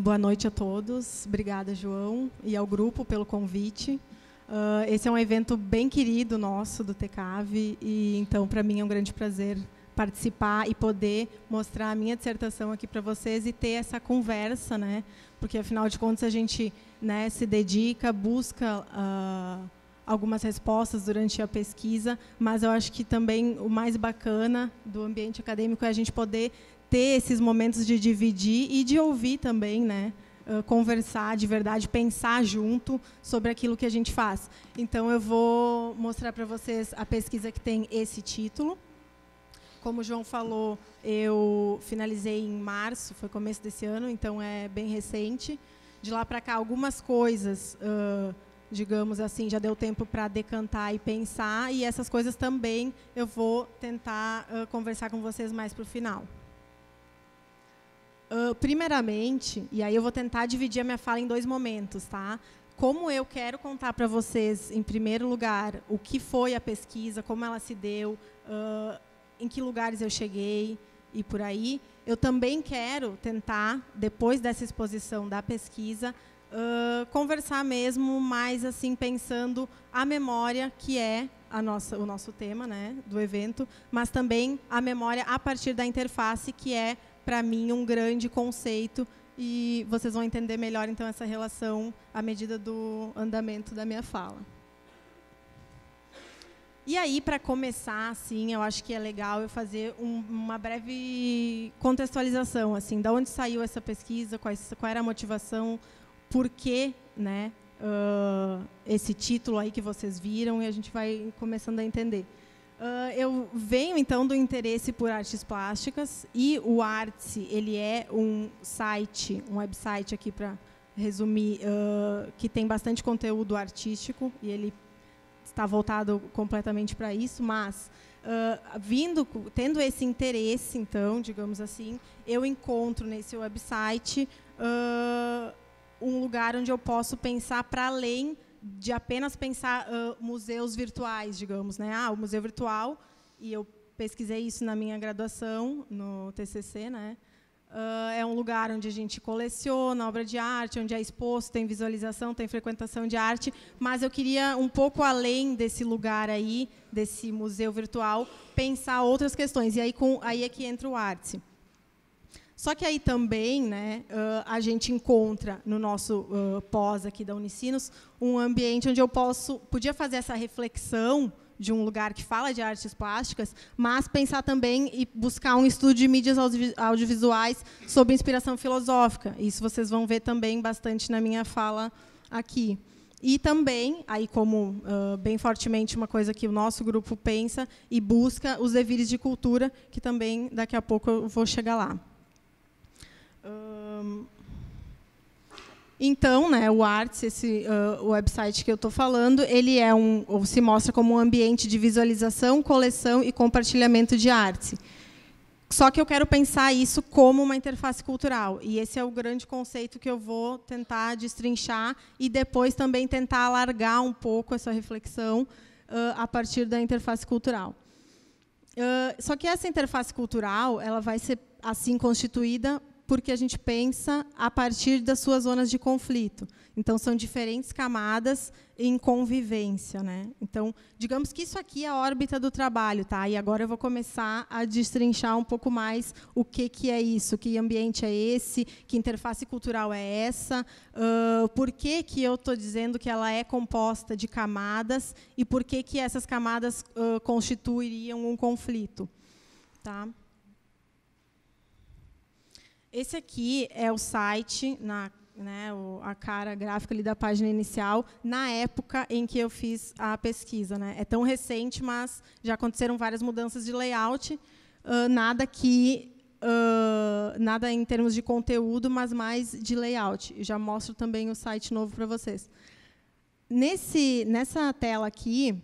Boa noite a todos. Obrigada, João, e ao grupo pelo convite. Uh, esse é um evento bem querido nosso, do TECAV, e então, para mim, é um grande prazer participar e poder mostrar a minha dissertação aqui para vocês e ter essa conversa, né? Porque, afinal de contas, a gente né, se dedica, busca. Uh, algumas respostas durante a pesquisa, mas eu acho que também o mais bacana do ambiente acadêmico é a gente poder ter esses momentos de dividir e de ouvir também, né? Ah, conversar de verdade, pensar junto sobre aquilo que a gente faz. Então eu vou mostrar para vocês a pesquisa que tem esse título. Como o João falou, eu finalizei em março, foi começo desse ano, então é bem recente. De lá para cá, algumas coisas, uh, digamos assim, já deu tempo para decantar e pensar, e essas coisas também eu vou tentar uh, conversar com vocês mais para o final. Ah, primeiramente, e aí eu vou tentar dividir a minha fala em dois momentos, tá? Como eu quero contar para vocês, em primeiro lugar, o que foi a pesquisa, como ela se deu, uh, em que lugares eu cheguei e por aí, eu também quero tentar, depois dessa exposição da pesquisa, uh, conversar mesmo mais assim pensando a memória que é a nossa, o nosso tema né, do evento, mas também a memória a partir da interface que é para mim, um grande conceito e vocês vão entender melhor, então, essa relação à medida do andamento da minha fala. E aí, para começar, assim, eu acho que é legal eu fazer um, uma breve contextualização, assim, da onde saiu essa pesquisa, qual era a motivação, por que, né, uh, esse título aí que vocês viram, e a gente vai começando a entender. Ah, eu venho então do interesse por artes plásticas e o Artsy ele é um site, um website aqui para resumir, uh, que tem bastante conteúdo artístico e ele está voltado completamente para isso, mas uh, vindo, tendo esse interesse então, digamos assim, eu encontro nesse website um lugar onde eu posso pensar para além de apenas pensar uh, museus virtuais, digamos, né? Ah, o museu virtual e eu pesquisei isso na minha graduação no TCC, né? Uh, é um lugar onde a gente coleciona obra de arte, onde é exposto, tem visualização, tem frequentação de arte, mas eu queria, um pouco além desse lugar aí, desse museu virtual, pensar outras questões. E aí, com, aí é que entra o arte. Só que aí também né, ah, a gente encontra no nosso ah, pós aqui da Unicinos um ambiente onde eu posso, podia fazer essa reflexão de um lugar que fala de artes plásticas, mas pensar também e buscar um estudo de mídias audiovisuais sobre inspiração filosófica. Isso vocês vão ver também bastante na minha fala aqui. E também, aí como uh, bem fortemente uma coisa que o nosso grupo pensa e busca, os devires de cultura, que também daqui a pouco eu vou chegar lá então, né, o Arts, esse uh, website que eu estou falando, ele é um, se mostra como um ambiente de visualização, coleção e compartilhamento de arte. Só que eu quero pensar isso como uma interface cultural. E esse é o grande conceito que eu vou tentar destrinchar e depois também tentar alargar um pouco essa reflexão uh, a partir da interface cultural. Uh, só que essa interface cultural ela vai ser assim constituída porque a gente pensa a partir das suas zonas de conflito. Então, são diferentes camadas em convivência. Né? Então, digamos que isso aqui é a órbita do trabalho. Tá? E agora eu vou começar a destrinchar um pouco mais o que, que é isso, que ambiente é esse, que interface cultural é essa, uh, por que, que eu estou dizendo que ela é composta de camadas e por que, que essas camadas uh, constituiriam um conflito. Tá? Esse aqui é o site, na, né, a cara gráfica ali da página inicial, na época em que eu fiz a pesquisa. Né? É tão recente, mas já aconteceram várias mudanças de layout. Uh, nada que Uh, nada em termos de conteúdo, mas mais de layout. Eu já mostro também o site novo para vocês. Nesse, nessa tela aqui,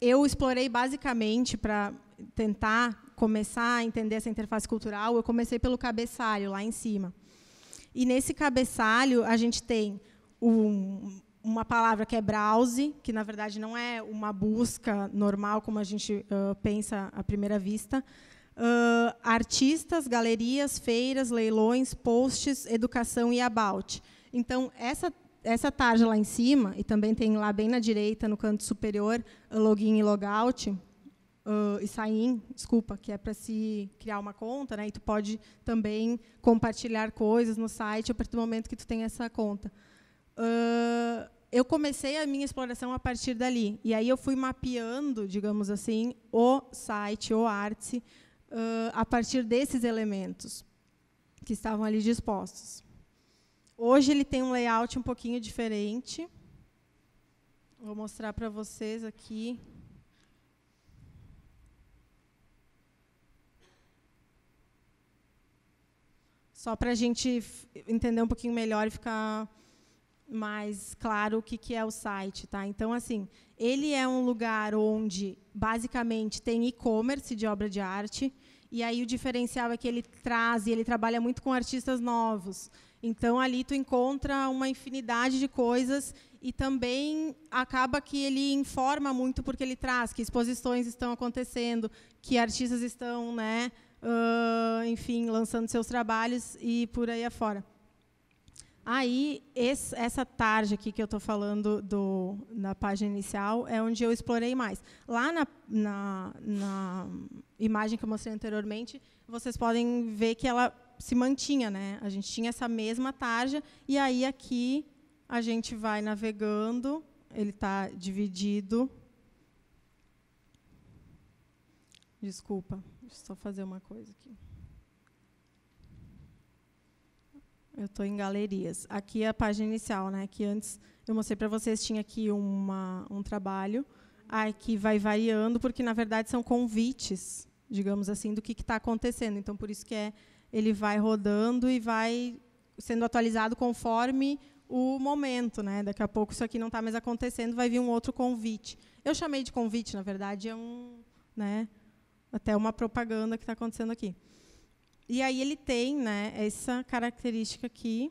eu explorei basicamente para tentar começar a entender essa interface cultural, eu comecei pelo cabeçalho, lá em cima. E nesse cabeçalho, a gente tem um, uma palavra que é browse, que na verdade não é uma busca normal como a gente uh, pensa à primeira vista. Uh, artistas, galerias, feiras, leilões, posts, educação e about. Então, essa, essa tarja lá em cima, e também tem lá bem na direita, no canto superior, login e logout, uh, sair, desculpa, que é para se criar uma conta, né? E tu pode também compartilhar coisas no site a partir do momento que tu tem essa conta. Uh, eu comecei a minha exploração a partir dali. E aí eu fui mapeando, digamos assim, o site, o Artsy, uh, a partir desses elementos que estavam ali dispostos. Hoje ele tem um layout um pouquinho diferente. Vou mostrar para vocês aqui. Só para a gente entender um pouquinho melhor e ficar mais claro o que, que é o site. Tá? Então, assim, ele é um lugar onde, basicamente, tem e-commerce de obra de arte. E aí o diferencial é que ele traz, e ele trabalha muito com artistas novos. Então, ali tu encontra uma infinidade de coisas e também acaba que ele informa muito porque ele traz que exposições estão acontecendo, que artistas estão né, uh, enfim, lançando seus trabalhos e por aí afora. Aí, esse, essa tarde aqui que eu estou falando do, na página inicial é onde eu explorei mais. Lá na, na, na, imagem que eu mostrei anteriormente, vocês podem ver que ela se mantinha. Né? A gente tinha essa mesma tarja, e aí aqui a gente vai navegando, ele está dividido. Desculpa. Deixa eu só fazer uma coisa aqui. Eu estou em galerias. Aqui é a página inicial, né? Que antes eu mostrei para vocês tinha aqui uma, um trabalho, aqui vai variando porque na verdade são convites, digamos assim, do que está acontecendo. Então por isso que é ele vai rodando e vai sendo atualizado conforme o momento, né? Daqui a pouco isso aqui não está mais acontecendo, vai vir um outro convite. Eu chamei de convite, na verdade é um, né? Até uma propaganda que está acontecendo aqui. E aí ele tem né, essa característica aqui.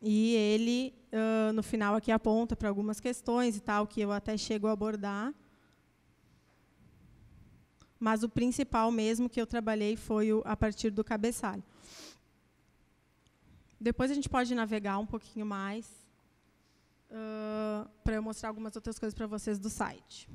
E ele, uh, no final, aqui aponta para algumas questões e tal, que eu até chego a abordar. Mas o principal mesmo que eu trabalhei foi o, a partir do cabeçalho. Depois a gente pode navegar um pouquinho mais uh, para eu mostrar algumas outras coisas para vocês do site.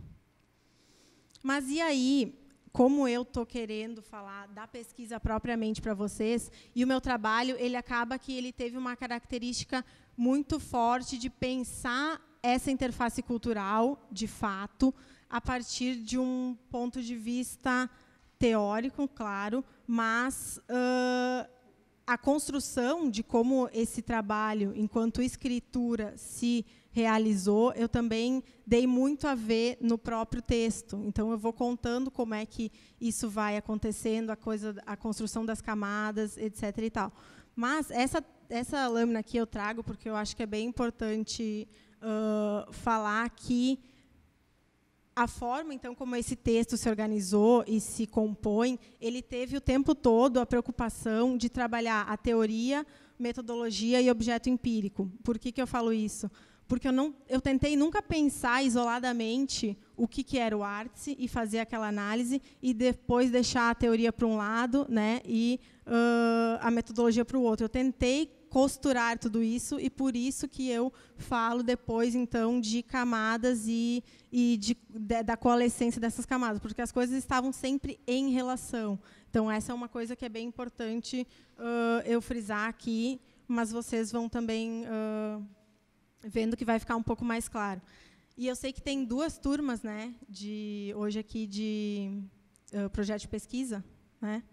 Mas e aí, como eu estou querendo falar da pesquisa propriamente para vocês, e o meu trabalho, ele acaba que ele teve uma característica muito forte de pensar essa interface cultural, de fato, a partir de um ponto de vista teórico, claro, mas uh, a construção de como esse trabalho, enquanto escritura, se realizou, eu também dei muito a ver no próprio texto. Então eu vou contando como é que isso vai acontecendo, a coisa, a construção das camadas, etc. E tal. Mas essa essa lâmina aqui eu trago porque eu acho que é bem importante uh, falar que a forma, então, como esse texto se organizou e se compõe, ele teve o tempo todo a preocupação de trabalhar a teoria, metodologia e objeto empírico. Por que, que eu falo isso? Porque eu, não, eu tentei nunca pensar isoladamente o que, que era o arte e fazer aquela análise e depois deixar a teoria para um lado né, e uh, a metodologia para o outro. Eu tentei costurar tudo isso e por isso que eu falo depois então de camadas e, e de, de, da coalescência dessas camadas, porque as coisas estavam sempre em relação. Então essa é uma coisa que é bem importante uh, eu frisar aqui, mas vocês vão também uh, vendo que vai ficar um pouco mais claro. E eu sei que tem duas turmas, né, de hoje aqui de uh, projeto de pesquisa, né?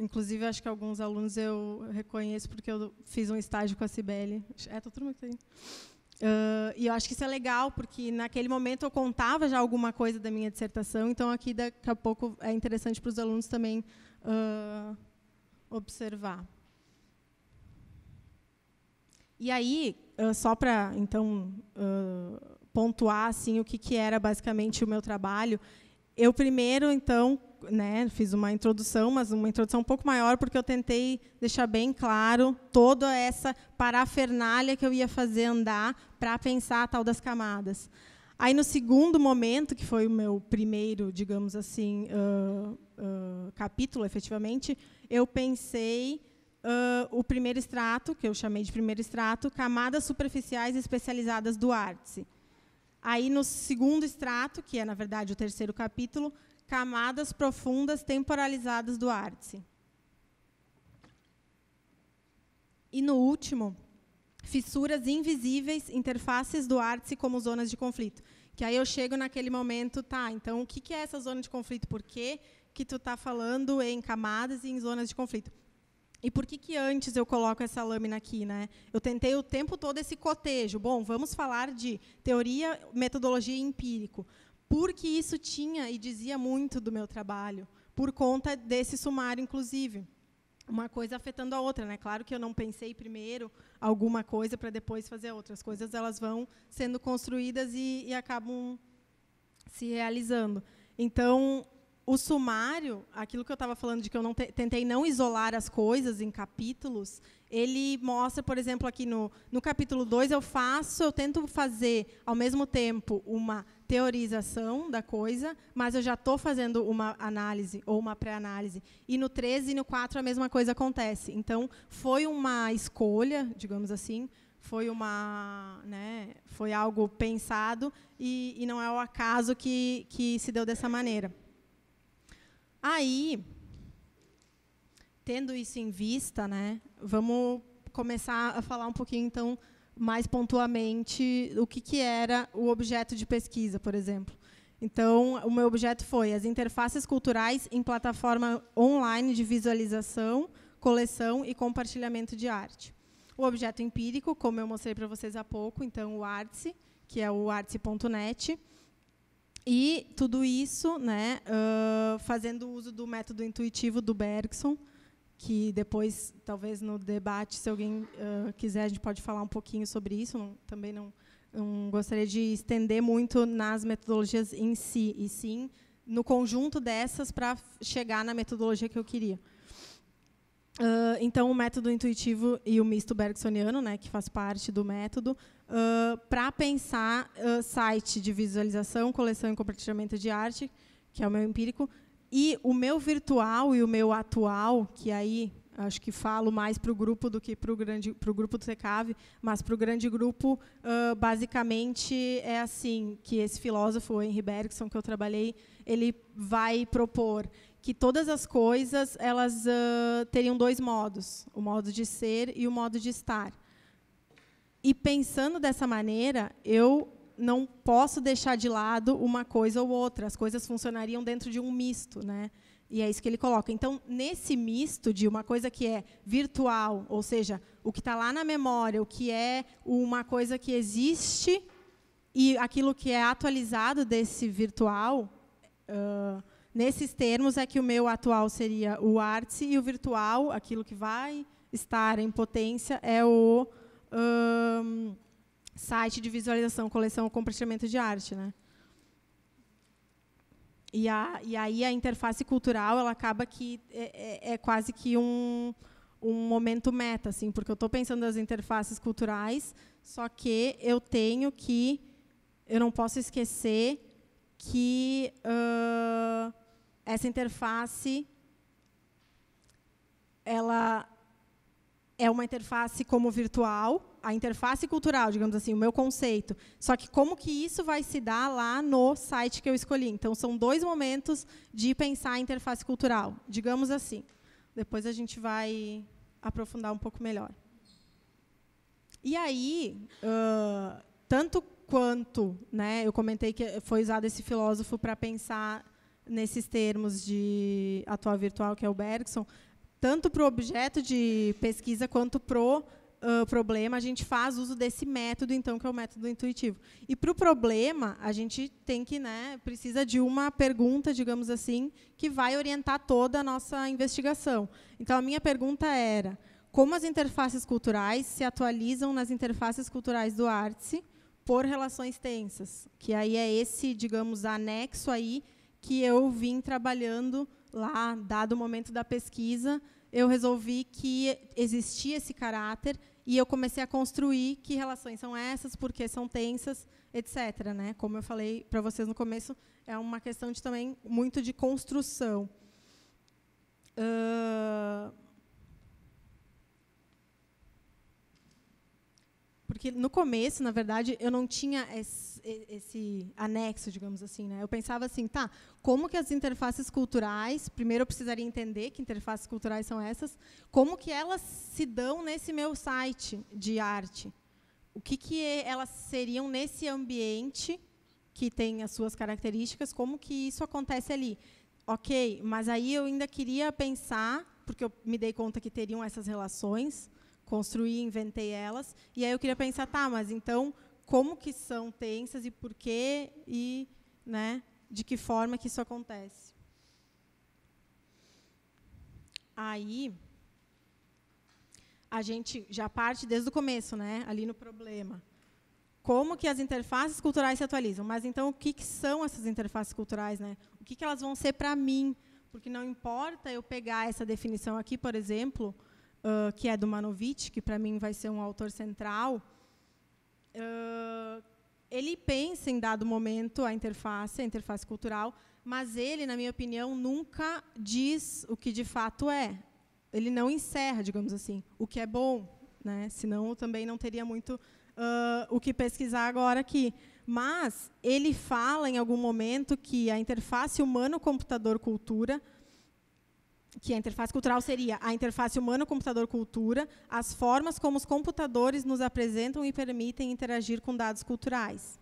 Inclusive, acho que alguns alunos eu reconheço porque eu fiz um estágio com a Cibele. É, todo mundo que Uh, e eu acho que isso é legal, porque naquele momento eu contava já alguma coisa da minha dissertação, então aqui daqui a pouco é interessante para os alunos também uh, observar. E aí, uh, só para então pontuar assim o que, que era basicamente o meu trabalho, eu primeiro então né, fiz uma introdução, mas uma introdução um pouco maior, porque eu tentei deixar bem claro toda essa parafernália que eu ia fazer andar para pensar a tal das camadas. Aí, no segundo momento, que foi o meu primeiro, digamos assim, uh, uh, capítulo, efetivamente, eu pensei uh, o primeiro extrato, que eu chamei de primeiro extrato, camadas superficiais especializadas do ártice. Aí, no segundo extrato, que é, na verdade, o terceiro capítulo, camadas profundas temporalizadas do ártice. E no último, fissuras invisíveis, interfaces do ártice como zonas de conflito. Que aí eu chego naquele momento, tá, então o que é essa zona de conflito? Por que, que tu está falando em camadas e em zonas de conflito? E por que, que antes eu coloco essa lâmina aqui? Né? Eu tentei o tempo todo esse cotejo. Bom, vamos falar de teoria, metodologia e empírico porque isso tinha e dizia muito do meu trabalho, por conta desse sumário, inclusive. Uma coisa afetando a outra, né? Claro que eu não pensei primeiro alguma coisa para depois fazer outras coisas elas vão sendo construídas e, e acabam se realizando. Então, o sumário, aquilo que eu estava falando de que eu não te, tentei não isolar as coisas em capítulos, ele mostra, por exemplo, aqui no, no capítulo 2, eu faço, eu tento fazer ao mesmo tempo uma teorização da coisa, mas eu já estou fazendo uma análise ou uma pré-análise. E no 13 e no 4 a mesma coisa acontece. Então, foi uma escolha, digamos assim, foi uma né, foi algo pensado e, e, não é o acaso que, que se deu dessa maneira. Aí, tendo isso em vista, né, vamos começar a falar um pouquinho então mais pontuamente o que, que era o objeto de pesquisa, por exemplo. Então, o meu objeto foi as interfaces culturais em plataforma online de visualização, coleção e compartilhamento de arte. O objeto empírico, como eu mostrei para vocês há pouco, então o Artse, que é o artse.net. E tudo isso né, uh, fazendo uso do método intuitivo do Bergson, que depois, talvez no debate, se alguém uh, quiser, a gente pode falar um pouquinho sobre isso. Não, também não, não gostaria de estender muito nas metodologias em si, e sim no conjunto dessas para chegar na metodologia que eu queria. Uh, então, o método intuitivo e o misto bergsoniano, né, que faz parte do método, uh, para pensar uh, site de visualização, coleção e compartilhamento de arte, que é o meu empírico, e o meu virtual e o meu atual, que aí acho que falo mais para o grupo do que para o grande para o grupo do Secave, mas para o grande grupo uh, basicamente é assim que esse filósofo Henry Bergson que eu trabalhei ele vai propor que todas as coisas elas uh, teriam dois modos, o modo de ser e o modo de estar. E pensando dessa maneira, eu não posso deixar de lado uma coisa ou outra. As coisas funcionariam dentro de um misto, né? E é isso que ele coloca. Então, nesse misto de uma coisa que é virtual, ou seja, o que está lá na memória, o que é uma coisa que existe e aquilo que é atualizado desse virtual, uh, nesses termos é que o meu atual seria o arte e o virtual, aquilo que vai estar em potência, é o site de visualização, coleção, compartilhamento de arte, né? E, a, e aí a interface cultural ela acaba que é, é, é quase que um, um momento meta, assim, porque eu estou pensando nas interfaces culturais, só que eu tenho que eu não posso esquecer que uh, essa interface ela é uma interface como virtual a interface cultural, digamos assim, o meu conceito. Só que como que isso vai se dar lá no site que eu escolhi? Então, são dois momentos de pensar a interface cultural, digamos assim. Depois a gente vai aprofundar um pouco melhor. E aí, uh, tanto quanto, né, eu comentei que foi usado esse filósofo para pensar nesses termos de atual virtual, que é o Bergson, tanto para o objeto de pesquisa quanto para o uh, problema, a gente faz uso desse método, então, que é o método intuitivo. E para o problema, a gente tem que, né, precisa de uma pergunta, digamos assim, que vai orientar toda a nossa investigação. Então, a minha pergunta era como as interfaces culturais se atualizam nas interfaces culturais do arte por relações tensas, que aí é esse, digamos, anexo aí que eu vim trabalhando lá, dado o momento da pesquisa, eu resolvi que existia esse caráter e eu comecei a construir que relações são essas, porque são tensas, etc. Né? Como eu falei para vocês no começo, é uma questão de também muito de construção. Uh, porque no começo, na verdade, eu não tinha esse esse anexo, digamos assim. Né? Eu pensava assim, tá, como que as interfaces culturais, primeiro eu precisaria entender que interfaces culturais são essas, como que elas se dão nesse meu site de arte? O que, que elas seriam nesse ambiente que tem as suas características, como que isso acontece ali? Ok, mas aí eu ainda queria pensar, porque eu me dei conta que teriam essas relações, construí, inventei elas, e aí eu queria pensar, tá, mas então como que são tensas e por quê e né, de que forma que isso acontece. Aí a gente já parte desde o começo, né, ali no problema. Como que as interfaces culturais se atualizam? Mas então o que, que são essas interfaces culturais, né? O que, que elas vão ser para mim? Porque não importa eu pegar essa definição aqui, por exemplo, uh, que é do Manovich, que para mim vai ser um autor central, uh, ele pensa em dado momento a interface, a interface cultural, mas ele, na minha opinião, nunca diz o que de fato é. Ele não encerra, digamos assim, o que é bom, né? Senão eu também não teria muito uh, o que pesquisar agora aqui. Mas ele fala em algum momento que a interface humano-computador-cultura que a interface cultural seria a interface humano-computador-cultura, as formas como os computadores nos apresentam e permitem interagir com dados culturais.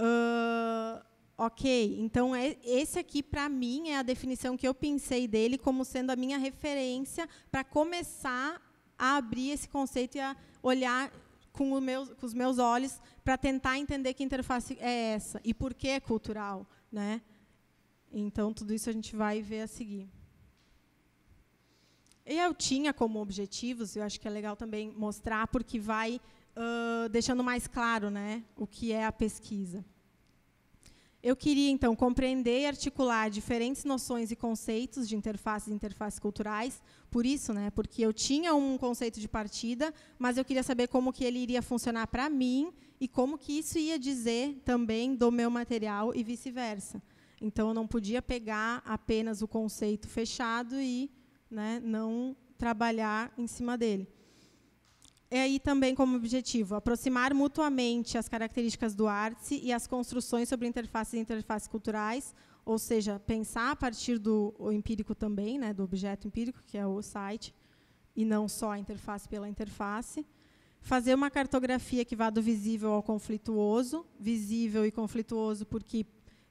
Uh, ok, então é, esse aqui, para mim, é a definição que eu pensei dele como sendo a minha referência para começar a abrir esse conceito e a olhar com, meu, com os meus olhos para tentar entender que interface é essa e por que é cultural. Né? Então, tudo isso a gente vai ver a seguir. Eu tinha como objetivos, eu acho que é legal também mostrar, porque vai uh, deixando mais claro né, o que é a pesquisa. Eu queria, então, compreender e articular diferentes noções e conceitos de interfaces e interfaces culturais, por isso, né, porque eu tinha um conceito de partida, mas eu queria saber como que ele iria funcionar para mim e como que isso ia dizer também do meu material e vice-versa. Então, eu não podia pegar apenas o conceito fechado e né, não trabalhar em cima dele. É aí também como objetivo aproximar mutuamente as características do arte e as construções sobre interfaces e interfaces culturais, ou seja, pensar a partir do empírico também, né, do objeto empírico, que é o site, e não só a interface pela interface. Fazer uma cartografia que vá do visível ao conflituoso, visível e conflituoso porque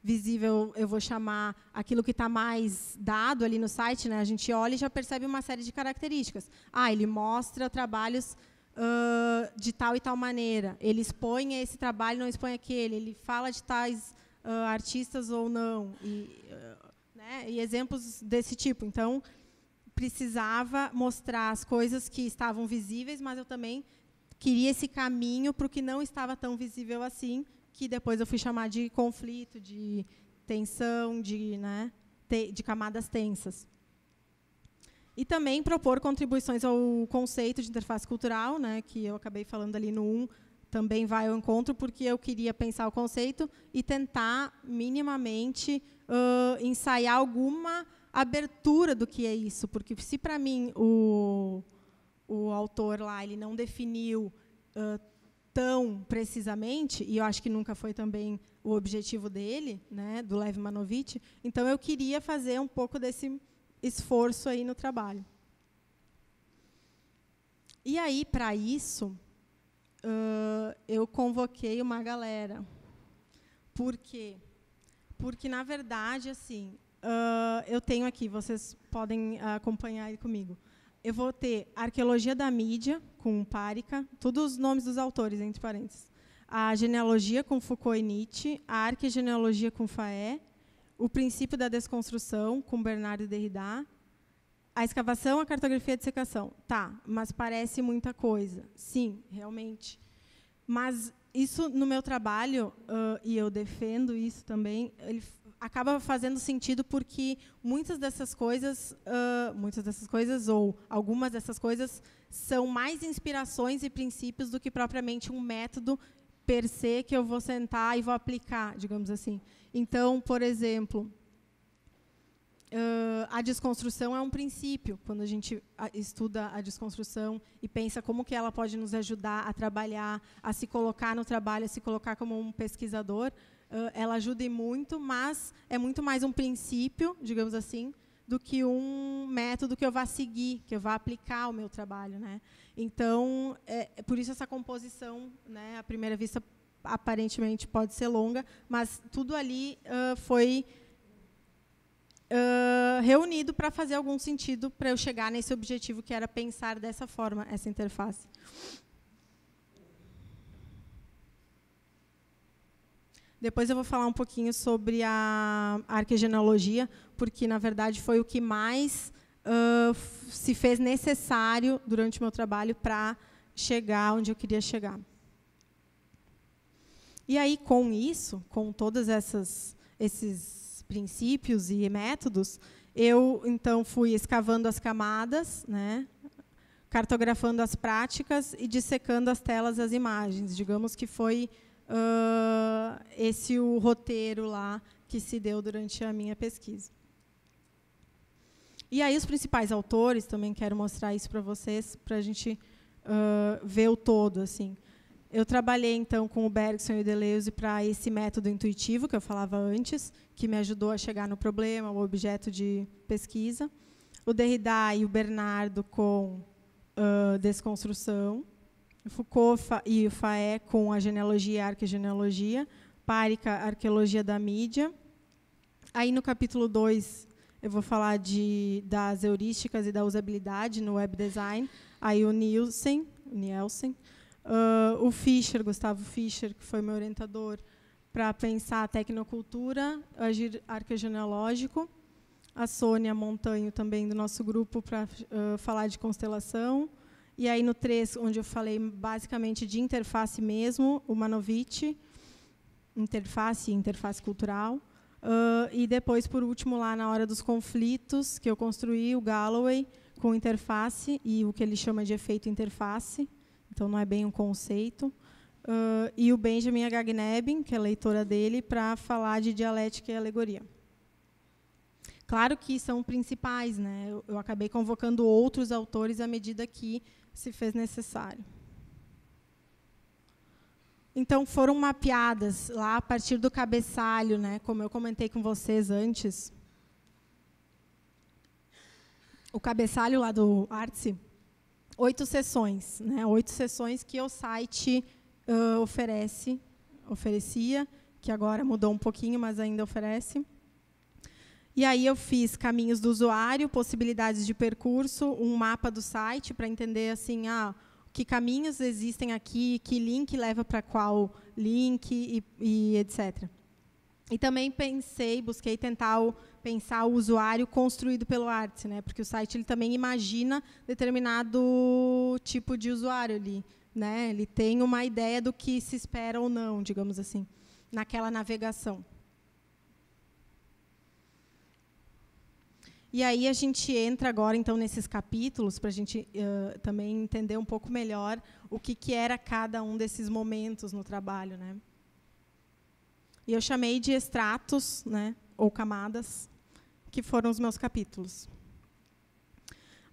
visível, eu vou chamar aquilo que está mais dado ali no site, né? a gente olha e já percebe uma série de características. Ah, ele mostra trabalhos uh, de tal e tal maneira, ele expõe esse trabalho, não expõe aquele, ele fala de tais uh, artistas ou não, e, uh, né? e exemplos desse tipo. Então, precisava mostrar as coisas que estavam visíveis, mas eu também queria esse caminho para o que não estava tão visível assim, que depois eu fui chamar de conflito, de tensão, de, né, de camadas tensas. E também propor contribuições ao conceito de interface cultural, né, que eu acabei falando ali no 1, também vai ao encontro, porque eu queria pensar o conceito e tentar minimamente uh, ensaiar alguma abertura do que é isso. Porque se, para mim, o, o autor lá ele não definiu uh, tão precisamente, e eu acho que nunca foi também o objetivo dele, né, do Lev Manovitch. Então eu queria fazer um pouco desse esforço aí no trabalho. E aí para isso uh, eu convoquei uma galera, porque porque na verdade assim uh, eu tenho aqui, vocês podem acompanhar comigo. Eu vou ter arqueologia da mídia, com Párica, todos os nomes dos autores, entre parênteses. A genealogia com Foucault e Nietzsche, a arquegenealogia com Faé, o princípio da desconstrução com Bernardo Derrida, a escavação, a cartografia e a dissecação. Tá, mas parece muita coisa. Sim, realmente. Mas isso no meu trabalho, uh, e eu defendo isso também, ele acaba fazendo sentido porque muitas dessas coisas, uh, muitas dessas coisas ou algumas dessas coisas são mais inspirações e princípios do que propriamente um método per se que eu vou sentar e vou aplicar, digamos assim. Então, por exemplo, Uh, a desconstrução é um princípio. Quando a gente estuda a desconstrução e pensa como que ela pode nos ajudar a trabalhar, a se colocar no trabalho, a se colocar como um pesquisador, ah, ela ajuda muito, mas é muito mais um princípio, digamos assim, do que um método que eu vá seguir, que eu vá aplicar ao meu trabalho, né? Então, é, é por isso essa composição, né? À primeira vista, aparentemente pode ser longa, mas tudo ali uh, foi uh, reunido para fazer algum sentido para eu chegar nesse objetivo que era pensar dessa forma essa interface. Depois eu vou falar um pouquinho sobre a arquegenealogia, porque, na verdade, foi o que mais uh, se fez necessário durante o meu trabalho para chegar onde eu queria chegar. E aí, com isso, com todos esses princípios e métodos, eu, então, fui escavando as camadas, né, cartografando as práticas e dissecando as telas as imagens. Digamos que foi uh, esse o roteiro lá que se deu durante a minha pesquisa. E aí os principais autores, também quero mostrar isso para vocês, para a gente uh, ver o todo. assim. Eu trabalhei, então, com o Bergson e o Deleuze para esse método intuitivo que eu falava antes, que me ajudou a chegar no problema, o objeto de pesquisa. O Derrida e o Bernardo com uh, desconstrução. Foucault e Faé com a genealogia e arquegenealogia, Párica, arqueologia da mídia. Aí, no capítulo 2, eu vou falar de, das heurísticas e da usabilidade no web design. Aí o Nielsen, o, Nielsen, uh, o Fischer, Gustavo Fischer, que foi meu orientador para pensar a tecnocultura, agir arquegenealógico. A Sônia Montanho, também do nosso grupo, para uh, ah, falar de constelação. E aí, no 3, onde eu falei basicamente de interface mesmo, o Manovich interface, interface cultural. Uh, e depois, por último, lá na hora dos conflitos, que eu construí o Galloway com interface e o que ele chama de efeito interface. Então, não é bem um conceito. Uh, e o Benjamin Gagnebin, que é leitora dele, para falar de dialética e alegoria. Claro que são principais, né? Eu, eu acabei convocando outros autores à medida que se fez necessário. Então foram mapeadas lá a partir do cabeçalho, né, como eu comentei com vocês antes. O cabeçalho lá do Artse, oito sessões, né, oito sessões que o site uh, oferece, oferecia, que agora mudou um pouquinho, mas ainda oferece. E aí eu fiz caminhos do usuário, possibilidades de percurso, um mapa do site para entender assim, ah, que caminhos existem aqui, que link leva para qual link e, e, etc. E também pensei, busquei tentar o, pensar o usuário construído pelo arte, né? Porque o site ele também imagina determinado tipo de usuário ali, né? Ele tem uma ideia do que se espera ou não, digamos assim, naquela navegação. E aí a gente entra agora, então, nesses capítulos, para a gente uh, também entender um pouco melhor o que, que era cada um desses momentos no trabalho. Né? E eu chamei de extratos, né, ou camadas, que foram os meus capítulos.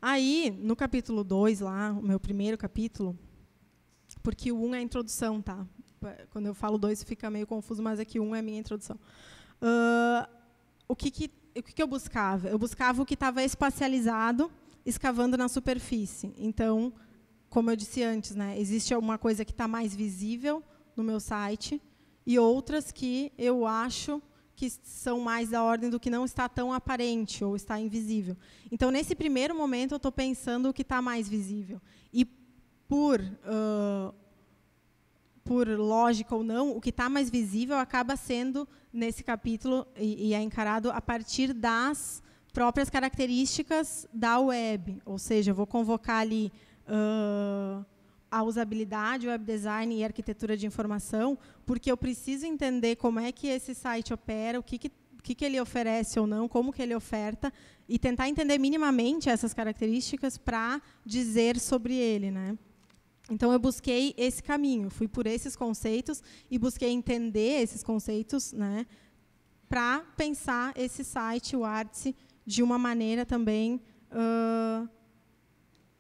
Aí, no capítulo 2, lá, o meu primeiro capítulo, porque o 1 um é a introdução, tá? Quando eu falo 2 fica meio confuso, mas é o 1 um é a minha introdução. Uh, o que, que o que, que eu buscava? Eu buscava o que estava espacializado, escavando na superfície. Então, como eu disse antes, né, existe alguma coisa que está mais visível no meu site e outras que eu acho que são mais da ordem do que não está tão aparente ou está invisível. Então, nesse primeiro momento, eu estou pensando o que está mais visível. E por por lógica ou não, o que está mais visível acaba sendo, nesse capítulo, e, e é encarado a partir das próprias características da web. Ou seja, eu vou convocar ali uh, a usabilidade, web design e arquitetura de informação, porque eu preciso entender como é que esse site opera, o que, que o que, que, ele oferece ou não, como que ele oferta, e tentar entender minimamente essas características para dizer sobre ele. Né? Então eu busquei esse caminho, fui por esses conceitos e busquei entender esses conceitos, né, para pensar esse site, o Artse, de uma maneira também uh,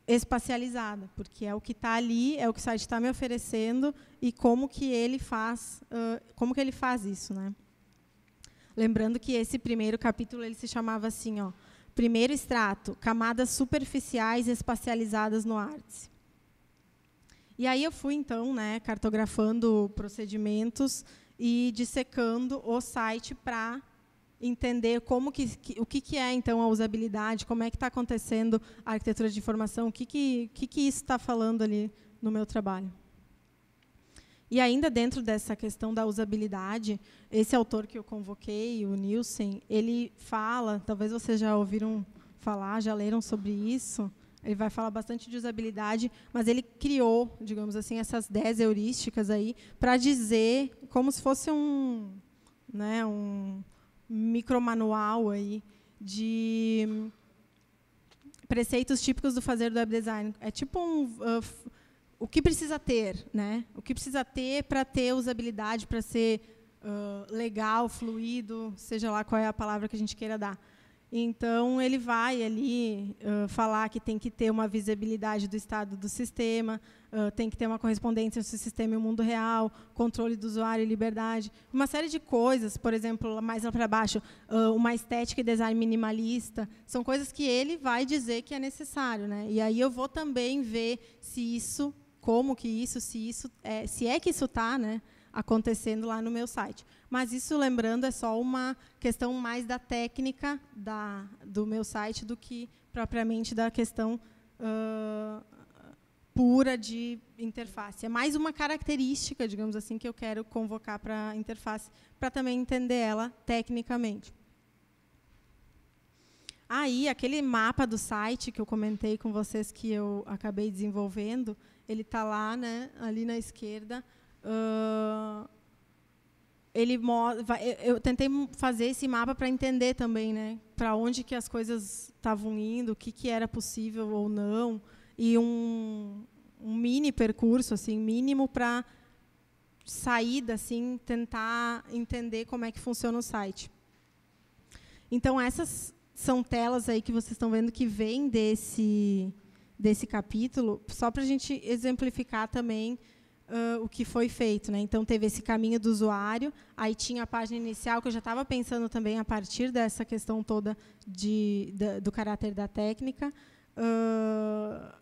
espacializada, porque é o que está ali, é o que o site está me oferecendo e como que ele faz, uh, como que ele faz isso, né? Lembrando que esse primeiro capítulo ele se chamava assim, ó, primeiro extrato, camadas superficiais espacializadas no Artse. E aí eu fui, então, né, cartografando procedimentos e dissecando o site para entender como que, o que, que é então a usabilidade, como é que está acontecendo a arquitetura de informação, o que, que, que, que isso está falando ali no meu trabalho. E ainda dentro dessa questão da usabilidade, esse autor que eu convoquei, o Nielsen, ele fala, talvez vocês já ouviram falar, já leram sobre isso, ele vai falar bastante de usabilidade, mas ele criou, digamos assim, essas 10 heurísticas aí para dizer como se fosse um, né, um micromanual aí de preceitos típicos do fazer do web design. É tipo um uh, o que precisa ter, né? O que precisa ter para ter usabilidade, para ser uh, legal, fluido, seja lá qual é a palavra que a gente queira dar. Então, ele vai ali uh, falar que tem que ter uma visibilidade do estado do sistema, uh, tem que ter uma correspondência entre o sistema e o mundo real, controle do usuário e liberdade. Uma série de coisas, por exemplo, mais lá para baixo, uh, uma estética e design minimalista, são coisas que ele vai dizer que é necessário. Né? E aí eu vou também ver se isso, como que isso, se, isso é, se é que isso está, né? acontecendo lá no meu site. Mas isso, lembrando, é só uma questão mais da técnica da, do meu site do que propriamente da questão uh, pura de interface. É mais uma característica, digamos assim, que eu quero convocar para a interface, para também entender ela tecnicamente. Aí, aquele mapa do site que eu comentei com vocês que eu acabei desenvolvendo, ele está lá, né, ali na esquerda. Uh, ele vai, eu tentei fazer esse mapa para entender também, né, para onde que as coisas estavam indo, o que que era possível ou não, e um, um mini percurso assim mínimo para saída assim, tentar entender como é que funciona o site. Então essas são telas aí que vocês estão vendo que vêm desse desse capítulo, só para a gente exemplificar também uh, o que foi feito. Né? Então, teve esse caminho do usuário, aí tinha a página inicial, que eu já estava pensando também a partir dessa questão toda de, da, do caráter da técnica. Uh,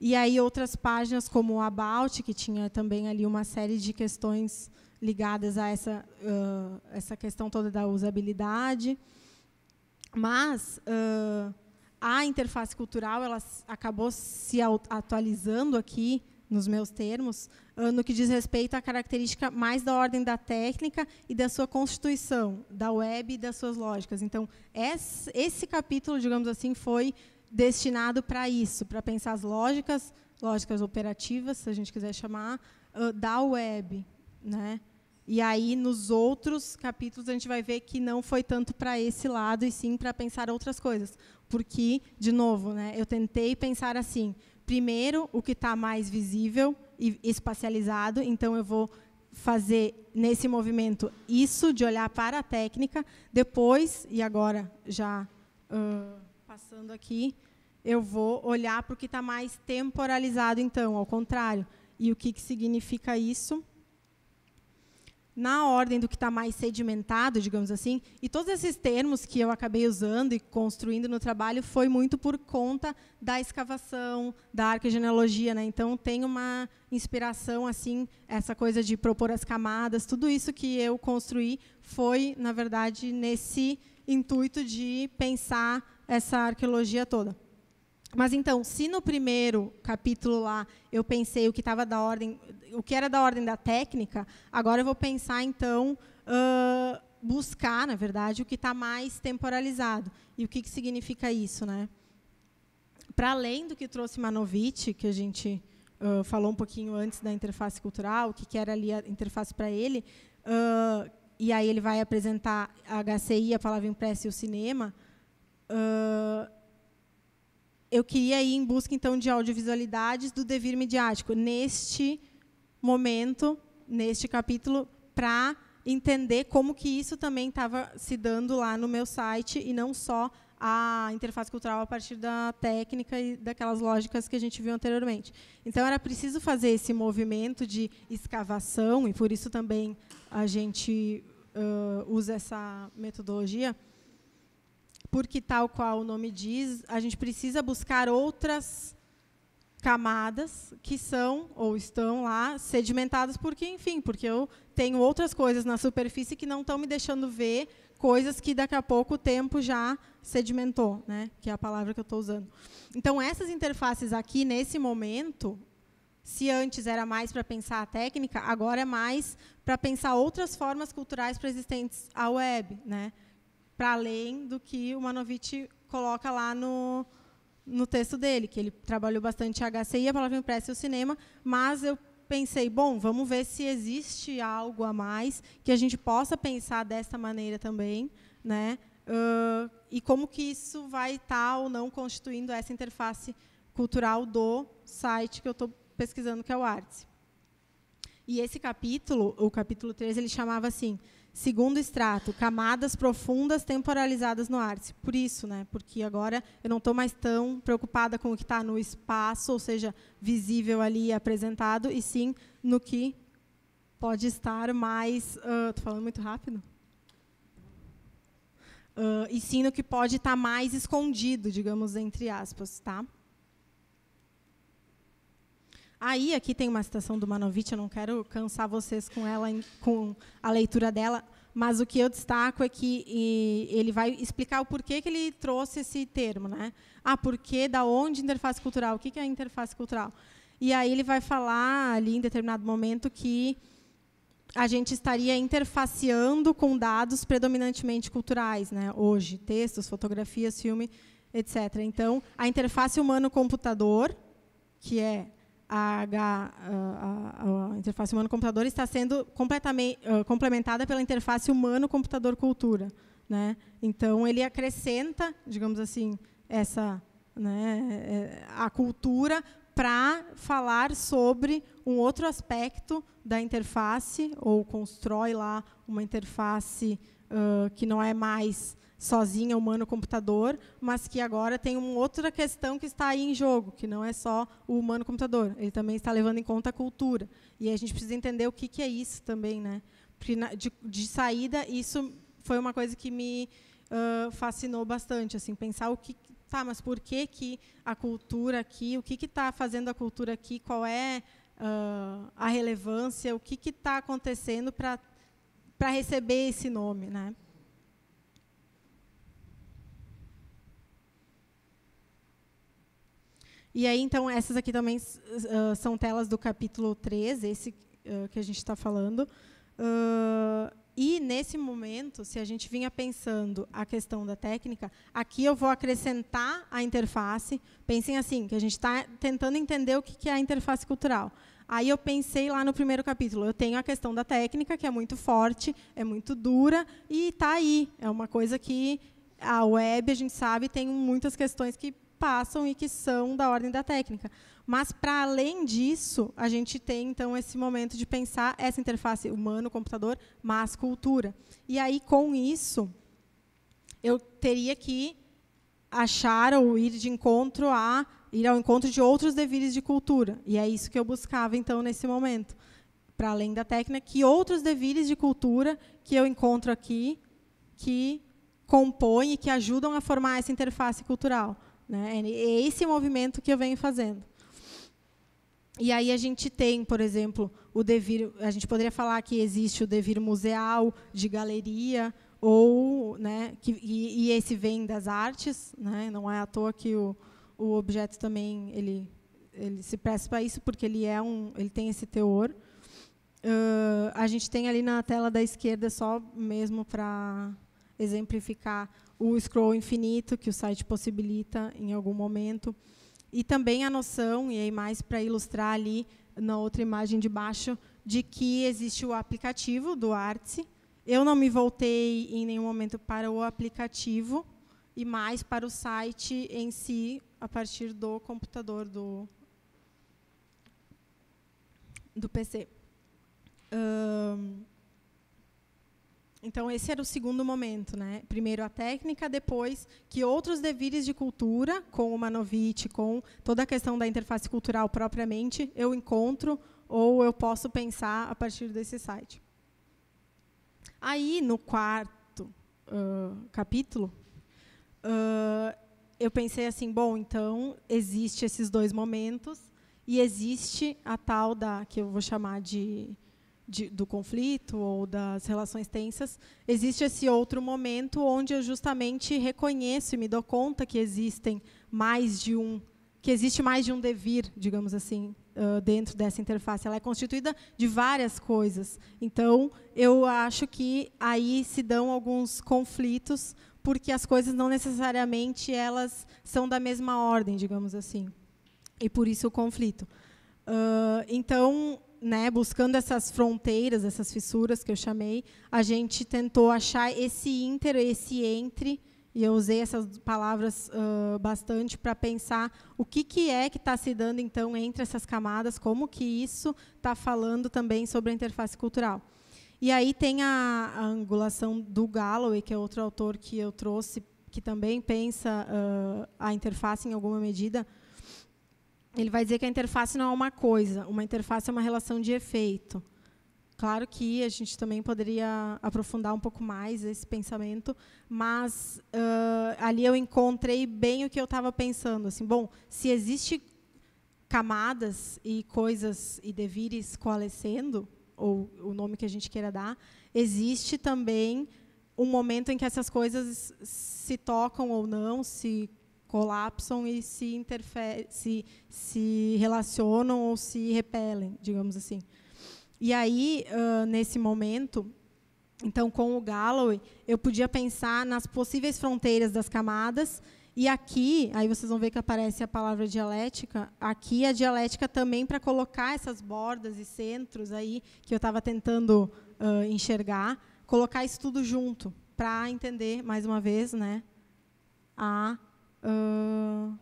e aí outras páginas, como o About, que tinha também ali uma série de questões ligadas a essa, uh, essa questão toda da usabilidade. Mas a interface cultural ela acabou se atualizando aqui nos meus termos, ah, no que diz respeito à característica mais da ordem da técnica e da sua constituição, da web e das suas lógicas. Então, esse capítulo, digamos assim, foi destinado para isso, para pensar as lógicas, lógicas operativas, se a gente quiser chamar, ah, da web. Né? E aí, nos outros capítulos, a gente vai ver que não foi tanto para esse lado, e sim para pensar outras coisas. Porque, de novo, né, eu tentei pensar assim, primeiro o que está mais visível e espacializado, então eu vou fazer nesse movimento isso de olhar para a técnica. Depois e agora já uh, passando aqui, eu vou olhar para o que está mais temporalizado, então, ao contrário. E o que, que significa isso? na ordem do que está mais sedimentado, digamos assim, e todos esses termos que eu acabei usando e construindo no trabalho foi muito por conta da escavação, da arquegenealogia, né? Então tem uma inspiração assim, essa coisa de propor as camadas, tudo isso que eu construí foi, na verdade, nesse intuito de pensar essa arqueologia toda. Mas então, se no primeiro capítulo lá eu pensei o que estava da ordem, o que era da ordem da técnica, agora eu vou pensar então uh, buscar, na verdade, o que está mais temporalizado. E o que, que significa isso, né? Para além do que trouxe Manovitch, que a gente uh, falou um pouquinho antes da interface cultural, o que, que era ali a interface para ele, uh, e aí ele vai apresentar a HCI, a palavra impressa e o cinema eu queria ir em busca, então, de audiovisualidades do devir midiático neste momento, neste capítulo, para entender como que isso também estava se dando lá no meu site e não só a interface cultural a partir da técnica e daquelas lógicas que a gente viu anteriormente. Então era preciso fazer esse movimento de escavação e por isso também a gente uh, usa essa metodologia porque, tal qual o nome diz, a gente precisa buscar outras camadas que são ou estão lá sedimentadas porque, enfim, porque eu tenho outras coisas na superfície que não estão me deixando ver coisas que daqui a pouco o tempo já sedimentou, né? Que é a palavra que eu estou usando. Então essas interfaces aqui nesse momento, se antes era mais para pensar a técnica, agora é mais para pensar outras formas culturais para existentes à web, né? para além do que o Manovich coloca lá no, no texto dele, que ele trabalhou bastante HCI, a palavra impressa e o cinema, mas eu pensei, bom, vamos ver se existe algo a mais que a gente possa pensar dessa maneira também, né? Uh, e como que isso vai estar tá ou não constituindo essa interface cultural do site que eu estou pesquisando, que é o Arts. E esse capítulo, o capítulo 3, ele chamava assim, Segundo extrato, camadas profundas temporalizadas no Arce. Por isso, né? Porque agora eu não estou mais tão preocupada com o que está no espaço, ou seja, visível ali apresentado, e sim no que pode estar mais. Estou uh, falando muito rápido? Uh, e sim no que pode estar tá mais escondido, digamos, entre aspas. Tá? Aí aqui tem uma citação do Manovitch, eu não quero cansar vocês com ela com a leitura dela, mas o que eu destaco é que ele vai explicar o porquê que ele trouxe esse termo, né? Ah, porquê, da onde interface cultural? O que que é interface cultural? E aí ele vai falar ali em determinado momento que a gente estaria interfaceando com dados predominantemente culturais, né? Hoje, textos, fotografias, filme, etc. Então, a interface humano-computador, que é a, a, a, interface humano-computador está sendo completamente, uh, complementada pela interface humano-computador-cultura. Né? Então, ele acrescenta, digamos assim, essa, né, eh, a cultura para falar sobre um outro aspecto da interface, ou constrói lá uma interface uh, que não é mais sozinha, humano, computador, mas que agora tem uma outra questão que está aí em jogo, que não é só o humano, computador. Ele também está levando em conta a cultura. E a gente precisa entender o que, que é isso também, né? Porque de, de saída isso foi uma coisa que me uh, fascinou bastante, assim, pensar o que tá, mas por que que a cultura aqui, o que que está fazendo a cultura aqui, qual é uh, a relevância, o que que está acontecendo para para receber esse nome, né? E aí, então, essas aqui também uh, são telas do capítulo 3, esse uh, que a gente está falando. Uh, e, nesse momento, se a gente vinha pensando a questão da técnica, aqui eu vou acrescentar a interface. Pensem assim, que a gente está tentando entender o que é a interface cultural. Aí eu pensei lá no primeiro capítulo, eu tenho a questão da técnica, que é muito forte, é muito dura, e está aí. É uma coisa que a web, a gente sabe, tem muitas questões que passam e que são da ordem da técnica. Mas, para além disso, a gente tem, então, esse momento de pensar essa interface humano-computador, mas cultura. E aí, com isso, eu teria que achar ou ir de encontro a ir ao encontro de outros deveres de cultura. E é isso que eu buscava, então, nesse momento. Para além da técnica, que outros deveres de cultura que eu encontro aqui que compõem e que ajudam a formar essa interface cultural. Né? É, é esse movimento que eu venho fazendo. E aí a gente tem, por exemplo, o devir, a gente poderia falar que existe o devir museal, de galeria, ou, né, que, e, e esse vem das artes, né, não é à toa que o, o objeto também ele, ele se presta para isso, porque ele, é um, ele tem esse teor. Uh, a gente tem ali na tela da esquerda, só mesmo para exemplificar, o scroll infinito que o site possibilita em algum momento. E também a noção, e aí mais para ilustrar ali na outra imagem de baixo, de que existe o aplicativo do Arts Eu não me voltei em nenhum momento para o aplicativo e mais para o site em si, a partir do computador do, do PC. Um, então, esse era o segundo momento. Né? Primeiro a técnica, depois que outros devires de cultura, com o Manovite, com toda a questão da interface cultural propriamente, eu encontro ou eu posso pensar a partir desse site. Aí, no quarto uh, capítulo, uh, eu pensei assim, bom, então existe esses dois momentos e existe a tal da que eu vou chamar de de, do conflito ou das relações tensas, existe esse outro momento onde eu justamente reconheço e me dou conta que existem mais de um, que existe mais de um devir, digamos assim, uh, dentro dessa interface. Ela é constituída de várias coisas. Então, eu acho que aí se dão alguns conflitos, porque as coisas não necessariamente elas são da mesma ordem, digamos assim. E por isso o conflito. Uh, então, né, buscando essas fronteiras, essas fissuras que eu chamei, a gente tentou achar esse inter, esse entre, e eu usei essas palavras uh, bastante para pensar o que, que é que está se dando então entre essas camadas, como que isso está falando também sobre a interface cultural. E aí tem a, a angulação do Galloway, que é outro autor que eu trouxe, que também pensa uh, a interface em alguma medida ele vai dizer que a interface não é uma coisa, uma interface é uma relação de efeito. Claro que a gente também poderia aprofundar um pouco mais esse pensamento, mas uh, ali eu encontrei bem o que eu estava pensando. Assim, bom, se existe camadas e coisas e devires coalescendo, ou o nome que a gente queira dar, existe também um momento em que essas coisas se tocam ou não, se colapsam e se, se, se relacionam ou se repelem, digamos assim. E aí, uh, nesse momento, então, com o Galloway, eu podia pensar nas possíveis fronteiras das camadas. E aqui, aí vocês vão ver que aparece a palavra dialética. Aqui a dialética também para colocar essas bordas e centros aí que eu estava tentando uh, enxergar, colocar isso tudo junto para entender mais uma vez, né, a uh,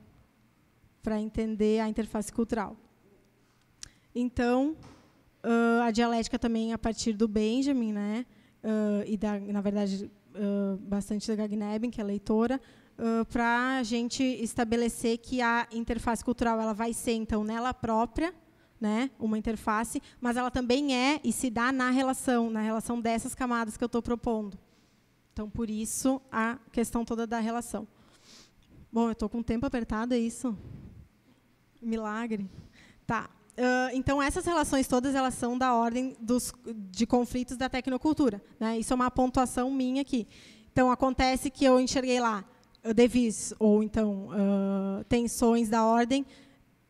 para entender a interface cultural. Então, uh, a dialética também a partir do Benjamin, né? Uh, e da, na verdade, bastante da Gagneben, que é leitora, para a gente estabelecer que a interface cultural ela vai ser então nela própria, né, uma interface, mas ela também é e se dá na relação, na relação dessas camadas que eu estou propondo. Então, por isso, a questão toda da relação. Bom, eu estou com o tempo apertado, é isso? Milagre. Tá. Uh, então, essas relações todas elas são da ordem dos, de conflitos da tecnocultura. Né? Isso é uma pontuação minha aqui. Então, acontece que eu enxerguei lá eh, devis ou então uh, tensões da ordem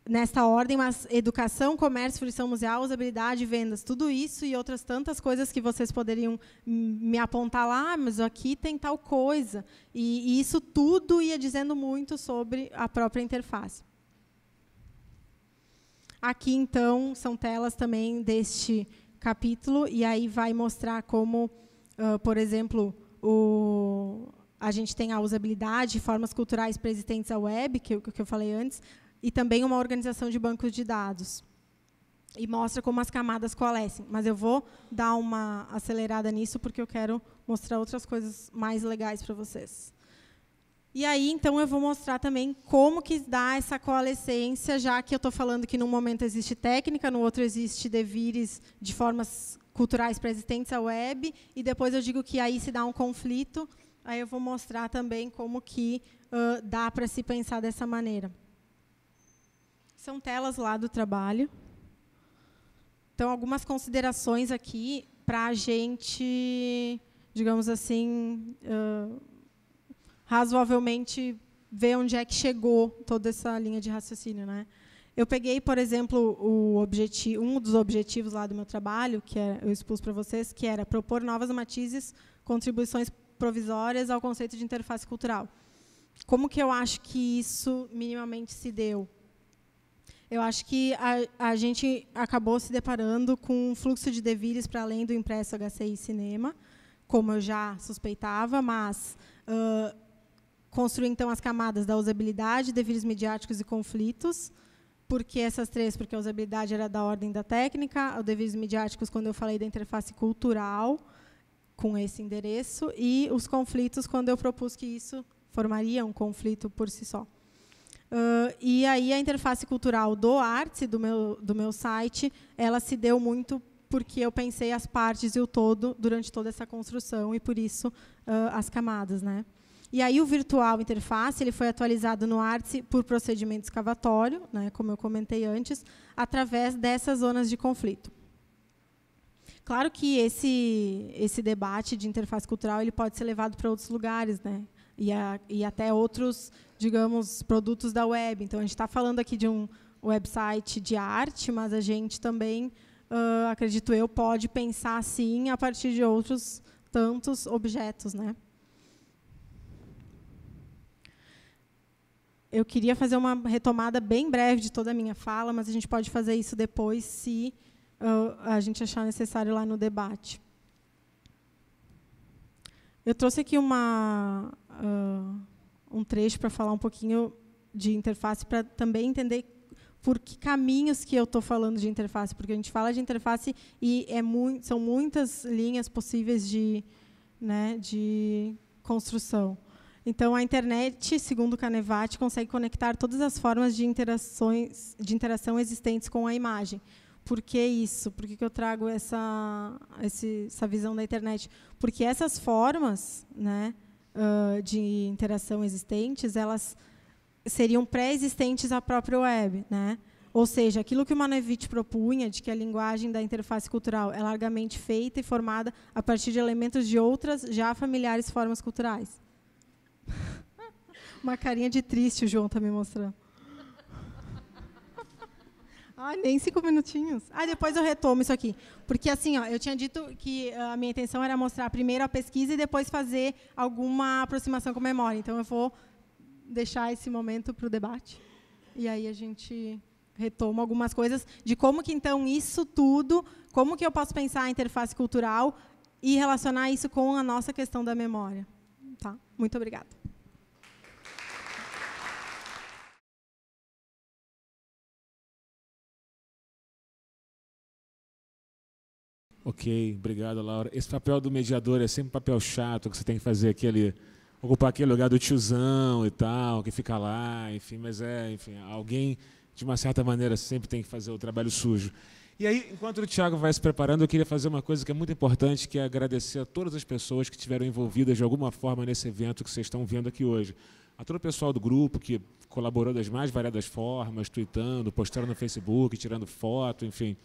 nesta ordem, mas educação, comércio, fruição museal, usabilidade, vendas, tudo isso e outras tantas coisas que vocês poderiam me apontar lá, ah, mas aqui tem tal coisa. E, e isso tudo ia dizendo muito sobre a própria interface. Aqui, então, são telas também deste capítulo, e aí vai mostrar como, uh, por exemplo, o, a gente tem a usabilidade, formas culturais preexistentes à web, que, que eu falei antes, e também uma organização de bancos de dados. E mostra como as camadas coalescem. Mas eu vou dar uma acelerada nisso, porque eu quero mostrar outras coisas mais legais para vocês. E aí, então, eu vou mostrar também como que dá essa coalescência, já que eu estou falando que num momento existe técnica, no outro existe devires de formas culturais pré-existentes à web, e depois eu digo que aí se dá um conflito, aí eu vou mostrar também como que uh, dá para se pensar dessa maneira. São telas lá do trabalho. Então, algumas considerações aqui para a gente, digamos assim, uh, razoavelmente ver onde é que chegou toda essa linha de raciocínio. Né? Eu peguei, por exemplo, o objetivo, um dos objetivos lá do meu trabalho, que é, eu expus para vocês, que era propor novas matizes, contribuições provisórias ao conceito de interface cultural. Como que eu acho que isso minimamente se deu? Eu acho que a, a gente acabou se deparando com um fluxo de devírios para além do impresso HCI Cinema, como eu já suspeitava, mas uh, construir então as camadas da usabilidade, devires midiáticos e conflitos. Por que essas três? Porque a usabilidade era da ordem da técnica, os devires midiáticos, quando eu falei da interface cultural, com esse endereço, e os conflitos, quando eu propus que isso formaria um conflito por si só. Uh, e aí a interface cultural do Arts, do meu, do meu site, ela se deu muito porque eu pensei as partes e o todo durante toda essa construção e, por isso, uh, as camadas. Né? E aí o virtual interface ele foi atualizado no Arts por procedimento escavatório, né, como eu comentei antes, através dessas zonas de conflito. Claro que esse esse debate de interface cultural ele pode ser levado para outros lugares, né? e, a, e até outros, digamos, produtos da web. Então, a gente está falando aqui de um website de arte, mas a gente também, uh, acredito eu, pode pensar assim a partir de outros tantos objetos, né? Eu queria fazer uma retomada bem breve de toda a minha fala, mas a gente pode fazer isso depois, se uh, a gente achar necessário lá no debate. Eu trouxe aqui uma uh, um trecho para falar um pouquinho de interface, para também entender por que caminhos que eu estou falando de interface, porque a gente fala de interface e é muito, são muitas linhas possíveis de, né, de construção. Então, a internet, segundo Canevati, consegue conectar todas as formas de, interações, de interação existentes com a imagem. Por que isso? Por que, que eu trago essa, essa visão da internet? Porque essas formas, né, uh, de interação existentes, elas seriam pré-existentes à própria web, né? Ou seja, aquilo que o Manevich propunha de que a linguagem da interface cultural é largamente feita e formada a partir de elementos de outras já familiares formas culturais. Uma carinha de triste o João está me mostrando. Ah, nem cinco minutinhos. Ah, depois eu retomo isso aqui. Porque, assim, ó, eu tinha dito que a minha intenção era mostrar primeiro a pesquisa e depois fazer alguma aproximação com a memória. Então, eu vou deixar esse momento para o debate. E aí a gente retoma algumas coisas de como que, então, isso tudo, como que eu posso pensar a interface cultural e relacionar isso com a nossa questão da memória. Tá? Muito obrigada. Ok, obrigado, Laura. Esse papel do mediador é sempre um papel chato, que você tem que fazer aquele. ocupar aquele lugar do tiozão e tal, que fica lá, enfim, mas é, enfim, alguém, de uma certa maneira, sempre tem que fazer o trabalho sujo. E aí, enquanto o Tiago vai se preparando, eu queria fazer uma coisa que é muito importante, que é agradecer a todas as pessoas que estiveram envolvidas de alguma forma nesse evento que vocês estão vendo aqui hoje. A todo o pessoal do grupo que colaborou das mais variadas formas, tweetando, postando no Facebook, tirando foto, enfim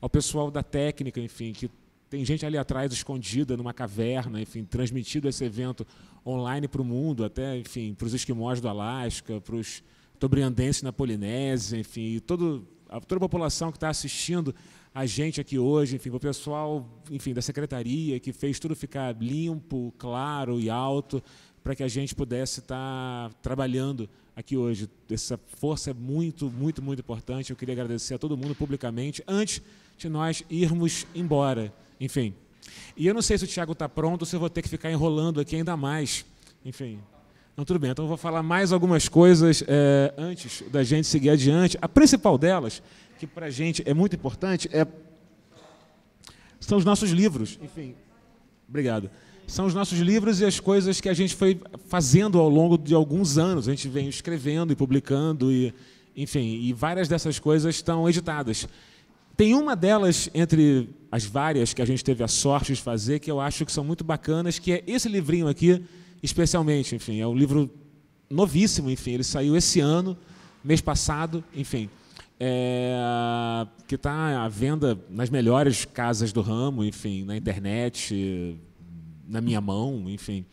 ao pessoal da técnica, enfim, que tem gente ali atrás escondida numa caverna, enfim, transmitido esse evento online para o mundo, até, enfim, para os esquimós do Alasca, para os tobriandenses na Polinésia, enfim, e todo, a, toda a população que está assistindo a gente aqui hoje, enfim, o pessoal, enfim, da secretaria que fez tudo ficar limpo, claro e alto para que a gente pudesse estar tá trabalhando aqui hoje. Essa força é muito, muito, muito importante. Eu queria agradecer a todo mundo publicamente antes de nós irmos embora. Enfim. E eu não sei se o Tiago está pronto ou se eu vou ter que ficar enrolando aqui ainda mais. Enfim. Então, tudo bem. Então, eu vou falar mais algumas coisas é, antes da gente seguir adiante. A principal delas, que para a gente é muito importante, é... são os nossos livros. Enfim. Obrigado são os nossos livros e as coisas que a gente foi fazendo ao longo de alguns anos. A gente vem escrevendo e publicando, e, enfim, e várias dessas coisas estão editadas. Tem uma delas, entre as várias que a gente teve a sorte de fazer, que eu acho que são muito bacanas, que é esse livrinho aqui, especialmente. Enfim, é um livro novíssimo, enfim, ele saiu esse ano, mês passado, enfim. É, que está à venda nas melhores casas do ramo, enfim, na internet, na minha mão, enfim.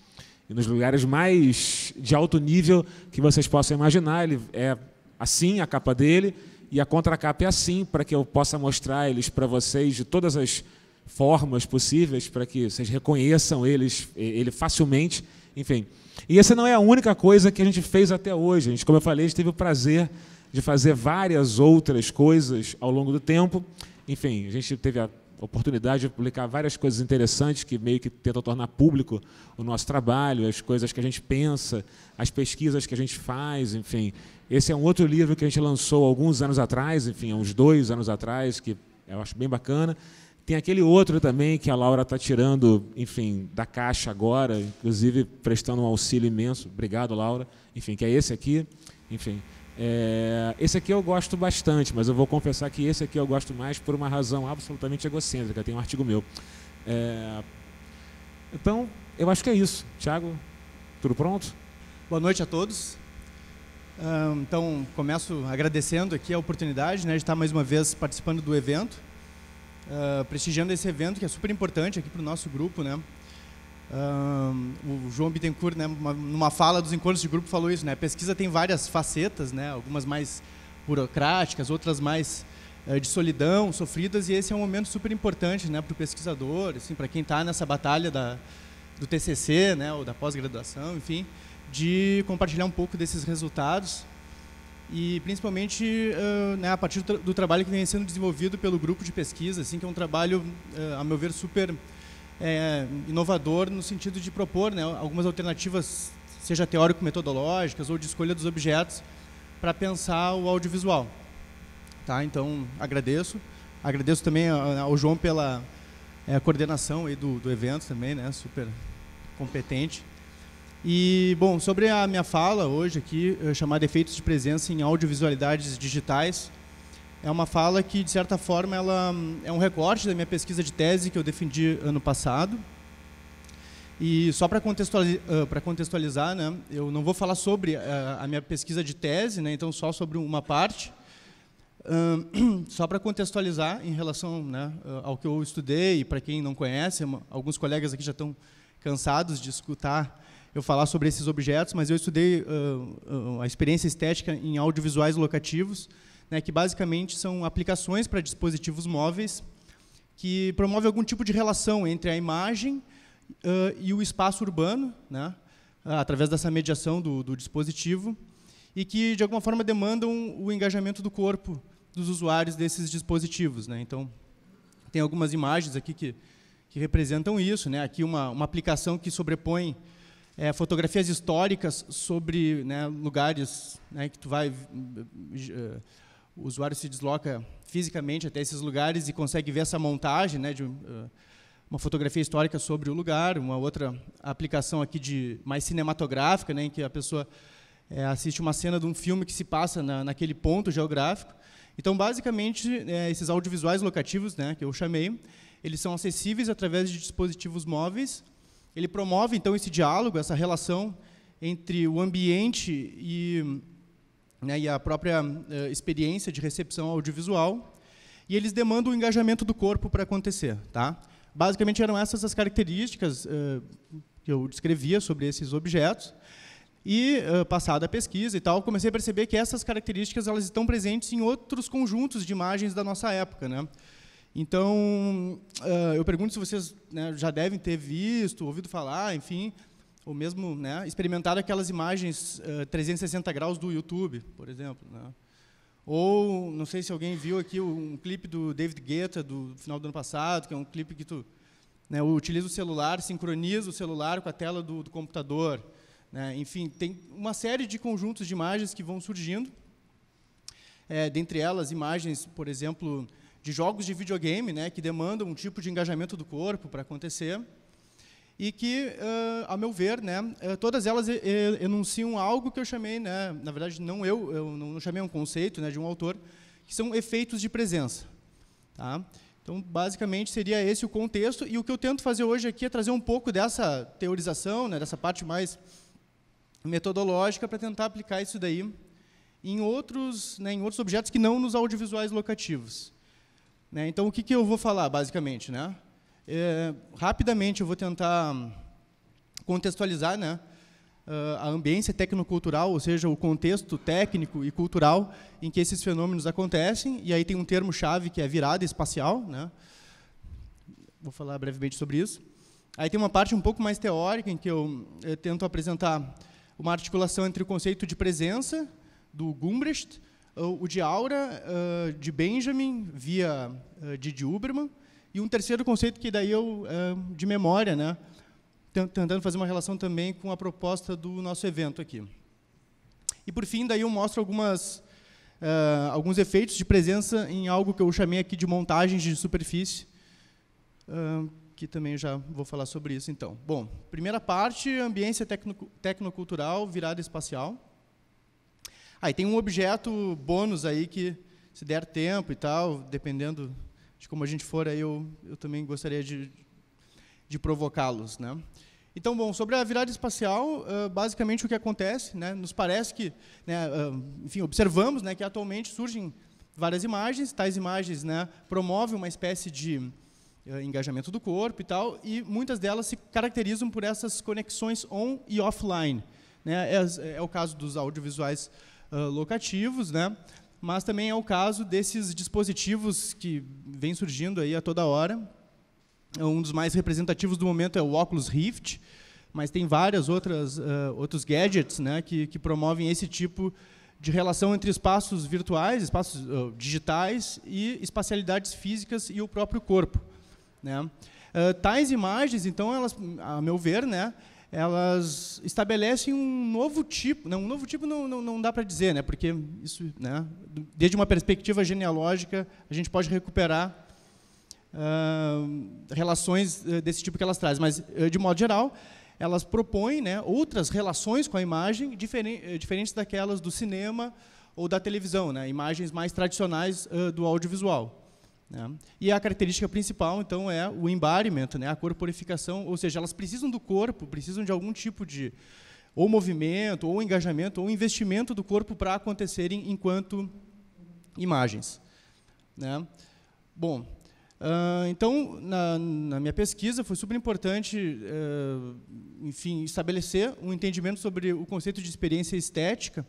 E nos lugares mais de alto nível que vocês possam imaginar. Ele é assim a capa dele e a contracapa é assim, para que eu possa mostrar eles para vocês de todas as formas possíveis, para que vocês reconheçam eles, ele facilmente. Enfim. E essa não é a única coisa que a gente fez até hoje. A gente, como eu falei, a gente teve o prazer de fazer várias outras coisas ao longo do tempo. Enfim, a gente teve a oportunidade de publicar várias coisas interessantes que meio que tentam tornar público o nosso trabalho, as coisas que a gente pensa, as pesquisas que a gente faz, enfim. Esse é um outro livro que a gente lançou alguns anos atrás, enfim, uns dois anos atrás, que eu acho bem bacana. Tem aquele outro também que a Laura está tirando, enfim, da caixa agora, inclusive prestando um auxílio imenso. Obrigado, Laura. Enfim, que é esse aqui. Enfim. É, esse aqui eu gosto bastante, mas eu vou confessar que esse aqui eu gosto mais por uma razão absolutamente egocêntrica. Tem um artigo meu. É, então, eu acho que é isso. Tiago, tudo pronto? Boa noite a todos. Ah, então, começo agradecendo aqui a oportunidade né, de estar mais uma vez participando do evento, ah, prestigiando esse evento que é super importante aqui para o nosso grupo, né? Um, o João Bittencourt, né, numa fala dos encontros de grupo, falou isso. Né, a pesquisa tem várias facetas, né, algumas mais burocráticas, outras mais uh, de solidão, sofridas, e esse é um momento super importante né, para o pesquisador, assim, para quem está nessa batalha da, do TCC, né, ou da pós-graduação, enfim, de compartilhar um pouco desses resultados e principalmente uh, né, a partir do, tra do, trabalho que vem sendo desenvolvido pelo grupo de pesquisa, assim que é um trabalho, uh, a meu ver, super é, inovador no sentido de propor né, algumas alternativas, seja teórico-metodológicas ou de escolha dos objetos, para pensar o audiovisual. Tá? Então, agradeço. Agradeço também ah, ah, ao João pela é, coordenação aí do, do evento também, né, super competente. E, bom, sobre a minha fala hoje aqui, eh, chamada Efeitos de Presença em Audiovisualidades Digitais, é uma fala que, de certa forma, ela hum, é um recorte da minha pesquisa de tese que eu defendi ano passado. E só para contextualizar, contextualizar, né, eu não vou falar sobre eh, a minha pesquisa de tese, né, então só sobre uma parte. só para contextualizar em relação né, ao que eu estudei, para quem não conhece, alguns colegas aqui já estão cansados de escutar eu falar sobre esses objetos, mas eu estudei uh, a experiência estética em audiovisuais locativos, né, que basicamente são aplicações para dispositivos móveis que promovem algum tipo de relação entre a imagem uh, e o espaço urbano, né, através dessa mediação do, do, dispositivo, e que, de alguma forma, demandam o engajamento do corpo dos usuários desses dispositivos. Né. Então, tem algumas imagens aqui que, que representam isso. Né. Aqui uma, uma aplicação que sobrepõe é, fotografias históricas sobre né, lugares né, que tu vai... Uh, o usuário se desloca fisicamente até esses lugares e consegue ver essa montagem né, de uh, uma fotografia histórica sobre o lugar, uma outra aplicação aqui de mais cinematográfica, né, em que a pessoa é, assiste uma cena de um filme que se passa na, naquele ponto geográfico. Então, basicamente, é, esses audiovisuais locativos, né, que eu chamei, eles são acessíveis através de dispositivos móveis. Ele promove, então, esse diálogo, essa relação entre o ambiente e né, e a própria uh, experiência de recepção audiovisual, e eles demandam o engajamento do corpo para acontecer. Tá? Basicamente eram essas as características uh, que eu descrevia sobre esses objetos, e uh, passada a pesquisa e tal, comecei a perceber que essas características elas estão presentes em outros conjuntos de imagens da nossa época, né? Então, uh, eu pergunto se vocês né, já devem ter visto, ouvido falar, enfim, ou mesmo né, experimentar aquelas imagens uh, eh, 360 graus do YouTube, por exemplo. Né? Ou, não sei se alguém viu aqui um clipe do David Guetta do final do ano passado, que é um clipe que tu né, utiliza o celular, sincroniza o celular com a tela do, do computador. Né? Enfim, tem uma série de conjuntos de imagens que vão surgindo. É, dentre elas, imagens, por exemplo, de jogos de videogame, né, que demandam um tipo de engajamento do corpo para acontecer e que, uh, a meu ver, né, todas elas enunciam algo que eu chamei, né, na verdade não eu, eu não chamei um conceito né, de um autor, que são efeitos de presença. Tá? Então, basicamente, seria esse o contexto, e o que eu tento fazer hoje aqui é trazer um pouco dessa teorização, né, dessa parte mais metodológica, para tentar aplicar isso daí em outros, né, em outros objetos que não nos audiovisuais locativos. Né, então, o que, que eu vou falar, basicamente? Né? É, rapidamente eu vou tentar contextualizar né, ah, a ambiência tecnocultural ou seja, o contexto técnico e cultural em que esses fenômenos acontecem, e aí tem um termo-chave que é virada espacial, né? vou falar brevemente sobre isso. Aí tem uma parte um pouco mais teórica, em que eu, eu eh, tento apresentar uma articulação entre o conceito de presença, do Gumbrecht, o de aura, ah, de Benjamin, via ah, de Uberman, e um terceiro conceito que daí eu, é, de memória, né, tentando fazer uma relação também com a proposta do nosso evento aqui. E, por fim, daí eu mostro algumas, é, alguns efeitos de presença em algo que eu chamei aqui de montagens de superfície, é, que também já vou falar sobre isso, então. Bom, primeira parte, ambiência tecno tecnocultural, virada espacial. Aí ah, tem um objeto bônus aí que, se der tempo e tal, dependendo de como a gente for, aí eu, eu também gostaria de, de provocá-los. Né? Então, bom, sobre a virada espacial, uh, basicamente o que acontece, né, nos parece que, né, uh, enfim, observamos né, que atualmente surgem várias imagens, tais imagens né, promovem uma espécie de uh, engajamento do corpo e tal, e muitas delas se caracterizam por essas conexões on e offline. Né? É, é o caso dos audiovisuais locativos, né? mas também é o caso desses dispositivos que vêm surgindo aí a toda hora. Um dos mais representativos do momento é o Oculus Rift, mas tem várias outras uh, outros gadgets, né, que, que promovem esse tipo de relação entre espaços virtuais, espaços uh, digitais e espacialidades físicas e o próprio corpo, né? Uh, tais imagens, então, elas, a meu ver, né, elas estabelecem um novo tipo, não, um novo tipo não, não, não dá para dizer, né, porque isso, né, desde uma perspectiva genealógica, a gente pode recuperar uh, relações eh, desse tipo que elas trazem, mas, eh, de modo geral, elas propõem né, outras relações com a imagem, eh, diferentes daquelas do cinema ou da televisão, né, imagens mais tradicionais uh, do audiovisual. Né? E a característica principal, então, é o embodiment, né? a corporificação, ou seja, elas precisam do corpo, precisam de algum tipo de ou movimento, ou engajamento, ou investimento do corpo para acontecerem enquanto imagens. Né? Bom, uh, então, na, na, minha pesquisa, foi super importante, uh, enfim, estabelecer um entendimento sobre o conceito de experiência estética,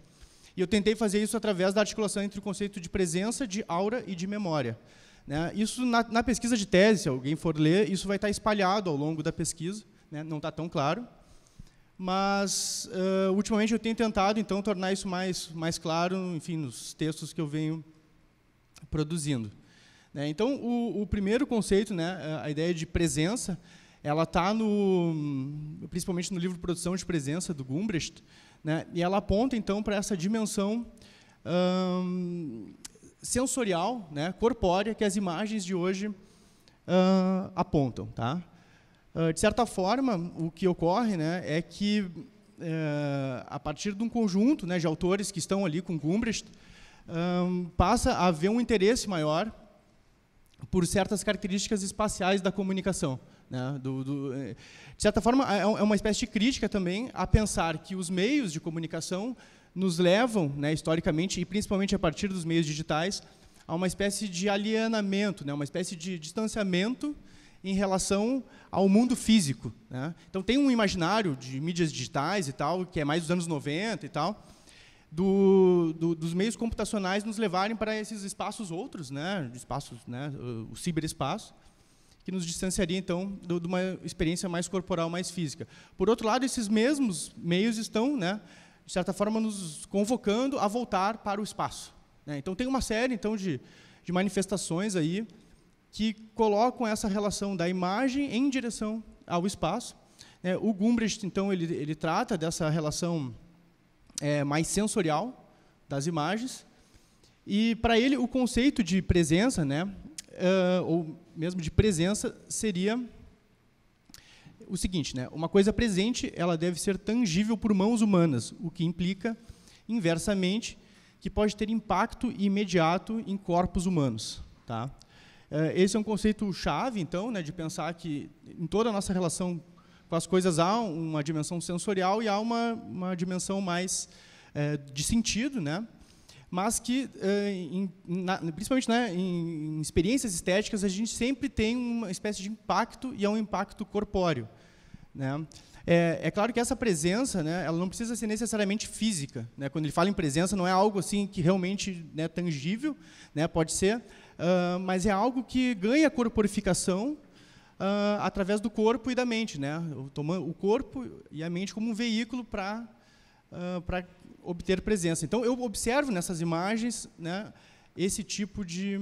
e eu tentei fazer isso através da articulação entre o conceito de presença, de aura e de memória. Né? Isso na, na, pesquisa de tese, se alguém for ler, isso vai estar espalhado ao longo da pesquisa, né? não está tão claro. Mas, uh, ultimamente, eu tenho tentado, então, tornar isso mais, mais claro, enfim, nos textos que eu venho produzindo. Né? Então, o, o, primeiro conceito, né, a ideia de presença, ela está no, principalmente no livro Produção de Presença, do Gumbrecht, né? e ela aponta, então, para essa dimensão hum, sensorial, né, corpórea, que as imagens de hoje uh, apontam. Tá? Uh, de certa forma, o que ocorre né, é que, uh, a partir de um conjunto né, de autores que estão ali com Gumbrecht, ah, passa a haver um interesse maior por certas características espaciais da comunicação. Né? Do, do, eh, de certa forma, é, é uma espécie de crítica também a pensar que os meios de comunicação nos levam, né, historicamente, e principalmente a partir dos meios digitais, a uma espécie de alienamento, né, uma espécie de distanciamento em relação ao mundo físico. Né? Então, tem um imaginário de mídias digitais e tal, que é mais dos anos 90 e tal, do, do, dos meios computacionais nos levarem para esses espaços outros, né, espaços, né, o, o ciberespaço, que nos distanciaria, então, de uma experiência mais corporal, mais física. Por outro lado, esses mesmos meios estão né, de certa forma, nos convocando a voltar para o espaço. Né? Então, tem uma série então de, de manifestações aí que colocam essa relação da imagem em direção ao espaço. Né? o Gumbrecht, então, ele, ele trata dessa relação é, mais sensorial das imagens. E, para ele, o conceito de presença, né, uh, ou mesmo de presença, seria o seguinte, né? Uma coisa presente, ela deve ser tangível por mãos humanas, o que implica, inversamente, que pode ter impacto imediato em corpos humanos, tá? Eh, esse é um conceito chave, então, né, de pensar que em toda a nossa relação com as coisas há uma dimensão sensorial e há uma, uma dimensão mais é, de sentido, né? mas que, é, em, na, principalmente né, em, em experiências estéticas, a gente sempre tem uma espécie de impacto e é um impacto corpóreo. Né? É, é, claro que essa presença, né, ela não precisa ser necessariamente física. Né? Quando ele fala em presença, não é algo assim que realmente né, tangível, né, pode ser, uh, mas é algo que ganha corporificação uh, através do corpo e da mente, né? tomando o corpo e a mente como um veículo para uh, para obter presença. Então eu observo nessas imagens, né, esse tipo de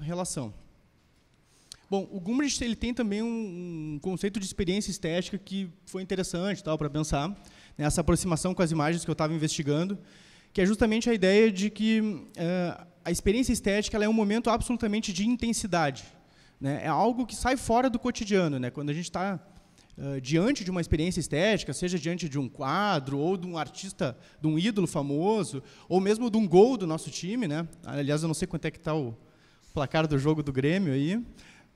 relação. Bom, o Gumbrich ele tem também um, conceito de experiência estética que foi interessante tal para pensar nessa né? aproximação com as imagens que eu estava investigando, que é justamente a ideia de que uh, a experiência estética é um momento absolutamente de intensidade, né? É algo que sai fora do cotidiano, né? Quando a gente está uh, é, diante de uma experiência estética, seja diante de um quadro ou de um artista, de um ídolo famoso, ou mesmo de um gol do nosso time, né? Aliás, eu não sei quanto é que está o placar do jogo do Grêmio aí,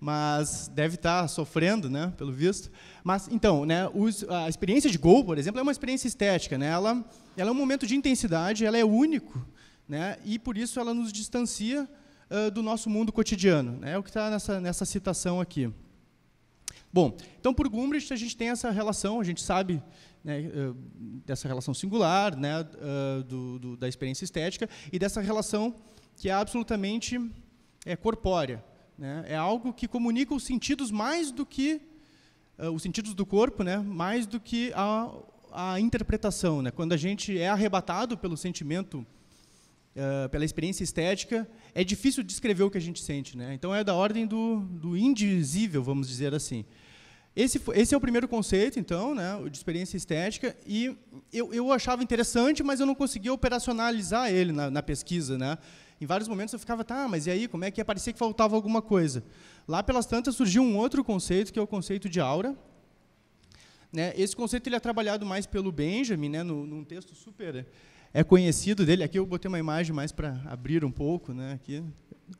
mas deve estar tá sofrendo, né, pelo visto. Mas então, né, os, a experiência de gol, por exemplo, é uma experiência estética, né? Ela, ela é um momento de intensidade, ela é único, né? E por isso ela nos distancia uh, do nosso mundo cotidiano, né? É o que está nessa nessa citação aqui. Bom, então por Gumbrich a gente tem essa relação, a gente sabe né, dessa relação singular, né, do, do, da experiência estética e dessa relação que é absolutamente é, corpórea, né? É algo que comunica os sentidos mais do que uh, os sentidos do corpo, né? mais do que a, a interpretação. Né? Quando a gente é arrebatado pelo sentimento, uh, pela experiência estética, é difícil descrever o que a gente sente. Né? Então é da ordem do, do indizível, vamos dizer assim. Esse, esse, é o primeiro conceito, então, né, de experiência estética, e eu, eu achava interessante, mas eu não conseguia operacionalizar ele na, na pesquisa. Né? Em vários momentos eu ficava, tá, mas e aí, como é que parecia que faltava alguma coisa? Lá pelas tantas surgiu um outro conceito, que é o conceito de aura. Né? Esse conceito ele é trabalhado mais pelo Benjamin, né, no, num texto super é conhecido dele. Aqui eu botei uma imagem mais para abrir um pouco, né? Aqui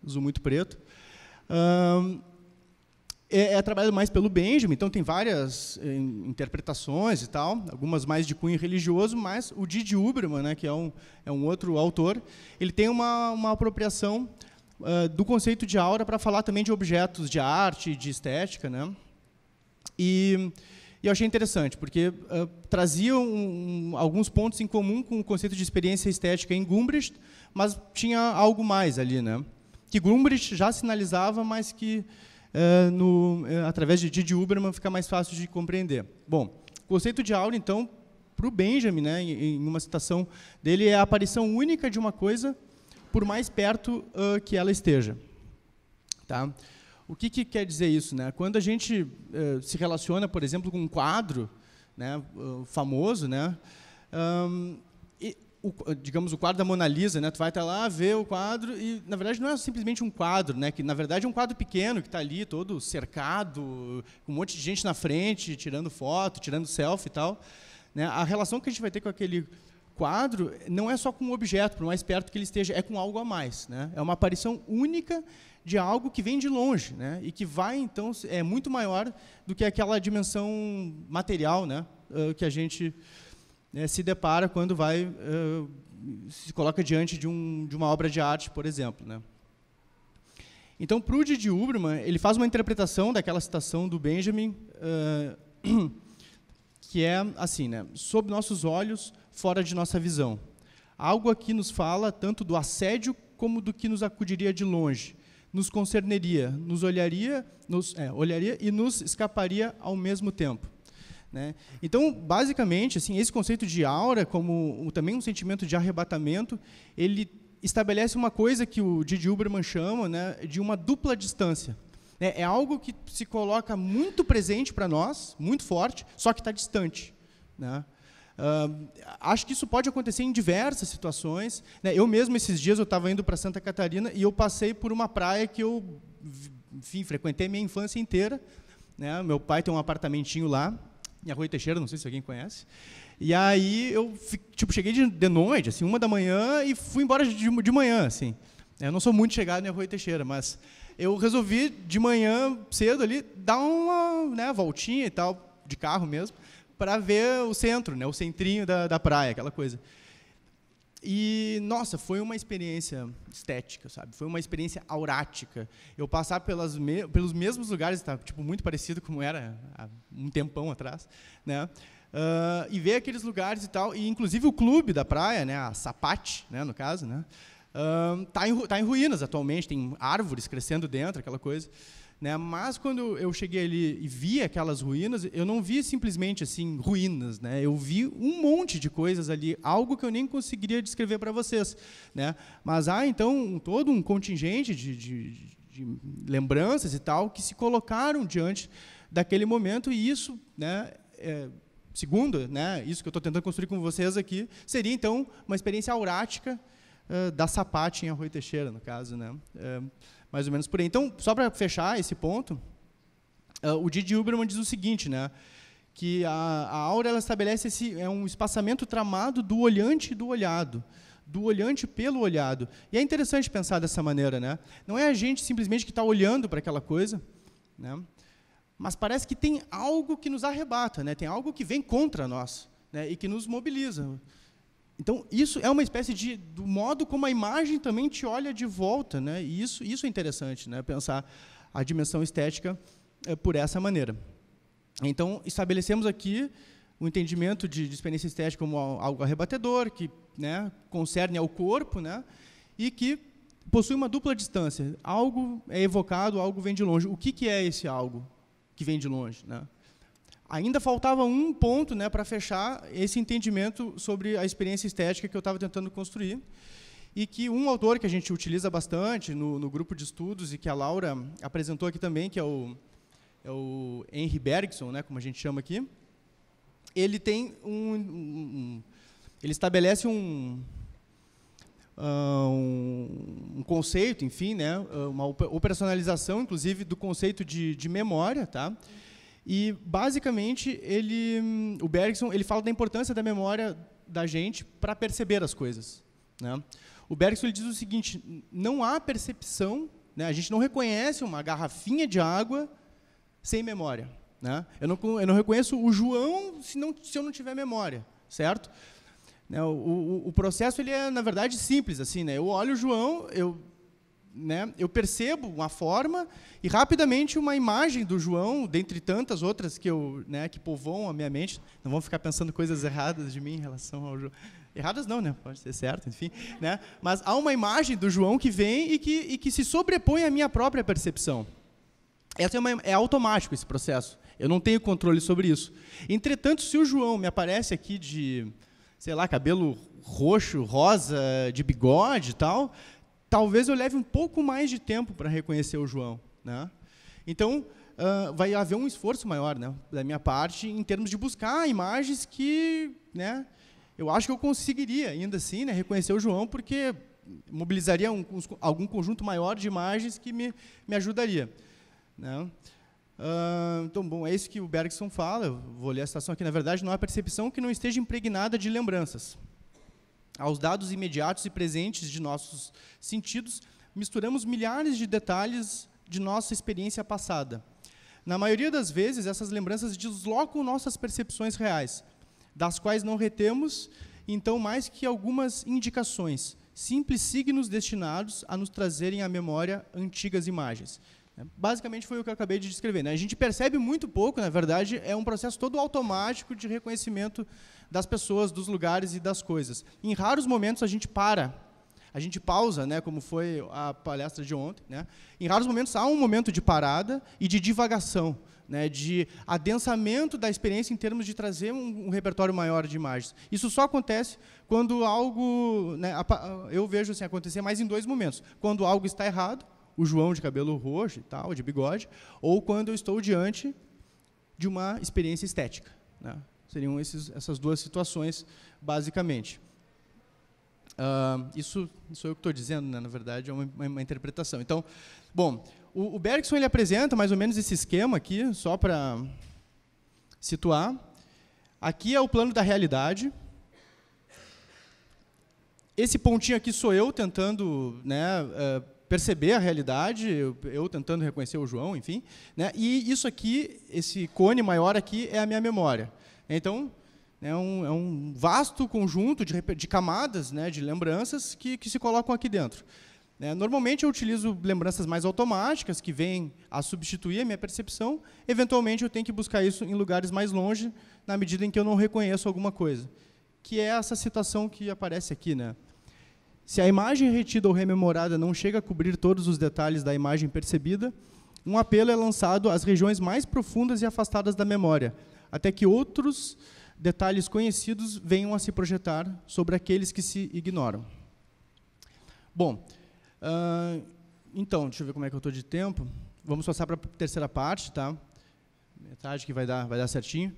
uso muito preto. Um, é, é trabalhado mais pelo Benjamin, então tem várias eh, interpretações e tal, algumas mais de cunho religioso, mas o Didi Uberman, né, que é um, é um outro autor, ele tem uma, uma apropriação uh, do conceito de aura para falar também de objetos de arte, de estética. Né? E, e eu achei interessante, porque uh, trazia um, um, alguns pontos em comum com o conceito de experiência estética em Gumbrich, mas tinha algo mais ali, né? que Gumbrich já sinalizava, mas que eh, no, eh, através de Didi Uberman fica mais fácil de compreender. Bom, conceito de aula, então, para o Benjamin, né, em, em, uma citação dele, é a aparição única de uma coisa por mais perto uh, que ela esteja. Tá? O que, que, quer dizer isso? Né? Quando a gente uh, se relaciona, por exemplo, com um quadro né, uh, famoso, né, um, o, digamos, o quadro da Mona Lisa, né? Tu vai estar lá, ver o quadro e, na verdade, não é simplesmente um quadro, né? Que, na verdade, é um quadro pequeno que está ali, todo cercado, com um monte de gente na frente, tirando foto, tirando selfie e tal. Né? A relação que a gente vai ter com aquele quadro não é só com o objeto, por mais perto que ele esteja, é com algo a mais, né? É uma aparição única de algo que vem de longe, né? E que vai, então, é muito maior do que aquela dimensão material, né? Uh, que a gente né, se depara quando vai uh, se coloca diante de, um, de uma obra de arte, por exemplo. Né? Então, Prude de Uberman ele faz uma interpretação daquela citação do Benjamin, uh, que é assim, né? sob nossos olhos, fora de nossa visão. Algo aqui nos fala tanto do assédio como do que nos acudiria de longe, nos concerneria, nos olharia, nos, é, olharia e nos escaparia ao mesmo tempo. Né? Então, basicamente, assim, esse conceito de aura, como também um sentimento de arrebatamento, ele estabelece uma coisa que o Didi Uberman chama né, de uma dupla distância. É, é algo que se coloca muito presente para nós, muito forte, só que está distante. Né? Uh, acho que isso pode acontecer em diversas situações. Né? Eu mesmo, esses dias, eu estava indo para Santa Catarina e eu passei por uma praia que eu enfim, frequentei minha infância inteira. Né? Meu pai tem um apartamentinho lá em Arroio Teixeira, não sei se alguém conhece. E aí eu tipo cheguei de, de noite, assim, uma da manhã e fui embora de, de manhã, assim. Eu não sou muito chegado em Arroio Teixeira, mas eu resolvi de manhã cedo ali dar uma né, voltinha e tal de carro mesmo para ver o centro, né, o centrinho da, da praia, aquela coisa. E, nossa, foi uma experiência estética, sabe? Foi uma experiência aurática. Eu passar pelas me pelos mesmos lugares, tá, tipo, muito parecido como era há um tempão atrás, né? Uh, e ver aqueles lugares e tal. E, inclusive, o clube da praia, né? A Sapate, né, no caso, né? Está ah, em, tá em ruínas atualmente, tem árvores crescendo dentro, aquela coisa. Né? Mas quando eu cheguei ali e vi aquelas ruínas, eu não vi simplesmente assim ruínas, né? Eu vi um monte de coisas ali, algo que eu nem conseguiria descrever para vocês, né? Mas há então um, todo um contingente de, de, de lembranças e tal que se colocaram diante daquele momento e isso, né? É, segundo, né, isso que eu estou tentando construir com vocês aqui, seria então uma experiência aurática uh, da Sapate em Arroio Teixeira, no caso. Né? Uh, mais ou menos por aí. Então, só para fechar esse ponto, uh, o Didi Uberman diz o seguinte, né? que a, a aura ela estabelece esse, é um espaçamento tramado do olhante e do olhado do olhante pelo olhado. E é interessante pensar dessa maneira, né? Não é a gente simplesmente que está olhando para aquela coisa, né? Mas parece que tem algo que nos arrebata, né? Tem algo que vem contra nós, né? E que nos mobiliza. Então, isso é uma espécie de do modo como a imagem também te olha de volta, né? E isso, isso é interessante, né? Pensar a dimensão estética é, por essa maneira. Então, estabelecemos aqui o entendimento de, de experiência estética como algo arrebatedor, que né, concerne ao corpo, né? E que possui uma dupla distância. Algo é evocado, algo vem de longe. O que, que é esse algo que vem de longe, né? Ainda faltava um ponto né, para fechar esse entendimento sobre a experiência estética que eu estava tentando construir e que um autor que a gente utiliza bastante no, no, grupo de estudos e que a Laura apresentou aqui também, que é o, é o Henry Bergson, né, como a gente chama aqui, ele tem um, um ele estabelece um, ah, um, um, conceito, enfim, né, uma operacionalização, inclusive, do conceito de, de memória, tá? E basicamente ele, hum, o Bergson, ele fala da importância da memória da gente para perceber as coisas, né? O Bergson ele diz o seguinte: não há percepção, né? A gente não reconhece uma garrafinha de água sem memória, né? Eu não, eu não reconheço o João se, não, se eu não tiver memória, certo? Né, o, o, o, processo ele é na verdade simples assim, né? Eu olho o João, eu né, eu percebo uma forma e rapidamente uma imagem do João, dentre tantas outras que eu, né, que povoam a minha mente. Não vão ficar pensando coisas erradas de mim em relação ao João. Erradas não, né? Pode ser certo, enfim, né? Mas há uma imagem do João que vem e que, e que se sobrepõe à minha própria percepção. Essa é, uma, é automático esse processo. Eu não tenho controle sobre isso. Entretanto, se o João me aparece aqui de, sei lá, cabelo roxo, rosa, de bigode e tal, talvez eu leve um pouco mais de tempo para reconhecer o João. Né? Então, uh, vai haver um esforço maior né, da minha parte em termos de buscar imagens que né, eu acho que eu conseguiria, ainda assim, né, reconhecer o João, porque mobilizaria um, algum conjunto maior de imagens que me, me ajudaria. Né? Uh, então, bom, é isso que o Bergson fala. Eu vou ler a citação aqui. Na verdade, não há percepção que não esteja impregnada de lembranças aos dados imediatos e presentes de nossos sentidos, misturamos milhares de detalhes de nossa experiência passada. Na maioria das vezes, essas lembranças deslocam nossas percepções reais, das quais não retemos, então, mais que algumas indicações, simples signos destinados a nos trazerem à memória antigas imagens. É, basicamente foi o que eu acabei de descrever. Né? A gente percebe muito pouco, na verdade, é um processo todo automático de reconhecimento das pessoas, dos lugares e das coisas. Em raros momentos a gente para, a gente pausa, né, como foi a palestra de ontem. Né? Em raros momentos há um momento de parada e de divagação, né, de adensamento da experiência em termos de trazer um, um repertório maior de imagens. Isso só acontece quando algo, né, eu vejo assim, acontecer mais em dois momentos: quando algo está errado o João de cabelo roxo e tal, de bigode, ou quando eu estou diante de uma experiência estética. Né? Seriam esses, essas duas situações, basicamente. Uh, isso sou eu que estou dizendo, né? na verdade, é uma, uma, interpretação. Então, bom, o, o Bergson ele apresenta mais ou menos esse esquema aqui, só para situar. Aqui é o plano da realidade. Esse pontinho aqui sou eu tentando né, uh, perceber a realidade, eu, eu, tentando reconhecer o João, enfim. Né? E isso aqui, esse cone maior aqui, é a minha memória. Então, é um, é um vasto conjunto de, de camadas, né, de lembranças que, que se colocam aqui dentro. É, normalmente eu utilizo lembranças mais automáticas, que vêm a substituir a minha percepção. Eventualmente eu tenho que buscar isso em lugares mais longe, na medida em que eu não reconheço alguma coisa. Que é essa citação que aparece aqui, né? Se a imagem retida ou rememorada não chega a cobrir todos os detalhes da imagem percebida, um apelo é lançado às regiões mais profundas e afastadas da memória, até que outros detalhes conhecidos venham a se projetar sobre aqueles que se ignoram. Bom, uh, então, deixa eu ver como é que eu estou de tempo. Vamos passar para a terceira parte, tá? Metade que vai dar, vai dar certinho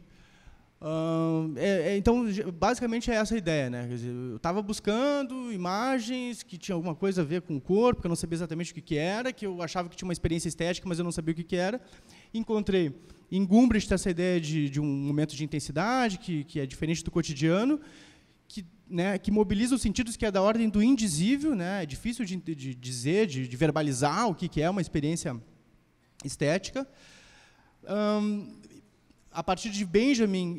é, é, então, basicamente é essa a ideia, né? Dizer, eu estava buscando imagens que tinham alguma coisa a ver com o corpo, que eu não sabia exatamente o que, que era, que eu achava que tinha uma experiência estética, mas eu não sabia o que, que era. Encontrei em Gumbrist essa ideia de, de, um momento de intensidade que, que é diferente do cotidiano, que, né, que mobiliza os sentidos que é da ordem do indizível, né? É difícil de, de dizer, de, de, verbalizar o que, que é uma experiência estética a partir de Benjamin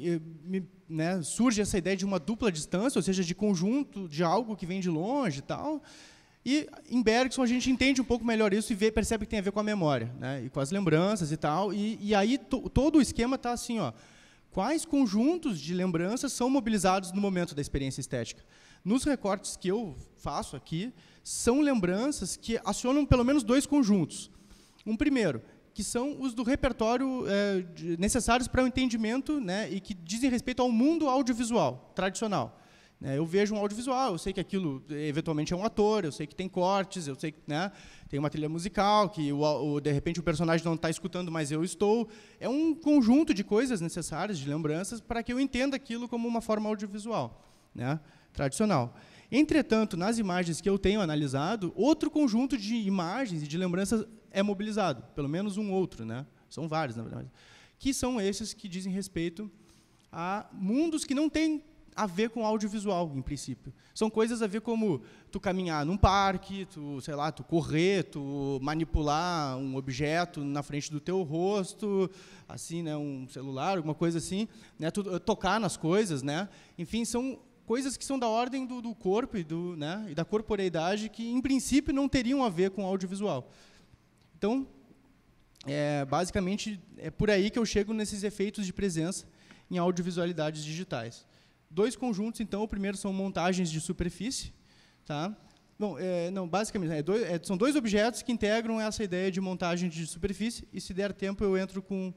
eh, né, surge essa ideia de uma dupla distância, ou seja, de conjunto de algo que vem de longe e tal. E em Bergson a gente entende um pouco melhor isso e vê, percebe que tem a ver com a memória, né, e com as lembranças e tal. E, e aí to, todo o esquema está assim, ó, quais conjuntos de lembranças são mobilizados no momento da experiência estética? Nos recortes que eu faço aqui, são lembranças que acionam pelo menos dois conjuntos. Um primeiro, que são os do repertório é, de, necessários para o entendimento né, e que dizem respeito ao mundo audiovisual tradicional. É, eu vejo um audiovisual, eu sei que aquilo eventualmente é um ator, eu sei que tem cortes, eu sei que né, tem uma trilha musical, que o, o, de repente o personagem não está escutando, mas eu estou. É um conjunto de coisas necessárias, de lembranças, para que eu entenda aquilo como uma forma audiovisual né, tradicional. Entretanto, nas imagens que eu tenho analisado, outro conjunto de imagens e de lembranças é mobilizado, pelo menos um outro, né? São vários, na verdade. Que são esses que dizem respeito a mundos que não têm a ver com audiovisual, em princípio. São coisas a ver como tu caminhar num parque, tu, sei lá, tu correr, tu manipular um objeto na frente do teu rosto, assim, né, um celular, alguma coisa assim, né, tu, eh, tocar nas coisas, né? Enfim, são coisas que são da ordem do, do corpo e, do, né, e da corporeidade que, em princípio, não teriam a ver com audiovisual. Então, é, basicamente, é por aí que eu chego nesses efeitos de presença em audiovisualidades digitais. Dois conjuntos, então, o primeiro são montagens de superfície. Tá? Bom, é, não, basicamente, é dois, é, são dois objetos que integram essa ideia de montagem de superfície, e se der tempo eu entro com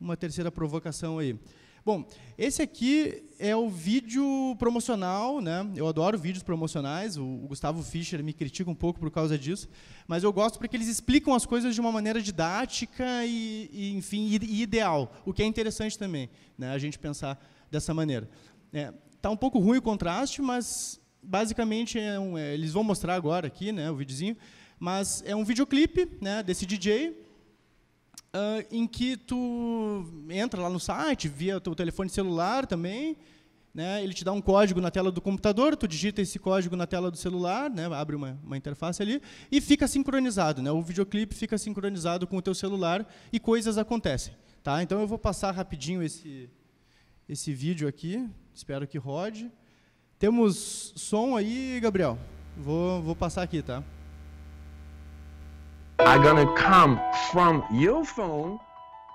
uma terceira provocação aí. Bom, esse aqui é o vídeo promocional, né? Eu adoro vídeos promocionais. O, Gustavo Fischer me critica um pouco por causa disso, mas eu gosto porque eles explicam as coisas de uma maneira didática e, e enfim, e, ideal. O que é interessante também, né? A gente pensar dessa maneira. É, tá um pouco ruim o contraste, mas basicamente é um, é, eles vão mostrar agora aqui, né? O videozinho, mas é um videoclipe, né? Desse DJ uh, em que tu entra lá no site, via o teu telefone celular também, né? ele te dá um código na tela do computador, tu digita esse código na tela do celular, né? abre uma, uma, interface ali, e fica sincronizado. Né? O videoclipe fica sincronizado com o teu celular e coisas acontecem. Tá? Então eu vou passar rapidinho esse, esse vídeo aqui, espero que rode. Temos som aí, Gabriel? Vou, vou passar aqui, tá? are going to come from your phone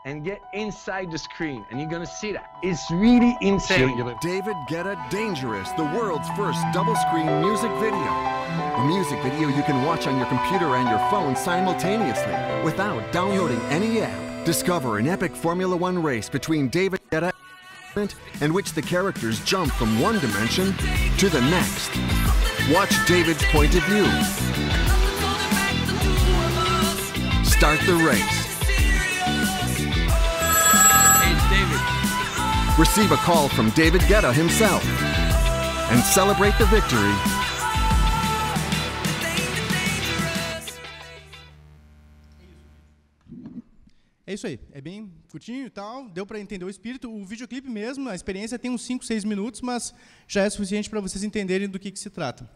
and get inside the screen, and you're gonna see that. It's really insane. David Guetta Dangerous, the world's first double screen music video. A music video you can watch on your computer and your phone simultaneously without downloading any app. Discover an epic Formula One race between David Guetta in which the characters jump from one dimension to the next. Watch David's point of view start the race. receive a call from David Guetta himself, and celebrate the victory. É isso aí, é bem curtinho e tal, deu para entender o espírito. O videoclipe mesmo, a experiência tem uns 5, 6 minutos, mas já é suficiente para vocês entenderem do que, que se trata.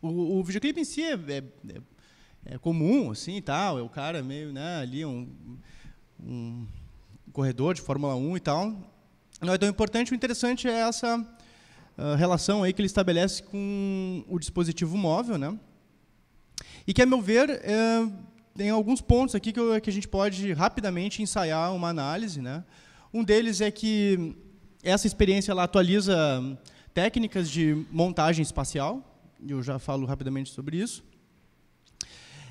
O, o videoclipe em si é, é, é é, comum, assim, tal. É o cara meio, né, ali um, um corredor de Fórmula 1 e tal. Não é tão importante, o interessante é essa uh, relação aí que ele estabelece com o dispositivo móvel, né? E que, a meu ver, é, tem alguns pontos aqui que, eu, que a gente pode rapidamente ensaiar uma análise, né? Um deles é que essa experiência ela atualiza técnicas de montagem espacial, eu já falo rapidamente sobre isso.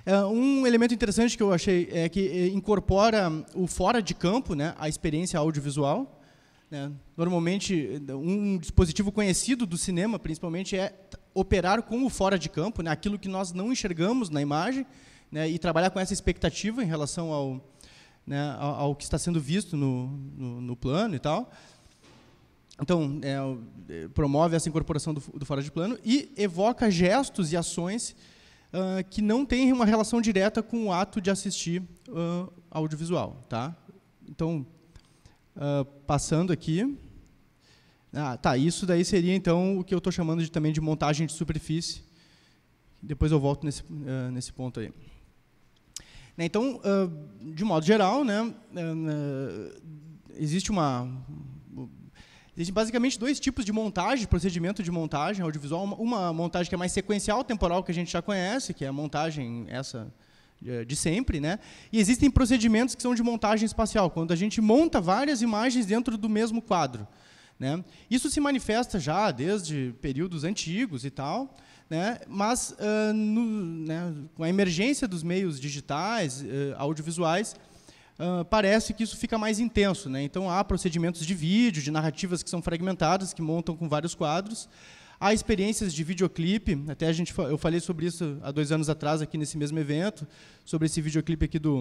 É, um elemento interessante que eu achei é que é, incorpora o fora de campo, né, a experiência audiovisual. Né. Normalmente, um dispositivo conhecido do cinema, principalmente, é operar com o fora de campo, né, aquilo que nós não enxergamos na imagem, né, e trabalhar com essa expectativa em relação ao, né, ao, ao, que está sendo visto no, no, no plano e tal. Então, é, é promove essa incorporação do, do, fora de plano e evoca gestos e ações uh, que não tem uma relação direta com o ato de assistir uh, audiovisual. Tá? Então, uh, passando aqui. Ah, tá, isso daí seria, então, o que eu estou chamando de, também de montagem de superfície. Depois eu volto nesse, nesse ponto aí. Né, então, de modo geral, né, existe uma, Existem basicamente dois tipos de montagem, procedimento de montagem audiovisual. Uma montagem que é mais sequencial, temporal, que a gente já conhece, que é a montagem essa eh, de sempre, né? E existem procedimentos que são de montagem espacial, quando a gente monta várias imagens dentro do mesmo quadro, né? Isso se manifesta já desde períodos antigos e tal, né? Mas uh, no, né, com a emergência dos meios digitais, uh, audiovisuais, ah, parece que isso fica mais intenso. Né? Então, há procedimentos de vídeo, de narrativas que são fragmentadas, que montam com vários quadros. Há experiências de videoclipe, até a gente, eu falei sobre isso há dois anos atrás aqui nesse mesmo evento, sobre esse videoclipe aqui do,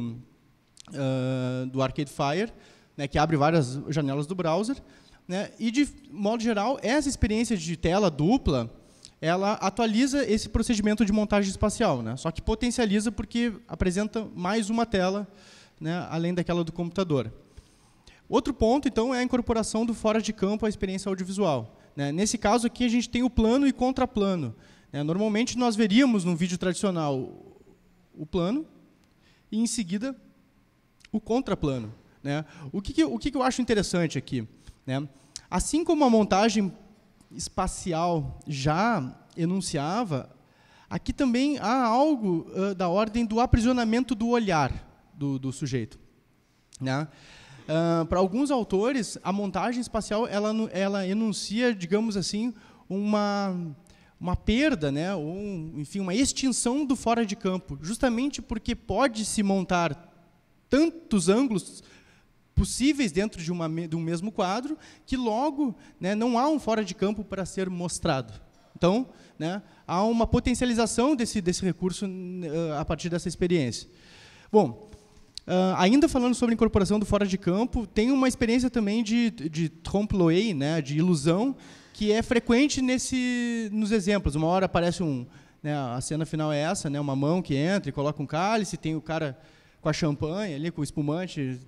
uh, do Arcade Fire, né, que abre várias janelas do browser. Né? E, de modo geral, essa experiência de tela dupla, ela atualiza esse procedimento de montagem espacial, né? só que potencializa porque apresenta mais uma tela né, além daquela do computador. Outro ponto, então, é a incorporação do fora de campo à experiência audiovisual. Né? Nesse caso aqui, a gente tem o plano e contraplano. Né? Normalmente, nós veríamos num vídeo tradicional o plano e, em seguida, o contraplano. Né? O, que, que, o que, que eu acho interessante aqui? Né? Assim como a montagem espacial já enunciava, aqui também há algo uh, da ordem do aprisionamento do olhar do, do sujeito. Né? Uh, ah, Para alguns autores, a montagem espacial ela, ela enuncia, digamos assim, uma uma perda, né, ou enfim, uma extinção do fora de campo, justamente porque pode se montar tantos ângulos possíveis dentro de, uma, de um mesmo quadro que logo né, não há um fora de campo para ser mostrado. Então, né, há uma potencialização desse, desse recurso uh, a partir dessa experiência. Bom, Uh, ainda falando sobre incorporação do fora de campo, tem uma experiência também de, de trompe-l'oeil, né, de ilusão, que é frequente nesse, nos exemplos. Uma hora aparece um... Né, a cena final é essa, né, uma mão que entra e coloca um cálice, tem o cara com a champanhe ali, com o espumante,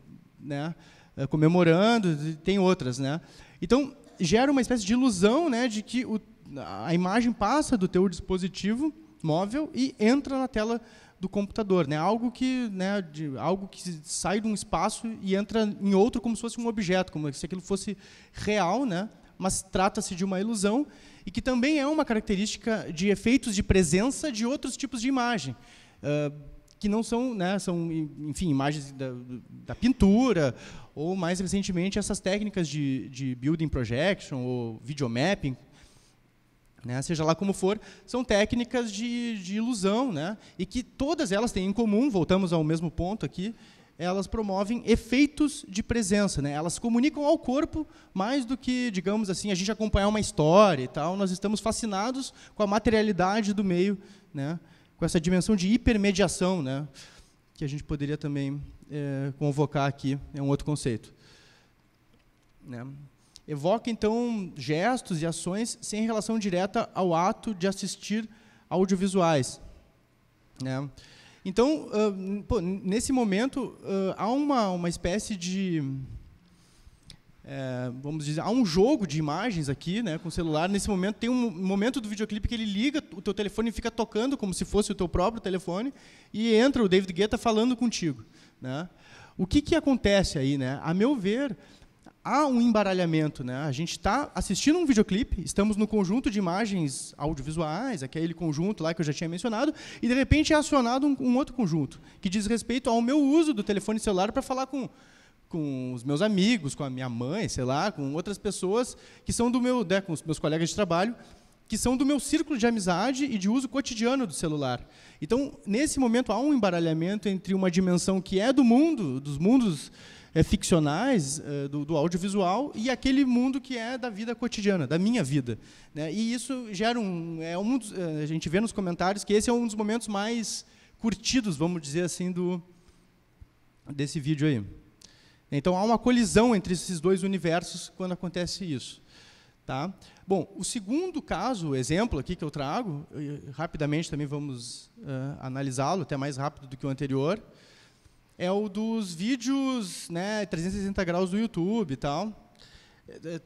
né, eh, comemorando, tem outras. Né. Então, gera uma espécie de ilusão né, de que o, a imagem passa do teu dispositivo móvel e entra na tela do computador, né? Algo que, né, de, algo que sai de um espaço e entra em outro como se fosse um objeto, como se aquilo fosse real, né? Mas trata-se de uma ilusão e que também é uma característica de efeitos de presença de outros tipos de imagem. Uh, que não são, né, são enfim, imagens da, da, pintura, ou mais recentemente essas técnicas de, de building projection, ou videomapping, né, seja lá como for, são técnicas de, de ilusão, né, e que todas elas têm em comum, voltamos ao mesmo ponto aqui, elas promovem efeitos de presença, né, elas comunicam ao corpo mais do que, digamos assim, a gente acompanhar uma história e tal, nós estamos fascinados com a materialidade do meio, né, com essa dimensão de hipermediação, né, que a gente poderia também é, convocar aqui, é um outro conceito. Né evoca então gestos e ações sem relação direta ao ato de assistir audiovisuais. Né? Então, uh, pô, nesse momento, uh, há uma, uma espécie de. É, vamos dizer, há um jogo de imagens aqui, né, com o celular. Nesse momento tem um momento do videoclipe que ele liga o teu telefone e fica tocando como se fosse o teu próprio telefone e entra o David Guetta falando contigo, né? O que que acontece aí, né? A meu ver, há um embaralhamento, né? A gente está assistindo um videoclipe, estamos no conjunto de imagens audiovisuais, aquele conjunto lá que eu já tinha mencionado, e de repente é acionado um, um outro conjunto que diz respeito ao meu uso do telefone celular para falar com com os meus amigos, com a minha mãe, sei lá, com outras pessoas que são do meu, né, com os meus colegas de trabalho, que são do meu círculo de amizade e de uso cotidiano do celular. Então, nesse momento há um embaralhamento entre uma dimensão que é do mundo, dos mundos é, ficcionais é, do, do, audiovisual e aquele mundo que é da vida cotidiana, da minha vida. Né? E isso gera um, é um dos, é, a gente vê nos comentários que esse é um dos momentos mais curtidos, vamos dizer assim, do desse vídeo aí. Então há uma colisão entre esses dois universos quando acontece isso. Tá? Bom, o segundo caso, o exemplo aqui que eu trago, rapidamente também vamos uh, analisá-lo, até mais rápido do que o anterior, é o dos vídeos né, 360 graus do YouTube e tal. É, é,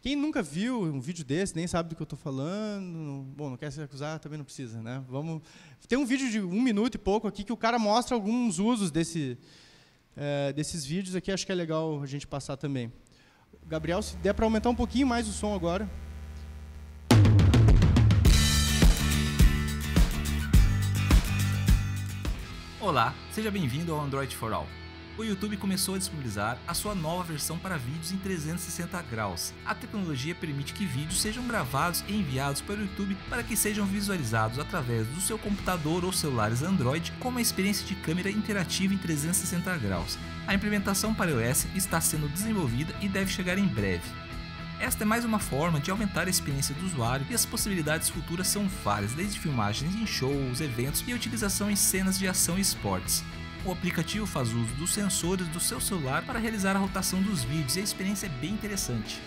quem nunca viu um vídeo desse, nem sabe do que eu estou falando, bom, não quer se acusar, também não precisa, né? Vamos... Tem um vídeo de um minuto e pouco aqui que o cara mostra alguns usos desse, é, desses vídeos aqui, acho que é legal a gente passar também. Gabriel, se der para aumentar um pouquinho mais o som agora. Olá, seja bem-vindo ao Android for All. O YouTube começou a disponibilizar a sua nova versão para vídeos em 360 graus. A tecnologia permite que vídeos sejam gravados e enviados para o YouTube para que sejam visualizados através do seu computador ou celulares Android com uma experiência de câmera interativa em 360 graus. A implementação para iOS está sendo desenvolvida e deve chegar em breve. Esta é mais uma forma de aumentar a experiência do usuário e as possibilidades futuras são várias, desde filmagens em shows, eventos e utilização em cenas de ação e esportes. O aplicativo faz uso dos sensores do seu celular para realizar a rotação dos vídeos e a experiência é bem interessante.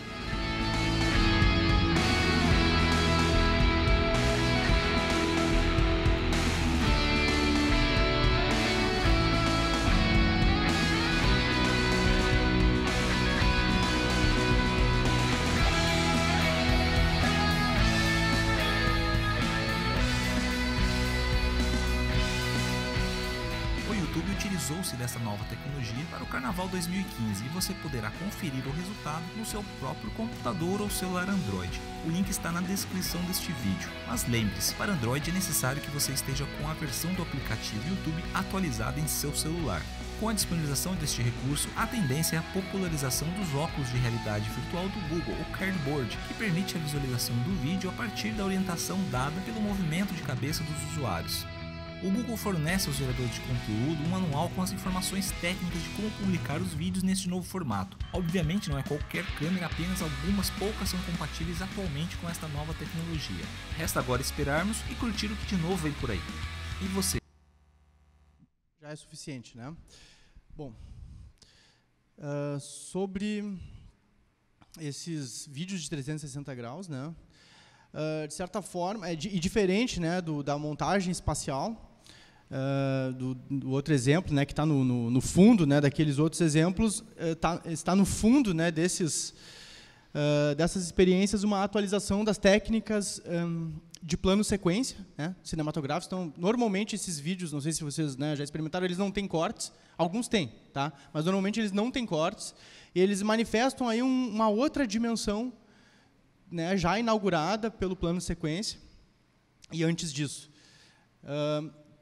Carnaval 2015 e você poderá conferir o resultado no seu próprio computador ou celular Android. O link está na descrição deste vídeo. Mas lembre-se, para Android é necessário que você esteja com a versão do aplicativo YouTube atualizada em seu celular. Com a disponibilização deste recurso, a tendência é a popularização dos óculos de realidade virtual do Google, o Cardboard, que permite a visualização do vídeo a partir da orientação dada pelo movimento de cabeça dos usuários. O Google fornece aos geradores de conteúdo um manual com as informações técnicas de como publicar os vídeos neste novo formato. Obviamente não é qualquer câmera, apenas algumas poucas são compatíveis atualmente com esta nova tecnologia. Resta agora esperarmos e curtir o que de novo vem por aí. E você? Já é suficiente, né? Bom, uh, sobre esses vídeos de 360 graus, né? Uh, de certa forma, é, e diferente né, do, da montagem espacial, Uh, do, do, outro exemplo, né, que está no, no, no, fundo né, daqueles outros exemplos, uh, tá, está no fundo né, desses, uh, dessas experiências uma atualização das técnicas um, ah, de plano sequência né, cinematográficos. Então, normalmente esses vídeos, não sei se vocês né, já experimentaram, eles não têm cortes, alguns têm, tá? mas normalmente eles não têm cortes, e eles manifestam aí um, uma outra dimensão né, já inaugurada pelo plano sequência e antes disso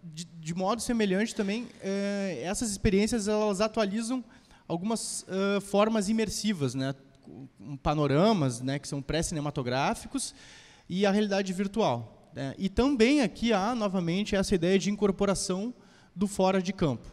de, de modo semelhante também, eh, essas experiências elas atualizam algumas uh, formas imersivas, né? panoramas né? que são pré-cinematográficos e a realidade virtual. Né? E também aqui há, novamente, essa ideia de incorporação do fora de campo.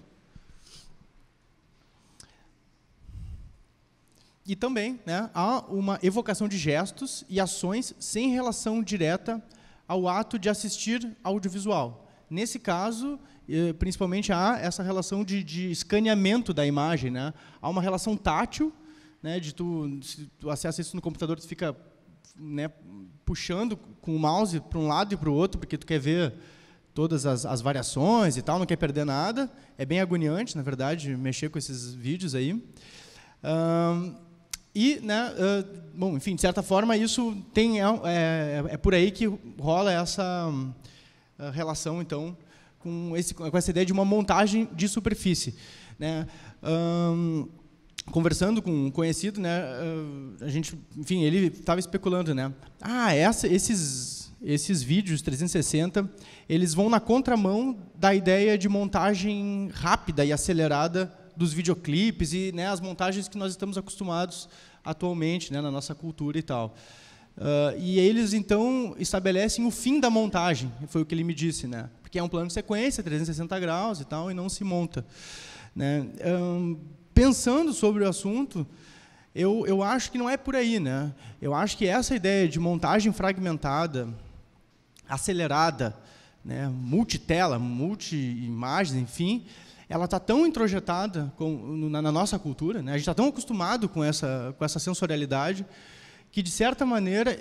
E também né, há uma evocação de gestos e ações sem relação direta ao ato de assistir audiovisual. Nesse caso, eh, principalmente há essa relação de, de escaneamento da imagem, né? Há uma relação tátil, né? De tu, se tu acessa isso no computador, tu fica né, puxando com o mouse para um lado e para o outro, porque tu quer ver todas as, as, variações e tal, não quer perder nada. É bem agoniante, na verdade, mexer com esses vídeos aí. Um, e, né, uh, bom, enfim, de certa forma, isso tem é, é, é por aí que rola essa relação, então, com, esse, com essa ideia de uma montagem de superfície. Né? Um, conversando com um conhecido, né, ah, a gente, enfim, ele estava especulando, né? Ah, essa, esses esses vídeos 360, eles vão na contramão da ideia de montagem rápida e acelerada dos videoclipes e né, as montagens que nós estamos acostumados atualmente né, na nossa cultura e tal. Uh, e eles então estabelecem o fim da montagem, foi o que ele me disse, né? Porque é um plano de sequência, 360 graus e tal, e não se monta. Né? Um, pensando sobre o assunto, eu, eu acho que não é por aí, né? Eu acho que essa ideia de montagem fragmentada, acelerada, né, multitela, multi-imagens, enfim, ela está tão introjetada com, na, na, nossa cultura, né? A gente está tão acostumado com essa, com essa sensorialidade que de certa maneira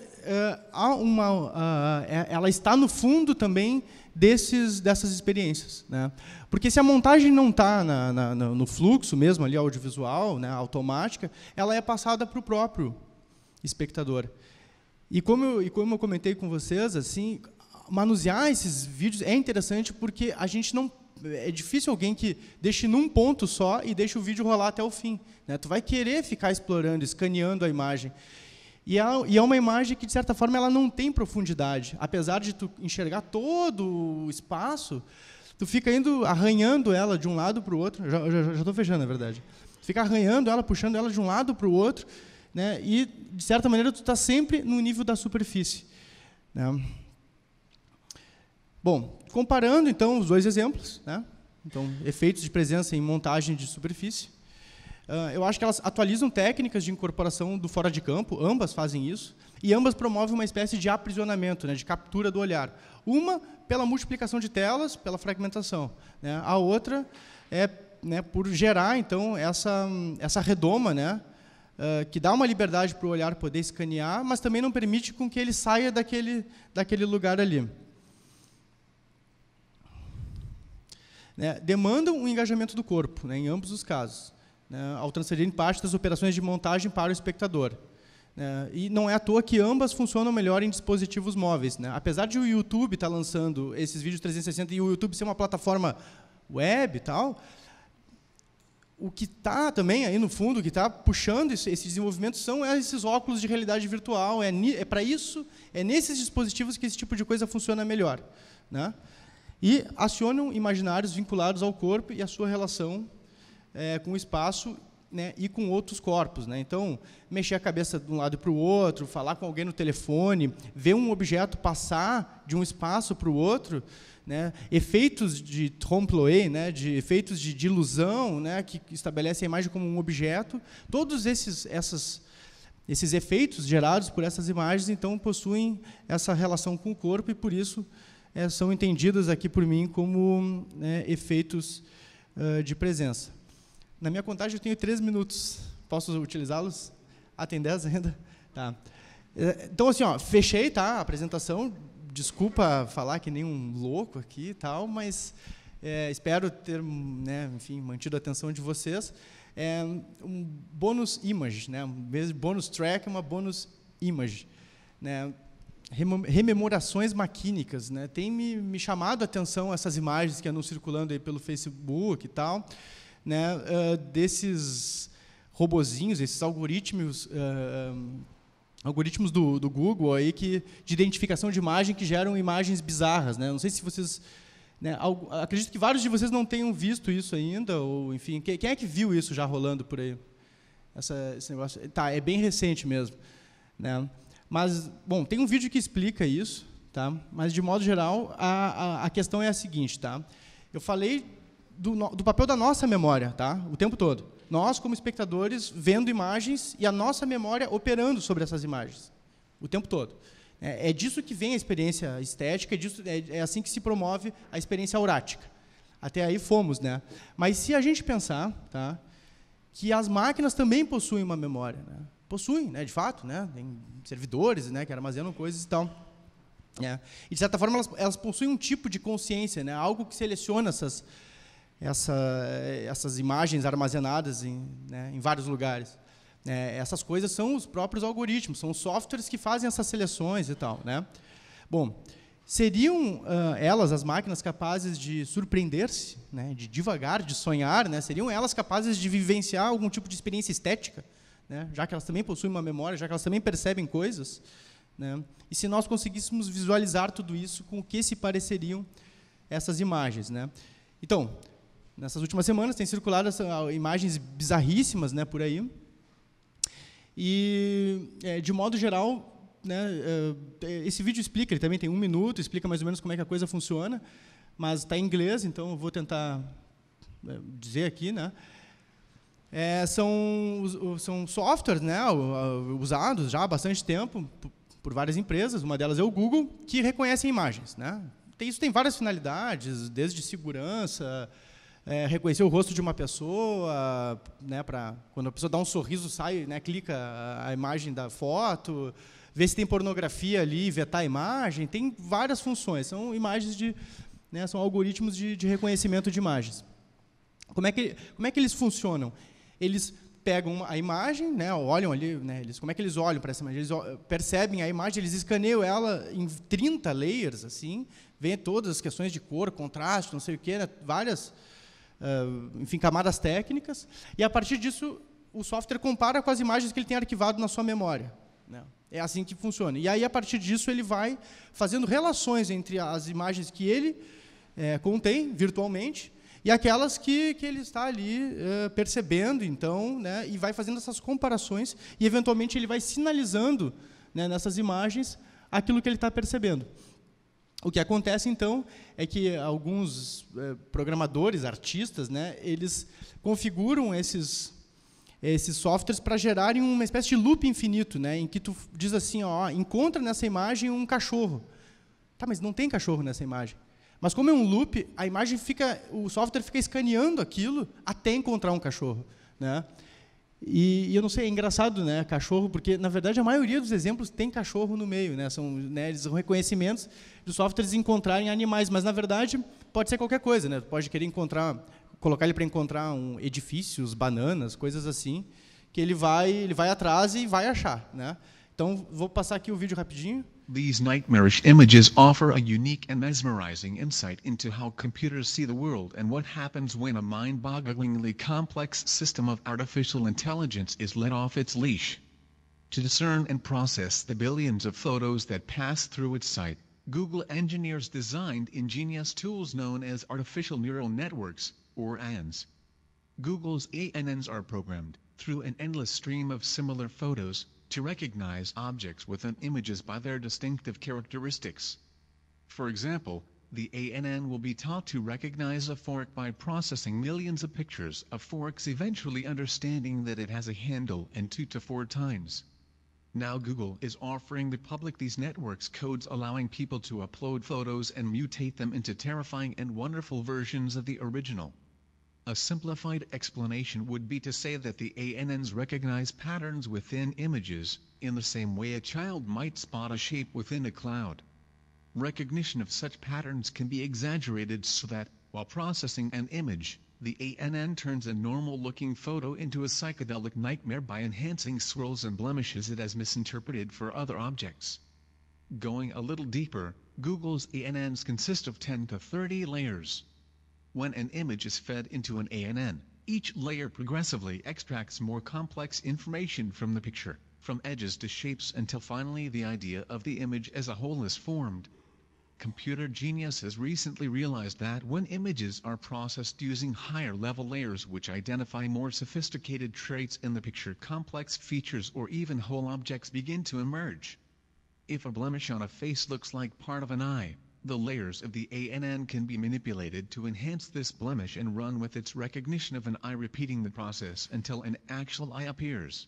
uh, uma, uh, ela está no fundo também desses, dessas experiências, né? Porque se a montagem não está no fluxo mesmo ali audiovisual, né, automática, ela é passada para o próprio espectador. E como eu, e como eu comentei com vocês, assim, manusear esses vídeos é interessante porque a gente não é difícil alguém que deixe num ponto só e deixe o vídeo rolar até o fim. Né? Tu vai querer ficar explorando, escaneando a imagem. E é, uma imagem que, de certa forma, ela não tem profundidade. Apesar de tu enxergar todo o espaço, tu fica indo arranhando ela de um lado para o outro. já estou fechando, na verdade. Tu fica arranhando ela, puxando ela de um lado para o outro. Né? E, de certa maneira, tu está sempre no nível da superfície. Né? Bom, comparando, então, os dois exemplos. Né? Então, efeitos de presença em montagem de superfície. Uh, eu acho que elas atualizam técnicas de incorporação do fora de campo, ambas fazem isso, e ambas promovem uma espécie de aprisionamento, né, de captura do olhar. Uma pela multiplicação de telas, pela fragmentação. Né? A outra é né, por gerar, então, essa, essa redoma, né, uh, que dá uma liberdade para o olhar poder escanear, mas também não permite com que ele saia daquele, daquele lugar ali. Né, demandam um engajamento do corpo, né, em ambos os casos né, ao transferir parte das operações de montagem para o espectador. É, e não é à toa que ambas funcionam melhor em dispositivos móveis. Né? Apesar de o YouTube estar tá lançando esses vídeos 360 e o YouTube ser uma plataforma web e tal, o que está também aí no fundo, que está puxando esse, esse, desenvolvimento são esses óculos de realidade virtual. É, é para isso, é nesses dispositivos que esse tipo de coisa funciona melhor. Né? E acionam imaginários vinculados ao corpo e à sua relação é, com o espaço né, e com outros corpos. Né? Então, mexer a cabeça de um lado para o outro, falar com alguém no telefone, ver um objeto passar de um espaço para o outro, né? efeitos de trompe né? de efeitos de ilusão né? que estabelece a imagem como um objeto. Todos esses, essas, esses efeitos gerados por essas imagens, então, possuem essa relação com o corpo e, por isso, é, são entendidas aqui por mim como né, efeitos uh, de presença. Na minha contagem eu tenho três minutos. Posso utilizá-los? Ah, tem dez ainda? Tá. Eh, então, assim, ó, fechei tá, a apresentação. Desculpa falar que nem um louco aqui e tal, mas é, espero ter né, enfim, mantido a atenção de vocês. É um bônus image, né, um bônus track, uma bônus image. Né, rememorações maquínicas. Né, tem me, me chamado a atenção essas imagens que andam circulando aí pelo Facebook e tal né, uh, desses robozinhos, esses algoritmos, uh, algoritmos do, do, Google aí que de identificação de imagem que geram imagens bizarras, né? Não sei se vocês né, algo, acredito que vários de vocês não tenham visto isso ainda, ou enfim, quem, quem é que viu isso já rolando por aí? Essa, esse negócio, tá, é bem recente mesmo, né? Mas, bom, tem um vídeo que explica isso, tá? Mas de modo geral, a, a, a questão é a seguinte, tá? Eu falei do, do papel da nossa memória, tá? O tempo todo. Nós, como espectadores, vendo imagens e a nossa memória operando sobre essas imagens, o tempo todo. É, é disso que vem a experiência estética, é, disso, é, é assim que se promove a experiência aurática. Até aí fomos, né? Mas se a gente pensar, tá? que as máquinas também possuem uma memória. Né? Possuem, né, de fato, né? tem servidores né, que armazenam coisas e tal. É. E, de certa forma, elas, elas, possuem um tipo de consciência, né? algo que seleciona essas, essa, essas imagens armazenadas em, né, em vários lugares. É, essas coisas são os próprios algoritmos, são os softwares que fazem essas seleções e tal. Né? Bom, seriam uh, elas, as máquinas, capazes de surpreender-se, né, de divagar, de sonhar? Né? Seriam elas capazes de vivenciar algum tipo de experiência estética? Né? Já que elas também possuem uma memória, já que elas também percebem coisas? Né? E se nós conseguíssemos visualizar tudo isso, com o que se pareceriam essas imagens? Né? Então, Nessas últimas semanas tem circulado ah, imagens bizarríssimas né, por aí. E, é, de modo geral, né, é, é, esse vídeo explica, ele também tem um minuto, explica mais ou menos como é que a coisa funciona, mas está em inglês, então eu vou tentar é, dizer aqui, né? É, são, são softwares né, usados já há bastante tempo por várias empresas, uma delas é o Google, que reconhecem imagens. Né? Isso tem várias finalidades, desde segurança, é, reconhecer o rosto de uma pessoa, né, para quando a pessoa dá um sorriso, sai, né, clica a, imagem da foto, ver se tem pornografia ali, vetar a imagem, tem várias funções, são imagens de, né, são algoritmos de, de reconhecimento de imagens. Como é que como é que eles funcionam? Eles pegam a imagem, né, olham ali, né, eles, como é que eles olham para essa imagem? Eles percebem a imagem, eles escaneiam ela em 30 layers, assim, vem todas as questões de cor, contraste, não sei o quê, né, várias uh, enfim, camadas técnicas, e a partir disso o software compara com as imagens que ele tem arquivado na sua memória. Né? É assim que funciona. E aí, a partir disso, ele vai fazendo relações entre as imagens que ele é, contém virtualmente e aquelas que, que ele está ali é, percebendo, então, né, e vai fazendo essas comparações e, eventualmente, ele vai sinalizando né, nessas imagens aquilo que ele está percebendo. O que acontece então é que alguns eh, programadores, artistas, né, eles configuram esses esses softwares para gerarem uma espécie de loop infinito, né, em que tu diz assim, ó, encontra nessa imagem um cachorro. Tá, mas não tem cachorro nessa imagem. Mas como é um loop, a imagem fica, o software fica escaneando aquilo até encontrar um cachorro, né? E, e, eu não sei, é engraçado, né, cachorro, porque na verdade a maioria dos exemplos tem cachorro no meio, né? São, né, são reconhecimentos de softwares encontrarem animais, mas na verdade pode ser qualquer coisa, né? Pode querer encontrar, colocar ele para encontrar um edifícios, bananas, coisas assim, que ele vai, ele vai atrás e vai achar, né? Então vou passar aqui o vídeo rapidinho. These nightmarish images offer a unique and mesmerizing insight into how computers see the world and what happens when a mind-bogglingly complex system of artificial intelligence is let off its leash. To discern and process the billions of photos that pass through its site, Google engineers designed ingenious tools known as Artificial Neural Networks, or ANNs. Google's ANNs are programmed, through an endless stream of similar photos, to recognize objects within images by their distinctive characteristics. For example, the ANN will be taught to recognize a fork by processing millions of pictures of forks eventually understanding that it has a handle and two to four times. Now Google is offering the public these networks codes allowing people to upload photos and mutate them into terrifying and wonderful versions of the original. A simplified explanation would be to say that the ANNs recognize patterns within images, in the same way a child might spot a shape within a cloud. Recognition of such patterns can be exaggerated so that, while processing an image, the ANN turns a normal-looking photo into a psychedelic nightmare by enhancing swirls and blemishes it has misinterpreted for other objects. Going a little deeper, Google's ANNs consist of 10 to 30 layers. When an image is fed into an ANN, each layer progressively extracts more complex information from the picture, from edges to shapes until finally the idea of the image as a whole is formed. Computer Genius has recently realized that when images are processed using higher-level layers which identify more sophisticated traits in the picture complex features or even whole objects begin to emerge. If a blemish on a face looks like part of an eye, the layers of the ANN can be manipulated to enhance this blemish and run with its recognition of an eye repeating the process until an actual eye appears.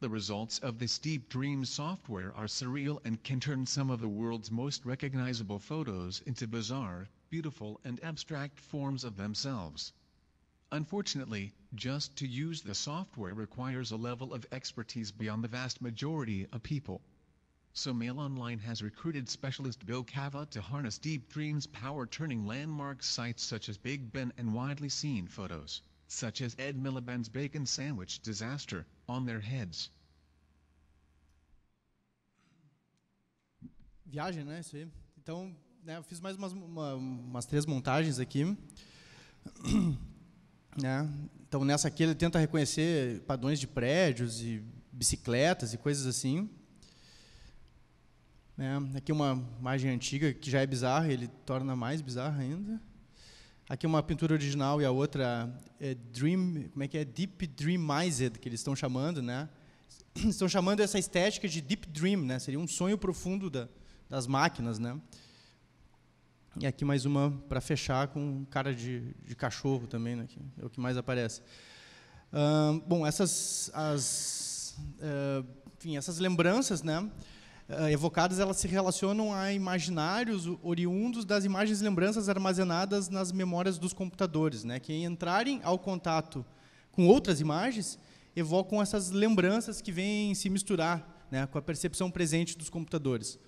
The results of this Deep Dream software are surreal and can turn some of the world's most recognizable photos into bizarre, beautiful and abstract forms of themselves. Unfortunately, just to use the software requires a level of expertise beyond the vast majority of people. So Mail Online has recruited specialist Bill Cava to harness Deep Dream's power turning landmark sites such as Big Ben and widely seen photos, such as Ed Miliband's bacon sandwich disaster, on their heads. Viagem, né? Isso aí. Então, né, eu fiz mais umas, uma, umas três montagens aqui. né? Então, nessa aqui ele tenta reconhecer padrões de prédios e bicicletas e coisas assim. Né? Aqui uma imagem antiga, que já é bizarra, ele torna mais bizarra ainda. Aqui uma pintura original e a outra é Dream, como é que é? Deep Dreamized, que eles estão chamando, né? Estão chamando essa estética de Deep Dream, né? Seria um sonho profundo da, das máquinas, né? E aqui mais uma para fechar com cara de, de cachorro também, né? é o que mais aparece. Uh, bom, essas, as, uh, enfim, essas lembranças, né? Ah, evocadas elas se relacionam a imaginários oriundos das imagens e lembranças armazenadas nas memórias dos computadores, né, que entrarem ao contato com outras imagens evocam essas lembranças que vêm se misturar né, com a percepção presente dos computadores.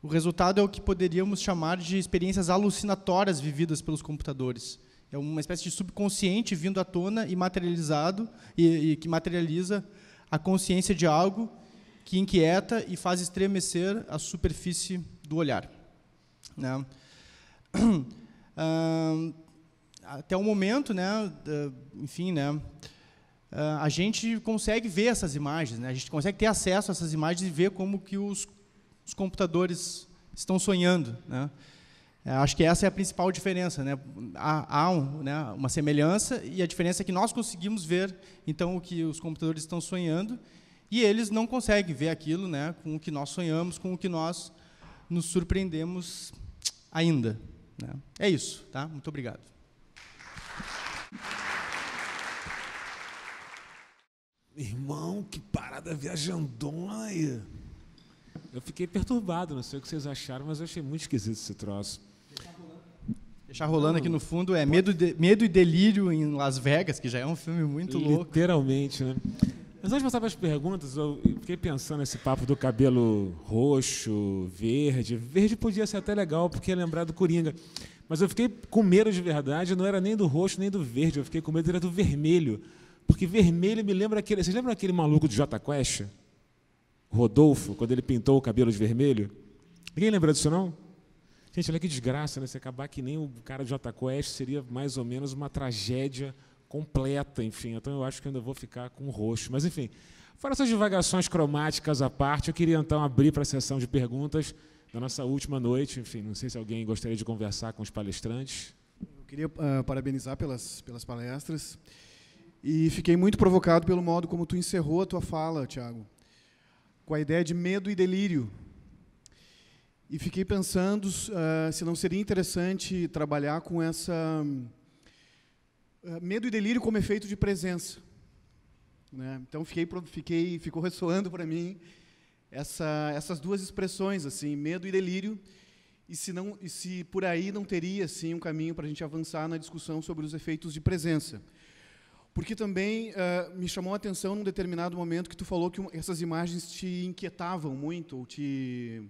O resultado é o que poderíamos chamar de experiências alucinatórias vividas pelos computadores. É uma espécie de subconsciente vindo à tona e materializado e, e que materializa a consciência de algo que inquieta e faz estremecer a superfície do olhar. Né? Uh, até o momento, né, uh, enfim, né, uh, a gente consegue ver essas imagens, né, a gente consegue ter acesso a essas imagens e ver como que os, os computadores estão sonhando. Né. É, acho que essa é a principal diferença. Né? Há, há um, né, uma semelhança e a diferença é que nós conseguimos ver então o que os computadores estão sonhando e eles não conseguem ver aquilo né, com o que nós sonhamos, com o que nós nos surpreendemos ainda. Né? É isso, tá? Muito obrigado. Irmão, que parada viajandona aí. Eu fiquei perturbado, não sei o que vocês acharam, mas eu achei muito esquisito esse troço. Deixar rolando, aqui no fundo é Medo, de, Medo e Delírio em Las Vegas, que já é um filme muito Literalmente, louco. Literalmente, né? Mas antes de passar para as perguntas, eu fiquei pensando nesse papo do cabelo roxo, verde. Verde podia ser até legal, porque ia é lembrar do Coringa. Mas eu fiquei com medo de verdade, não era nem do roxo nem do verde, eu fiquei com medo era do vermelho. Porque vermelho me lembra aquele. Vocês lembram aquele maluco do Jota Quest? Rodolfo, quando ele pintou o cabelo de vermelho? Ninguém lembra disso, não? Gente, olha que desgraça, né? Se acabar que nem o cara de Jota Quest, seria mais ou menos uma tragédia completa, enfim. Então eu acho que ainda vou ficar com o roxo. Mas enfim, fora essas divagações cromáticas à parte, eu queria então abrir para a sessão de perguntas da nossa última noite. Enfim, não sei se alguém gostaria de conversar com os palestrantes. Eu queria uh, parabenizar pelas, pelas palestras e fiquei muito provocado pelo modo como tu encerrou a tua fala, Tiago, com a ideia de medo e delírio. E fiquei pensando uh, se não seria interessante trabalhar com essa ah, medo e delírio como efeito de presença. Né? Então fiquei, fiquei, ficou ressoando para mim essa, essas duas expressões, assim, medo e delírio, e se, não, e se por aí não teria assim, um caminho para a gente avançar na discussão sobre os efeitos de presença. Porque também uh, me chamou a atenção num determinado momento que tu falou que essas imagens te inquietavam muito, ou te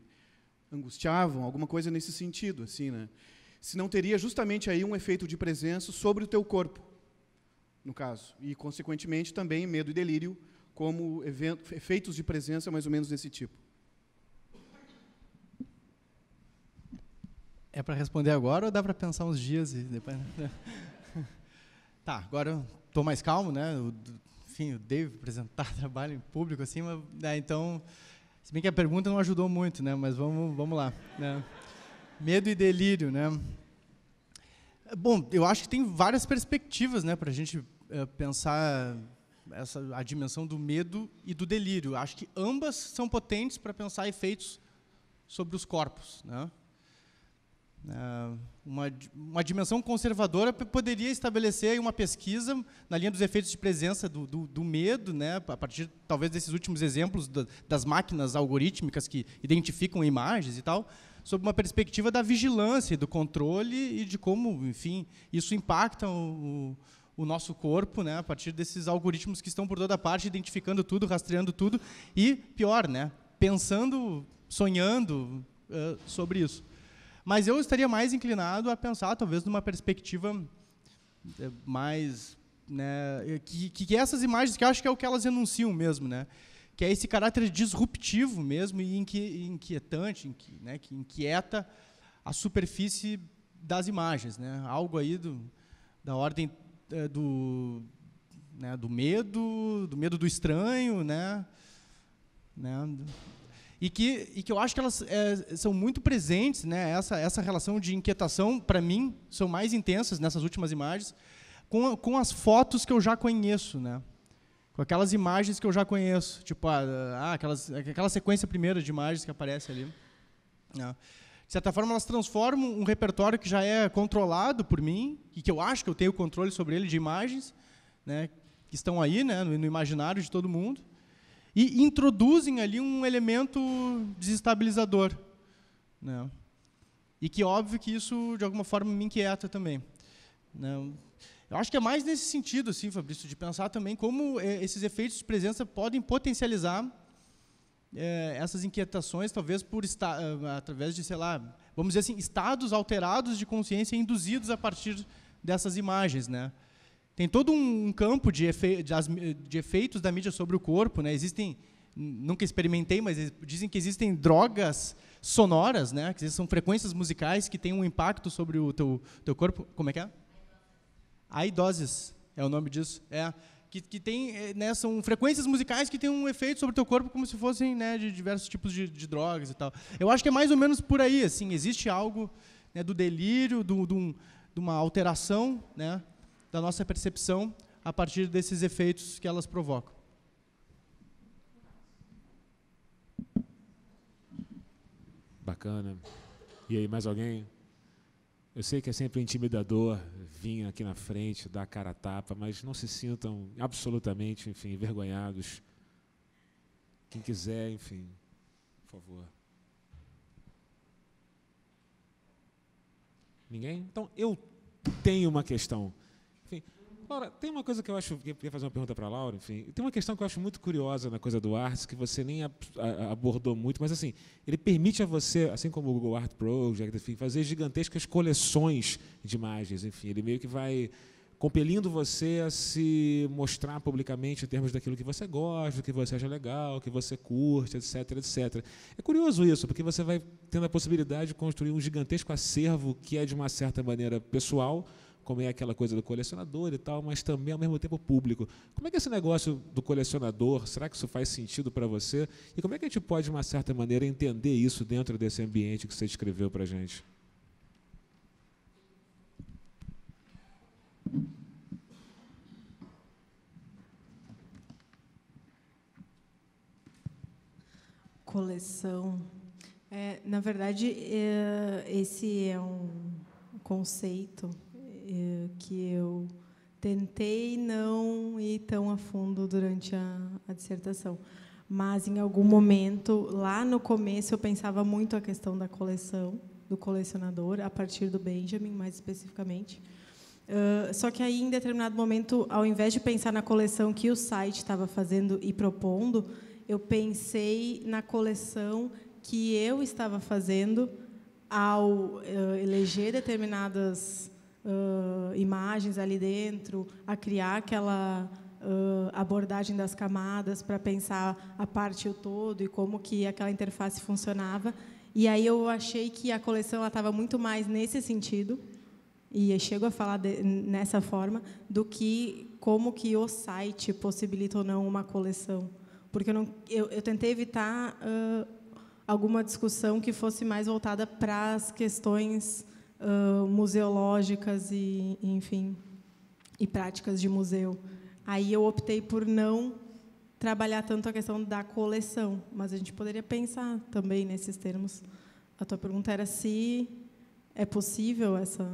angustiavam, alguma coisa nesse sentido, assim, né? se não teria justamente aí um efeito de presença sobre o teu corpo, no caso, e consequentemente também medo e delírio como evento, efeitos de presença mais ou menos desse tipo. É para responder agora ou dá para pensar uns dias e depois? Né? tá, agora estou mais calmo, né? O, enfim, o Dave apresentar trabalho em público assim, mas, né, então, se bem que a pergunta não ajudou muito, né? Mas vamos, vamos lá. Né? Medo e delírio, né? Bom, eu acho que tem várias perspectivas, né, para a gente é, pensar essa a dimensão do medo e do delírio. Acho que ambas são potentes para pensar efeitos sobre os corpos, né? Eh, uma, uma dimensão conservadora poderia estabelecer uma pesquisa na linha dos efeitos de presença do, do, do medo, né, a partir talvez desses últimos exemplos das máquinas algorítmicas que identificam imagens e tal, sob uma perspectiva da vigilância, do controle e de como, enfim, isso impacta o, o nosso corpo, né, a partir desses algoritmos que estão por toda parte, identificando tudo, rastreando tudo e, pior, né, pensando, sonhando uh, sobre isso. Mas eu estaria mais inclinado a pensar, talvez, numa perspectiva eh, mais né, que, que essas imagens que eu acho que é o que elas enunciam mesmo, né? que é esse caráter disruptivo mesmo e inquietante, inqui, né, que inquieta a superfície das imagens, né? Algo aí do, da ordem é, do, né, do medo, do medo do estranho, né? né? E que, e que eu acho que elas é, são muito presentes, né? Essa, essa relação de inquietação, para mim, são mais intensas nessas últimas imagens, com, com as fotos que eu já conheço, né? com aquelas imagens que eu já conheço, tipo ah, ah, aquelas, aquela sequência primeira de imagens que aparece ali. Ah. De certa forma, elas transformam um repertório que já é controlado por mim, e que eu acho que eu tenho controle sobre ele, de imagens, né, que estão aí né, no, no imaginário de todo mundo, e introduzem ali um elemento desestabilizador. Né? E que, óbvio, que isso, de alguma forma, me inquieta também. Né? Eu acho que é mais nesse sentido, sim, Fabrício, de pensar também como é, esses efeitos de presença podem potencializar é, essas inquietações, talvez por estar, eh, através de, sei lá, vamos dizer assim, estados alterados de consciência induzidos a partir dessas imagens, né? Tem todo um, campo de, efe, de, de, efeitos da mídia sobre o corpo, né? Existem, nunca experimentei, mas dizem que existem drogas sonoras, né? Que são frequências musicais que têm um impacto sobre o teu, teu corpo. Como é que é? aidoses, é o nome disso. É, que, que tem, eh, né, são frequências musicais que têm um efeito sobre o teu corpo como se fossem né, de diversos tipos de, de, drogas e tal. Eu acho que é mais ou menos por aí, assim, existe algo né, do delírio, do, do um, de uma alteração né, da nossa percepção a partir desses efeitos que elas provocam. Bacana. E aí, mais alguém? Eu sei que é sempre intimidador vir aqui na frente, dar a cara a tapa, mas não se sintam absolutamente, enfim, envergonhados. Quem quiser, enfim, por favor. Ninguém? Então, eu tenho uma questão. Laura, tem uma coisa que eu acho. Eu ia fazer uma pergunta para a Laura, enfim. Tem uma questão que eu acho muito curiosa na coisa do Arts, que você nem a, a, abordou muito, mas assim, ele permite a você, assim como o Google Art Project, enfim, fazer gigantescas coleções de imagens, enfim. Ele meio que vai compelindo você a se mostrar publicamente em termos daquilo que você gosta, que você acha legal, que você curte, etc, etc. É curioso isso, porque você vai tendo a possibilidade de construir um gigantesco acervo que é de uma certa maneira pessoal, como é aquela coisa do colecionador e tal, mas também ao mesmo tempo público. Como é que é esse negócio do colecionador, será que isso faz sentido para você? E como é que a gente pode, de uma certa maneira, entender isso dentro desse ambiente que você descreveu para a gente? Coleção. É, na verdade, é, esse é um conceito eh, que eu tentei não ir tão a fundo durante a, a dissertação. Mas, em algum momento, lá no começo, eu pensava muito a questão da coleção, do colecionador, a partir do Benjamin, mais especificamente. Uh, só que aí, em determinado momento, ao invés de pensar na coleção que o site estava fazendo e propondo, eu pensei na coleção que eu estava fazendo ao uh, eleger determinadas uh, imagens ali dentro, a criar aquela uh, abordagem das camadas para pensar a parte e o todo e como que aquela interface funcionava. E aí eu achei que a coleção estava muito mais nesse sentido, e chego a falar de, nessa forma, do que como que o site possibilita ou não uma coleção. Porque eu, não, eu, eu tentei evitar uh, alguma discussão que fosse mais voltada para as questões uh, museológicas e, enfim, e práticas de museu. Aí eu optei por não trabalhar tanto a questão da coleção, mas a gente poderia pensar também nesses termos. A tua pergunta era se é possível essa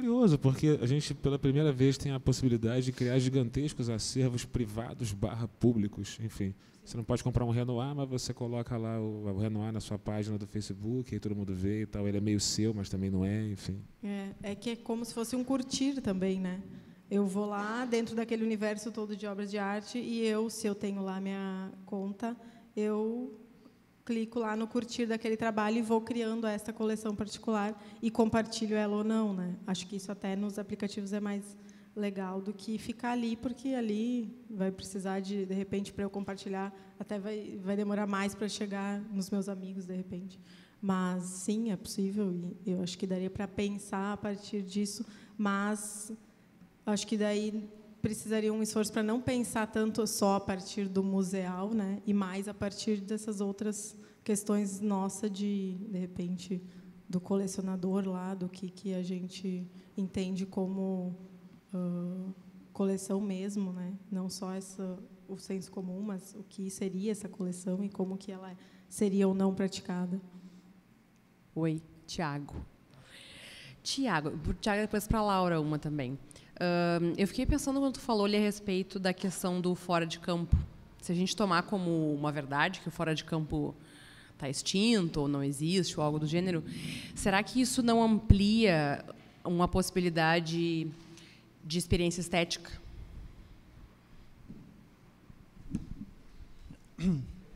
curioso, porque a gente, pela primeira vez, tem a possibilidade de criar gigantescos acervos privados barra públicos, enfim. Você não pode comprar um Renoir, mas você coloca lá o, Renoir na sua página do Facebook, aí todo mundo vê e tal. Ele é meio seu, mas também não é, enfim. É, é que é como se fosse um curtir também, né? Eu vou lá dentro daquele universo todo de obras de arte e eu, se eu tenho lá minha conta, eu clico lá no curtir daquele trabalho e vou criando essa coleção particular e compartilho ela ou não, né? Acho que isso até nos aplicativos é mais legal do que ficar ali, porque ali vai precisar de, de repente, para eu compartilhar, até vai, vai demorar mais para chegar nos meus amigos, de repente. Mas sim, é possível e eu acho que daria para pensar a partir disso, mas acho que daí precisaria um esforço para não pensar tanto só a partir do museal, né? E mais a partir dessas outras questões nossa de, de repente, do colecionador lá, do que, que a gente entende como uh, coleção mesmo, né? Não só essa, o senso comum, mas o que seria essa coleção e como que ela seria ou não praticada. Oi, Tiago. Tiago, Tiago depois para Laura uma também eu fiquei pensando quando tu falou ali a respeito da questão do fora de campo. Se a gente tomar como uma verdade que o fora de campo está extinto ou não existe ou algo do gênero, será que isso não amplia uma possibilidade de experiência estética?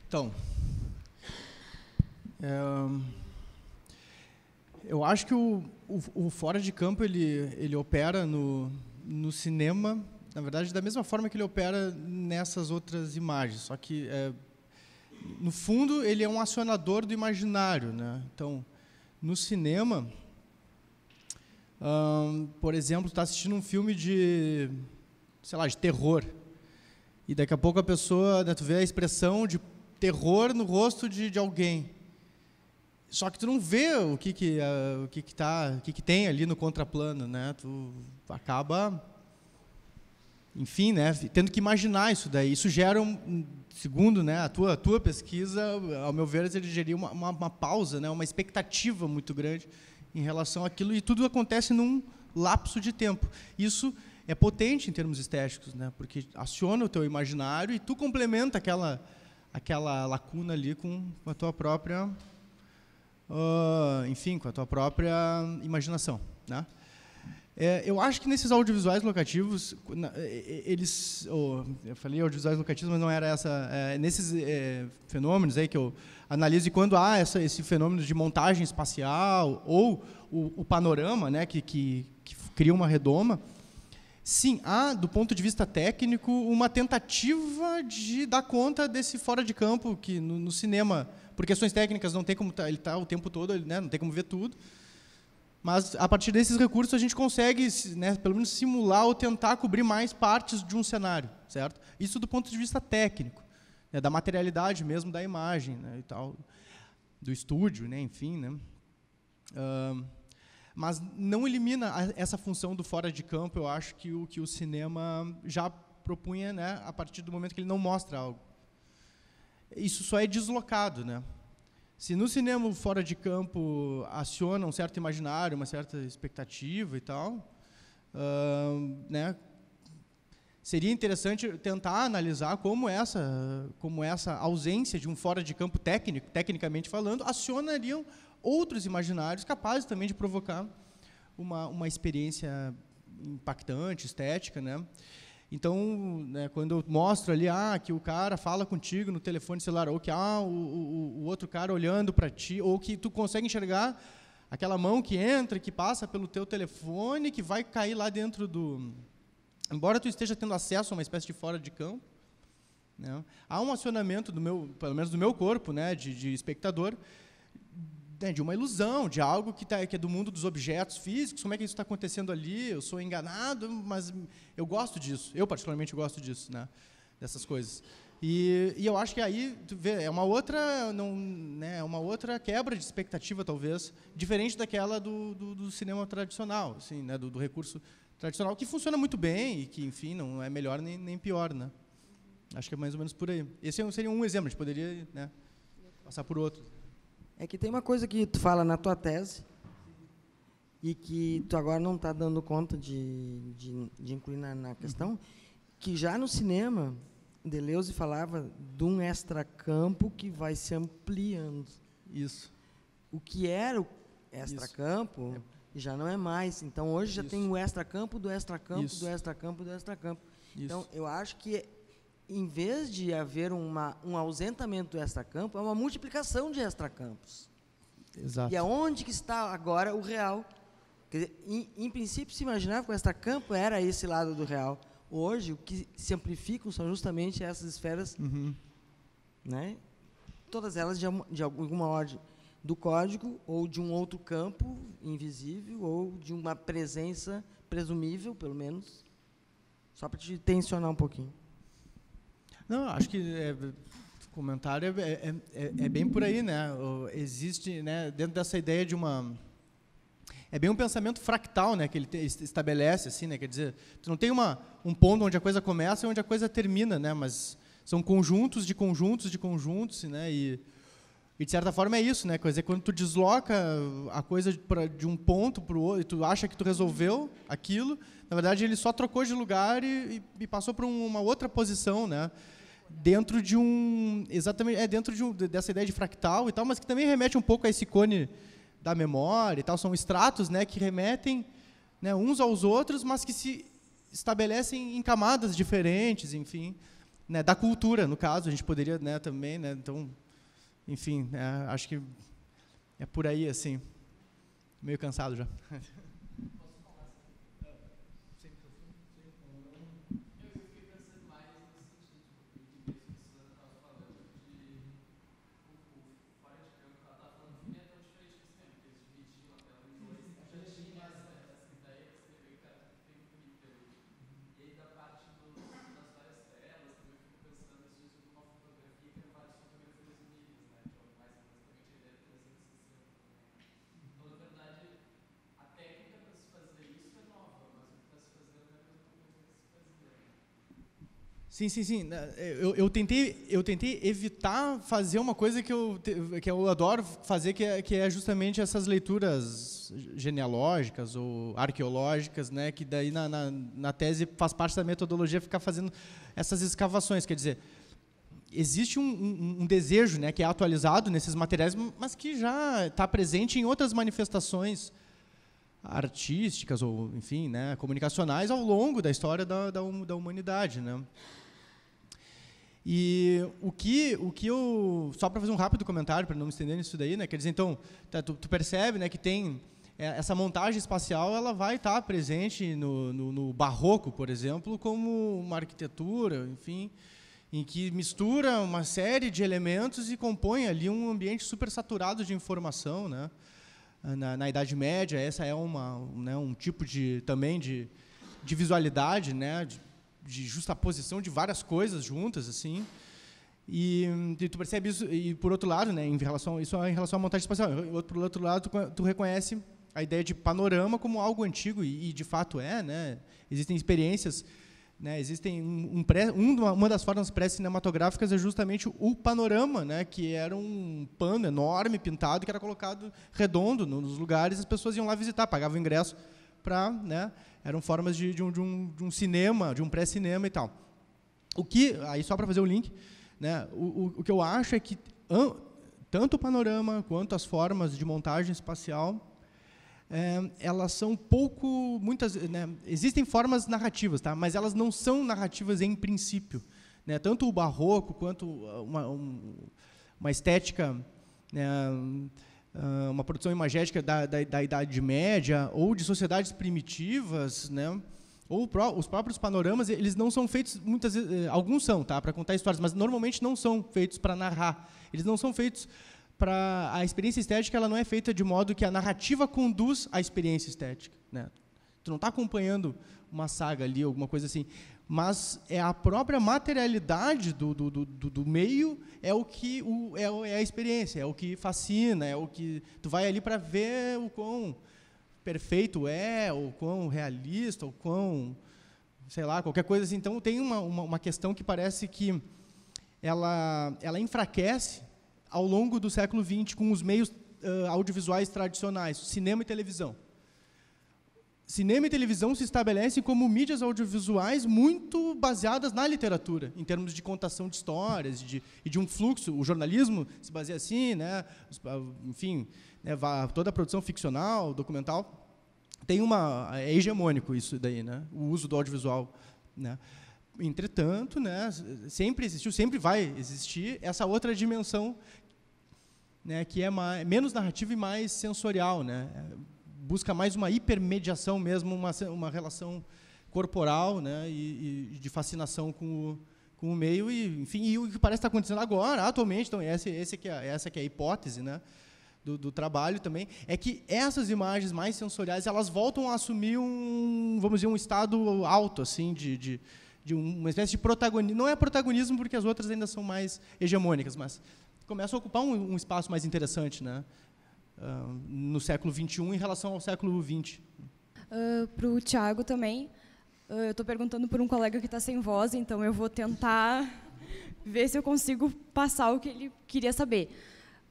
Então, eu acho que o, o, o, fora de campo ele, ele opera no, no cinema, na verdade, da mesma forma que ele opera nessas outras imagens, só que é, no fundo ele é um acionador do imaginário, né? Então, no cinema, hum, por exemplo, está assistindo um filme de, sei lá, de terror, e daqui a pouco a pessoa, né, tu vê a expressão de terror no rosto de, de alguém. Só que tu não vê o que que, uh, o que, que, tá, o que, que tem ali no contraplano, né? Tu acaba enfim, né, tendo que imaginar isso daí. Isso gera, um, segundo né, a, tua, a tua pesquisa, ao meu ver, ele geria uma, uma, uma, pausa, né, uma expectativa muito grande em relação àquilo, e tudo acontece num lapso de tempo. Isso é potente em termos estéticos, né, porque aciona o teu imaginário e tu complementa aquela, aquela lacuna ali com a tua própria uh, enfim, com a tua própria imaginação, né? É, eu acho que nesses audiovisuais locativos, eles, oh, eu falei audiovisuais locativos, mas não era essa. É, nesses é, fenômenos aí que eu analiso, e quando há essa, esse fenômeno de montagem espacial ou o, o panorama, né, que, que, que, cria uma redoma, sim, há, do ponto de vista técnico, uma tentativa de dar conta desse fora de campo que no, no cinema por questões técnicas, não tem como tá, ele tá o tempo todo, né, não tem como ver tudo. Mas a partir desses recursos a gente consegue, né, pelo menos simular ou tentar cobrir mais partes de um cenário, certo? Isso do ponto de vista técnico, né, da materialidade mesmo da imagem, né, e tal, do estúdio, né, enfim, né. Uh, mas não elimina essa função do fora de campo. Eu acho que o que o cinema já propunha, né, a partir do momento que ele não mostra algo isso só é deslocado, né? Se no cinema fora de campo aciona um certo imaginário, uma certa expectativa e tal, uh, né? Seria interessante tentar analisar como essa, como essa ausência de um fora de campo técnico, tecnicamente falando, acionariam outros imaginários capazes também de provocar uma, uma experiência impactante, estética, né? Então, né, quando eu mostro ali, ah, que o cara fala contigo no telefone celular, ou que ah, o, o, o outro cara olhando para ti, ou que tu consegue enxergar aquela mão que entra, que passa pelo teu telefone, que vai cair lá dentro do... Embora tu esteja tendo acesso a uma espécie de fora de campo, né, há um acionamento do meu, pelo menos do meu corpo, né, de, de espectador, né, de uma ilusão, de algo que, tá, que é do mundo dos objetos físicos, como é que isso está acontecendo ali, eu sou enganado, mas eu gosto disso, eu particularmente gosto disso, né? dessas coisas. E, e eu acho que aí vê, é uma outra, não, né, é uma outra quebra de expectativa, talvez, diferente daquela do, do, do cinema tradicional, assim, né, do, do, recurso tradicional, que funciona muito bem e que, enfim, não é melhor nem, nem pior. Né? Acho que é mais ou menos por aí. Esse é seria um exemplo, a gente poderia né, passar por outro. É que tem uma coisa que tu fala na tua tese e que tu agora não está dando conta de, de, de incluir na, na, questão, que já no cinema, Deleuze falava de um extracampo que vai se ampliando. Isso. O que era o extracampo é. já não é mais. Então, hoje já Isso. tem o extracampo do extracampo do extracampo do extracampo. Então, Isso. Então, eu acho que em vez de haver uma, um ausentamento extra campo é uma multiplicação de extra-campos. Exato. E aonde que está agora o real? Dizer, em, em, princípio, se imaginava que o campo era esse lado do real. Hoje, o que se amplificam são justamente essas esferas, uhum. né? todas elas de, de alguma ordem do código ou de um outro campo invisível ou de uma presença presumível, pelo menos, só para te tensionar um pouquinho. Não, acho que é, comentário é, é, é, é bem por aí, né? Existe, né, dentro dessa ideia de uma é bem um pensamento fractal, né, que ele te, estabelece assim, né? Quer dizer, tu não tem uma um ponto onde a coisa começa e onde a coisa termina, né? Mas são conjuntos de conjuntos de conjuntos, né? E, e de certa forma é isso, né? Quer dizer, quando tu desloca a coisa de, pra, de um ponto para o outro, e tu acha que tu resolveu aquilo, na verdade ele só trocou de lugar e, e, e passou para um, uma outra posição, né? dentro de um exatamente é dentro de um, dessa ideia de fractal e tal, mas que também remete um pouco a esse cone da memória e tal, são extratos né, que remetem, né, uns aos outros, mas que se estabelecem em camadas diferentes, enfim, né, da cultura, no caso, a gente poderia, né, também, né, então, enfim, é, acho que é por aí assim. Meio cansado já. Sim, sim, sim. Eu, eu, tentei, eu tentei evitar fazer uma coisa que eu, que eu adoro fazer, que é, que é justamente essas leituras genealógicas ou arqueológicas, né? que daí na, na, na tese faz parte da metodologia ficar fazendo essas escavações. Quer dizer, existe um, um, um, desejo né, que é atualizado nesses materiais, mas que já está presente em outras manifestações artísticas ou, enfim, né, comunicacionais ao longo da história da, da, da humanidade. Né? E o que, o que eu. Só para fazer um rápido comentário, para não me estender nisso daí, né? Quer dizer, então, tá, tu, tu percebe né, que tem. É, essa montagem espacial ela vai estar tá presente no, no, no, barroco, por exemplo, como uma arquitetura, enfim, em que mistura uma série de elementos e compõe ali um ambiente super saturado de informação, né? Na, na Idade Média, essa é uma, né, um tipo de também de, de visualidade, né? De, de justaposição de várias coisas juntas, assim. E, e, tu percebe isso, e por outro lado, né, em relação, isso é em relação à montagem espacial, por outro lado, tu, tu reconhece a ideia de panorama como algo antigo, e, e de fato é, né? Existem experiências, né, existem um, um, pré, um uma das formas pré-cinematográficas é justamente o panorama, né, que era um pano enorme pintado que era colocado redondo nos lugares, as pessoas iam lá visitar, pagavam ingresso para. Né, eram formas de, de, um, de, um, de um cinema, de um pré-cinema e tal. O que, aí só para fazer o link, né, o, o, o que eu acho é que an, tanto o panorama quanto as formas de montagem espacial é, elas são pouco muitas né, existem formas narrativas tá mas elas não são narrativas em princípio né tanto o barroco quanto uma, um, uma estética né, ah, uma produção imagética da, da, da, Idade Média ou de sociedades primitivas, né? ou os próprios panoramas, eles não são feitos, muitas vezes, eh, alguns são, tá, para contar histórias, mas normalmente não são feitos para narrar. Eles não são feitos para a experiência estética, ela não é feita de modo que a narrativa conduz à experiência estética, né? Tu não está acompanhando uma saga ali, alguma coisa assim mas é a própria materialidade do, do, do, do meio é o que o, é, é, a experiência, é o que fascina, é o que tu vai ali para ver o quão perfeito é, o quão realista, o quão sei lá qualquer coisa assim. Então tem uma, uma, uma questão que parece que ela ela enfraquece ao longo do século XX com os meios uh, audiovisuais tradicionais, cinema e televisão cinema e televisão se estabelecem como mídias audiovisuais muito baseadas na literatura, em termos de contação de histórias de, e de um fluxo. O jornalismo se baseia assim, né? Ah, enfim, né? toda a produção ficcional, documental, tem uma é hegemônico isso daí, né? o uso do audiovisual. Né? Entretanto, né, sempre existiu, sempre vai existir essa outra dimensão né, que é mais, menos narrativa e mais sensorial, né, busca mais uma hipermediação mesmo, uma, uma relação corporal né, e, e de fascinação com o, com o meio. E, enfim, e o que parece estar acontecendo agora, atualmente, então, esse, esse que é, essa que é a hipótese né, do, do, trabalho também, é que essas imagens mais sensoriais elas voltam a assumir um, vamos dizer, um estado alto, assim, de, de, de uma espécie de protagonismo. Não é protagonismo porque as outras ainda são mais hegemônicas, mas começa a ocupar um, um espaço mais interessante, né? uh, no século 21 em relação ao século 20. Uh, ah, Para o Tiago também, uh, eu estou perguntando por um colega que está sem voz, então eu vou tentar ver se eu consigo passar o que ele queria saber.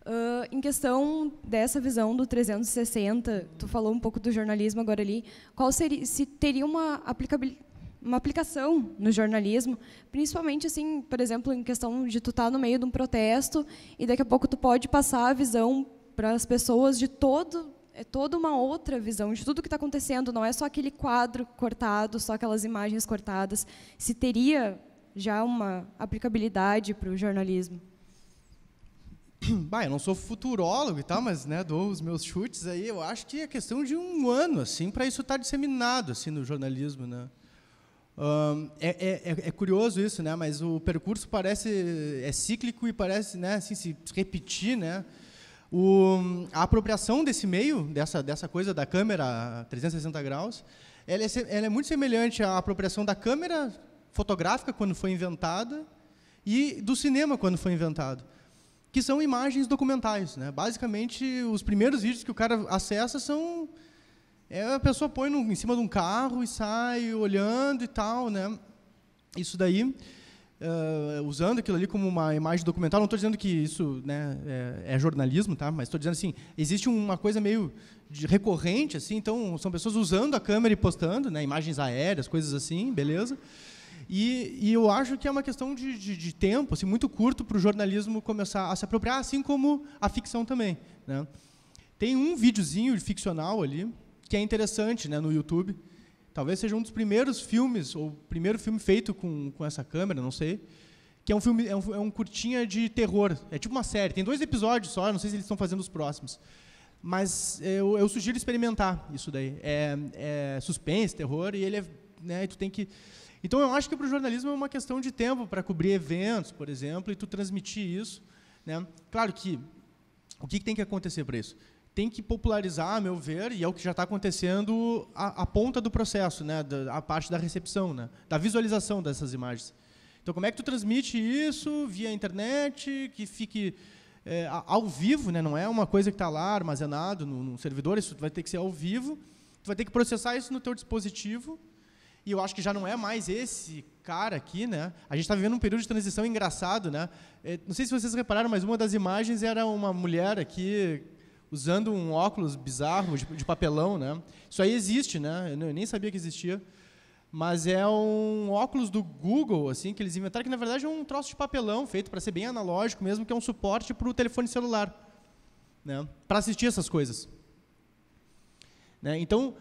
Uh, em questão dessa visão do 360, tu falou um pouco do jornalismo agora ali. Qual seria, se teria uma aplicabilidade uma aplicação no jornalismo, principalmente assim, por exemplo, em questão de tu estar tá no meio de um protesto e daqui a pouco tu pode passar a visão para as pessoas de todo é toda uma outra visão de tudo o que está acontecendo. Não é só aquele quadro cortado, só aquelas imagens cortadas. Se teria já uma aplicabilidade para o jornalismo? Bah, eu não sou futurólogo e tal, mas né, dou os meus chutes aí. Eu acho que é questão de um ano assim para isso estar tá disseminado assim no jornalismo, né? Um, é, é, é, é, curioso isso, né? Mas o percurso parece é cíclico e parece né, assim, se repetir, né? O, a apropriação desse meio, dessa, dessa coisa da câmera 360 graus, ela é, ela é muito semelhante à apropriação da câmera fotográfica, quando foi inventada, e do cinema, quando foi inventado que são imagens documentais. Né? Basicamente, os primeiros vídeos que o cara acessa são. É, a pessoa põe no, em cima de um carro e sai olhando e tal. Né? Isso daí. Uh, usando aquilo ali como uma imagem documental, não estou dizendo que isso né, é, é, jornalismo, tá? mas estou dizendo assim, existe uma coisa meio recorrente, assim, então são pessoas usando a câmera e postando, né, imagens aéreas, coisas assim, beleza? E, e eu acho que é uma questão de, de, de tempo, assim, muito curto para o jornalismo começar a se apropriar, assim como a ficção também. Né? Tem um videozinho ficcional ali que é interessante né, no YouTube, talvez seja um dos primeiros filmes, ou primeiro filme feito com, com essa câmera, não sei, que é um filme, é um, é um curtinha de terror. É tipo uma série. Tem dois episódios só, não sei se eles estão fazendo os próximos. Mas eu, eu sugiro experimentar isso daí. É, é, suspense, terror, e ele é. Né, tu tem que. Então eu acho que para o jornalismo é uma questão de tempo para cobrir eventos, por exemplo, e tu transmitir isso. Né? Claro que o que, que tem que acontecer para isso? tem que popularizar, a meu ver, e é o que já está acontecendo, a, a, ponta do processo, né? Da, a parte da recepção, né? da visualização dessas imagens. Então, como é que tu transmite isso via internet, que fique é, ao vivo, né? não é uma coisa que está lá armazenado no, no, servidor, isso vai ter que ser ao vivo, tu vai ter que processar isso no teu dispositivo, e eu acho que já não é mais esse cara aqui, né? A gente está vivendo um período de transição engraçado, né? É, não sei se vocês repararam, mas uma das imagens era uma mulher aqui usando um óculos bizarro de, de papelão, né? Isso aí existe, né? Eu, nem sabia que existia. Mas é um óculos do Google, assim, que eles inventaram, que na verdade é um troço de papelão feito para ser bem analógico mesmo, que é um suporte para o telefone celular, né? Para assistir essas coisas. Né? Então,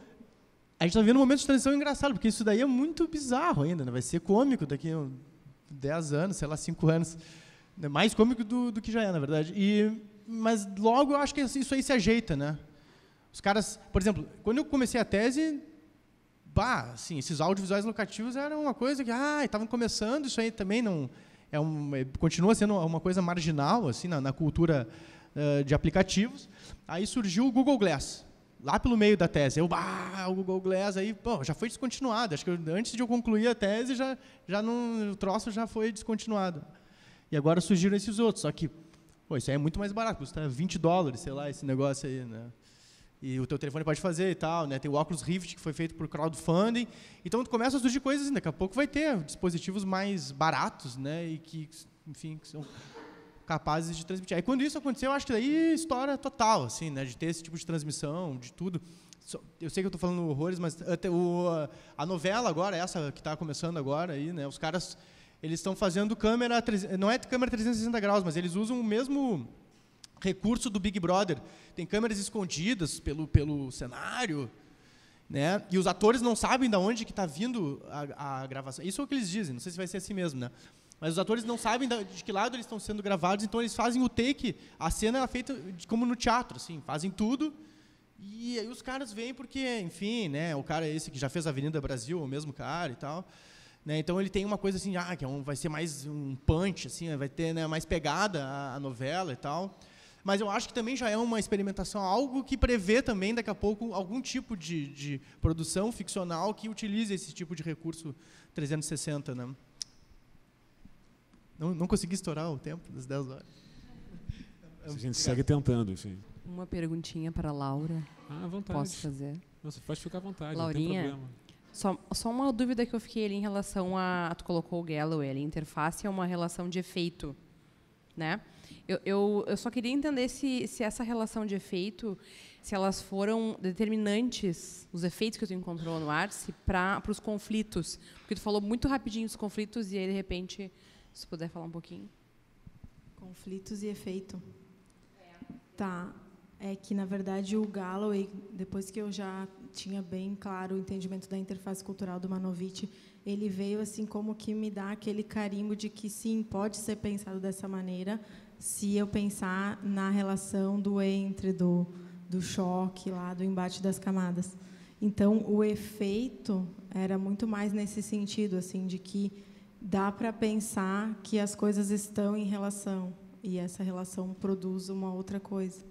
a gente está vivendo um momento de transição engraçado, porque isso daí é muito bizarro ainda, né? vai ser cômico daqui a 10 anos, sei lá, 5 anos. Né? Mais cômico do, do que já é, na verdade. E mas logo eu acho que isso aí se ajeita, né? Os caras, por exemplo, quando eu comecei a tese, bah, assim, esses audiovisuais locativos eram uma coisa que, ah, estavam começando, isso aí também não é um, é, continua sendo uma coisa marginal assim na, na cultura uh, de aplicativos. Aí surgiu o Google Glass, lá pelo meio da tese. Eu, bah, o Google Glass aí, pô, já foi descontinuado. Acho que eu, antes de eu concluir a tese já já não, o troço já foi descontinuado. E agora surgiram esses outros, só que Pô, isso aí é muito mais barato, custa 20 dólares, sei lá, esse negócio aí, né? E o teu telefone pode fazer e tal, né? Tem o Oculus Rift, que foi feito por crowdfunding. Então, tu começa a surgir coisas assim. Daqui a pouco vai ter dispositivos mais baratos, né? E que, enfim, que são capazes de transmitir. Aí, quando isso aconteceu, eu acho que daí história total, assim, né? De ter esse tipo de transmissão, de tudo. Eu sei que eu estou falando horrores, mas até o, a novela agora, essa que está começando agora, aí, né? Os caras eles estão fazendo câmera, não é câmera 360 graus, mas eles usam o mesmo recurso do Big Brother. Tem câmeras escondidas pelo, pelo cenário, né? E os atores não sabem de onde que está vindo a, a, gravação. Isso é o que eles dizem, não sei se vai ser assim mesmo, né? Mas os atores não sabem de que lado eles estão sendo gravados, então eles fazem o take, a cena é feita como no teatro, assim, fazem tudo. E aí os caras vêm porque, enfim, né, o cara é esse que já fez Avenida Brasil, o mesmo cara e tal. Né? Então ele tem uma coisa assim, ah, que é um, vai ser mais um punch, assim, né? vai ter né, mais pegada a, a, novela e tal. Mas eu acho que também já é uma experimentação, algo que prevê também, daqui a pouco, algum tipo de, de produção ficcional que utilize esse tipo de recurso 360. Né? Não, não consegui estourar o tempo das 10 horas. A gente segue tentando, sim. Uma perguntinha para a Laura. Ah, à vontade. Posso fazer? Nossa, pode ficar à vontade, Laurinha, não tem problema. Só, só uma dúvida que eu fiquei ali em relação a. Tu colocou o Galloway ali, interface é uma relação de efeito. Né? Eu, eu, eu só queria entender se, se essa relação de efeito, se elas foram determinantes, os efeitos que tu encontrou no Arce, para os conflitos. Porque tu falou muito rapidinho dos conflitos e aí, de repente, se puder falar um pouquinho. Conflitos e efeito. É. Tá. É que, na verdade, o Galloway, depois que eu já tinha bem claro o entendimento da interface cultural do Manovitch, ele veio assim como que me dá aquele carimbo de que sim, pode ser pensado dessa maneira, se eu pensar na relação do entre, do, do choque lá, do embate das camadas. Então, o efeito era muito mais nesse sentido, assim, de que dá para pensar que as coisas estão em relação e essa relação produz uma outra coisa.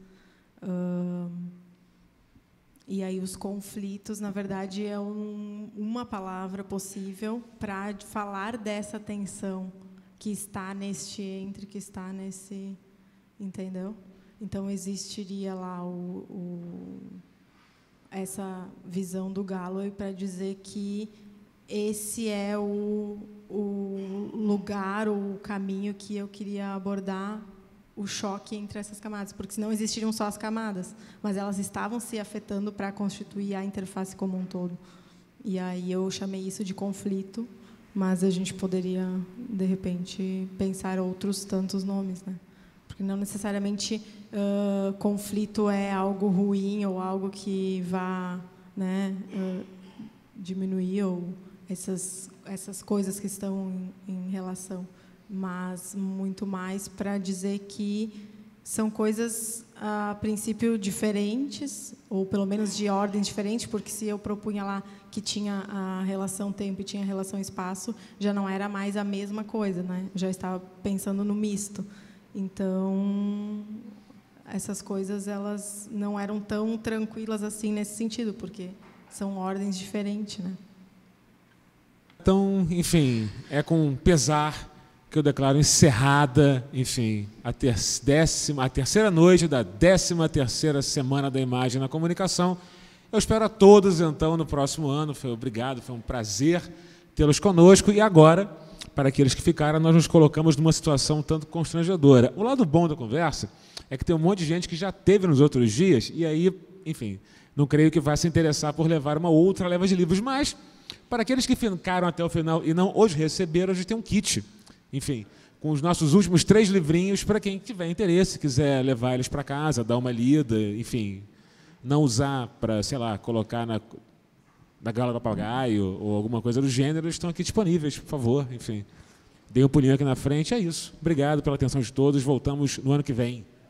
E aí os conflitos, na verdade, é um, uma palavra possível para falar dessa tensão que está neste entre, que está nesse, entendeu? Então existiria lá o, o essa visão do Galloway para dizer que esse é o, o lugar, o caminho que eu queria abordar o choque entre essas camadas, porque senão existiriam só as camadas, mas elas estavam se afetando para constituir a interface como um todo. E aí eu chamei isso de conflito, mas a gente poderia, de repente, pensar outros tantos nomes, né? Porque não necessariamente uh, conflito é algo ruim ou algo que vá né, uh, diminuir ou essas, essas coisas que estão em, em relação mas muito mais para dizer que são coisas a princípio diferentes, ou pelo menos de ordem diferente, porque se eu propunha lá que tinha a relação tempo e tinha a relação espaço, já não era mais a mesma coisa, né? já estava pensando no misto. Então, essas coisas elas não eram tão tranquilas assim nesse sentido, porque são ordens diferentes, né? Então, enfim, é com pesar que eu declaro encerrada, enfim, a, ter décima, a terceira noite da décima terceira semana da imagem na comunicação. Eu espero a todos, então, no próximo ano. Foi obrigado, foi um prazer tê-los conosco. E agora, para aqueles que ficaram, nós nos colocamos numa situação um tanto constrangedora. O lado bom da conversa é que tem um monte de gente que já teve nos outros dias, e aí, enfim, não creio que vá se interessar por levar uma outra leva de livros, mas para aqueles que ficaram até o final e não hoje receberam, hoje tem um kit enfim, com os nossos últimos três livrinhos para quem tiver interesse, quiser levar eles para casa, dar uma lida, enfim, não usar para, sei lá, colocar na, na gala do papagaio ou alguma coisa do gênero, estão aqui disponíveis, por favor, enfim. Dei um pulinho aqui na frente, é isso. Obrigado pela atenção de todos, voltamos no ano que vem.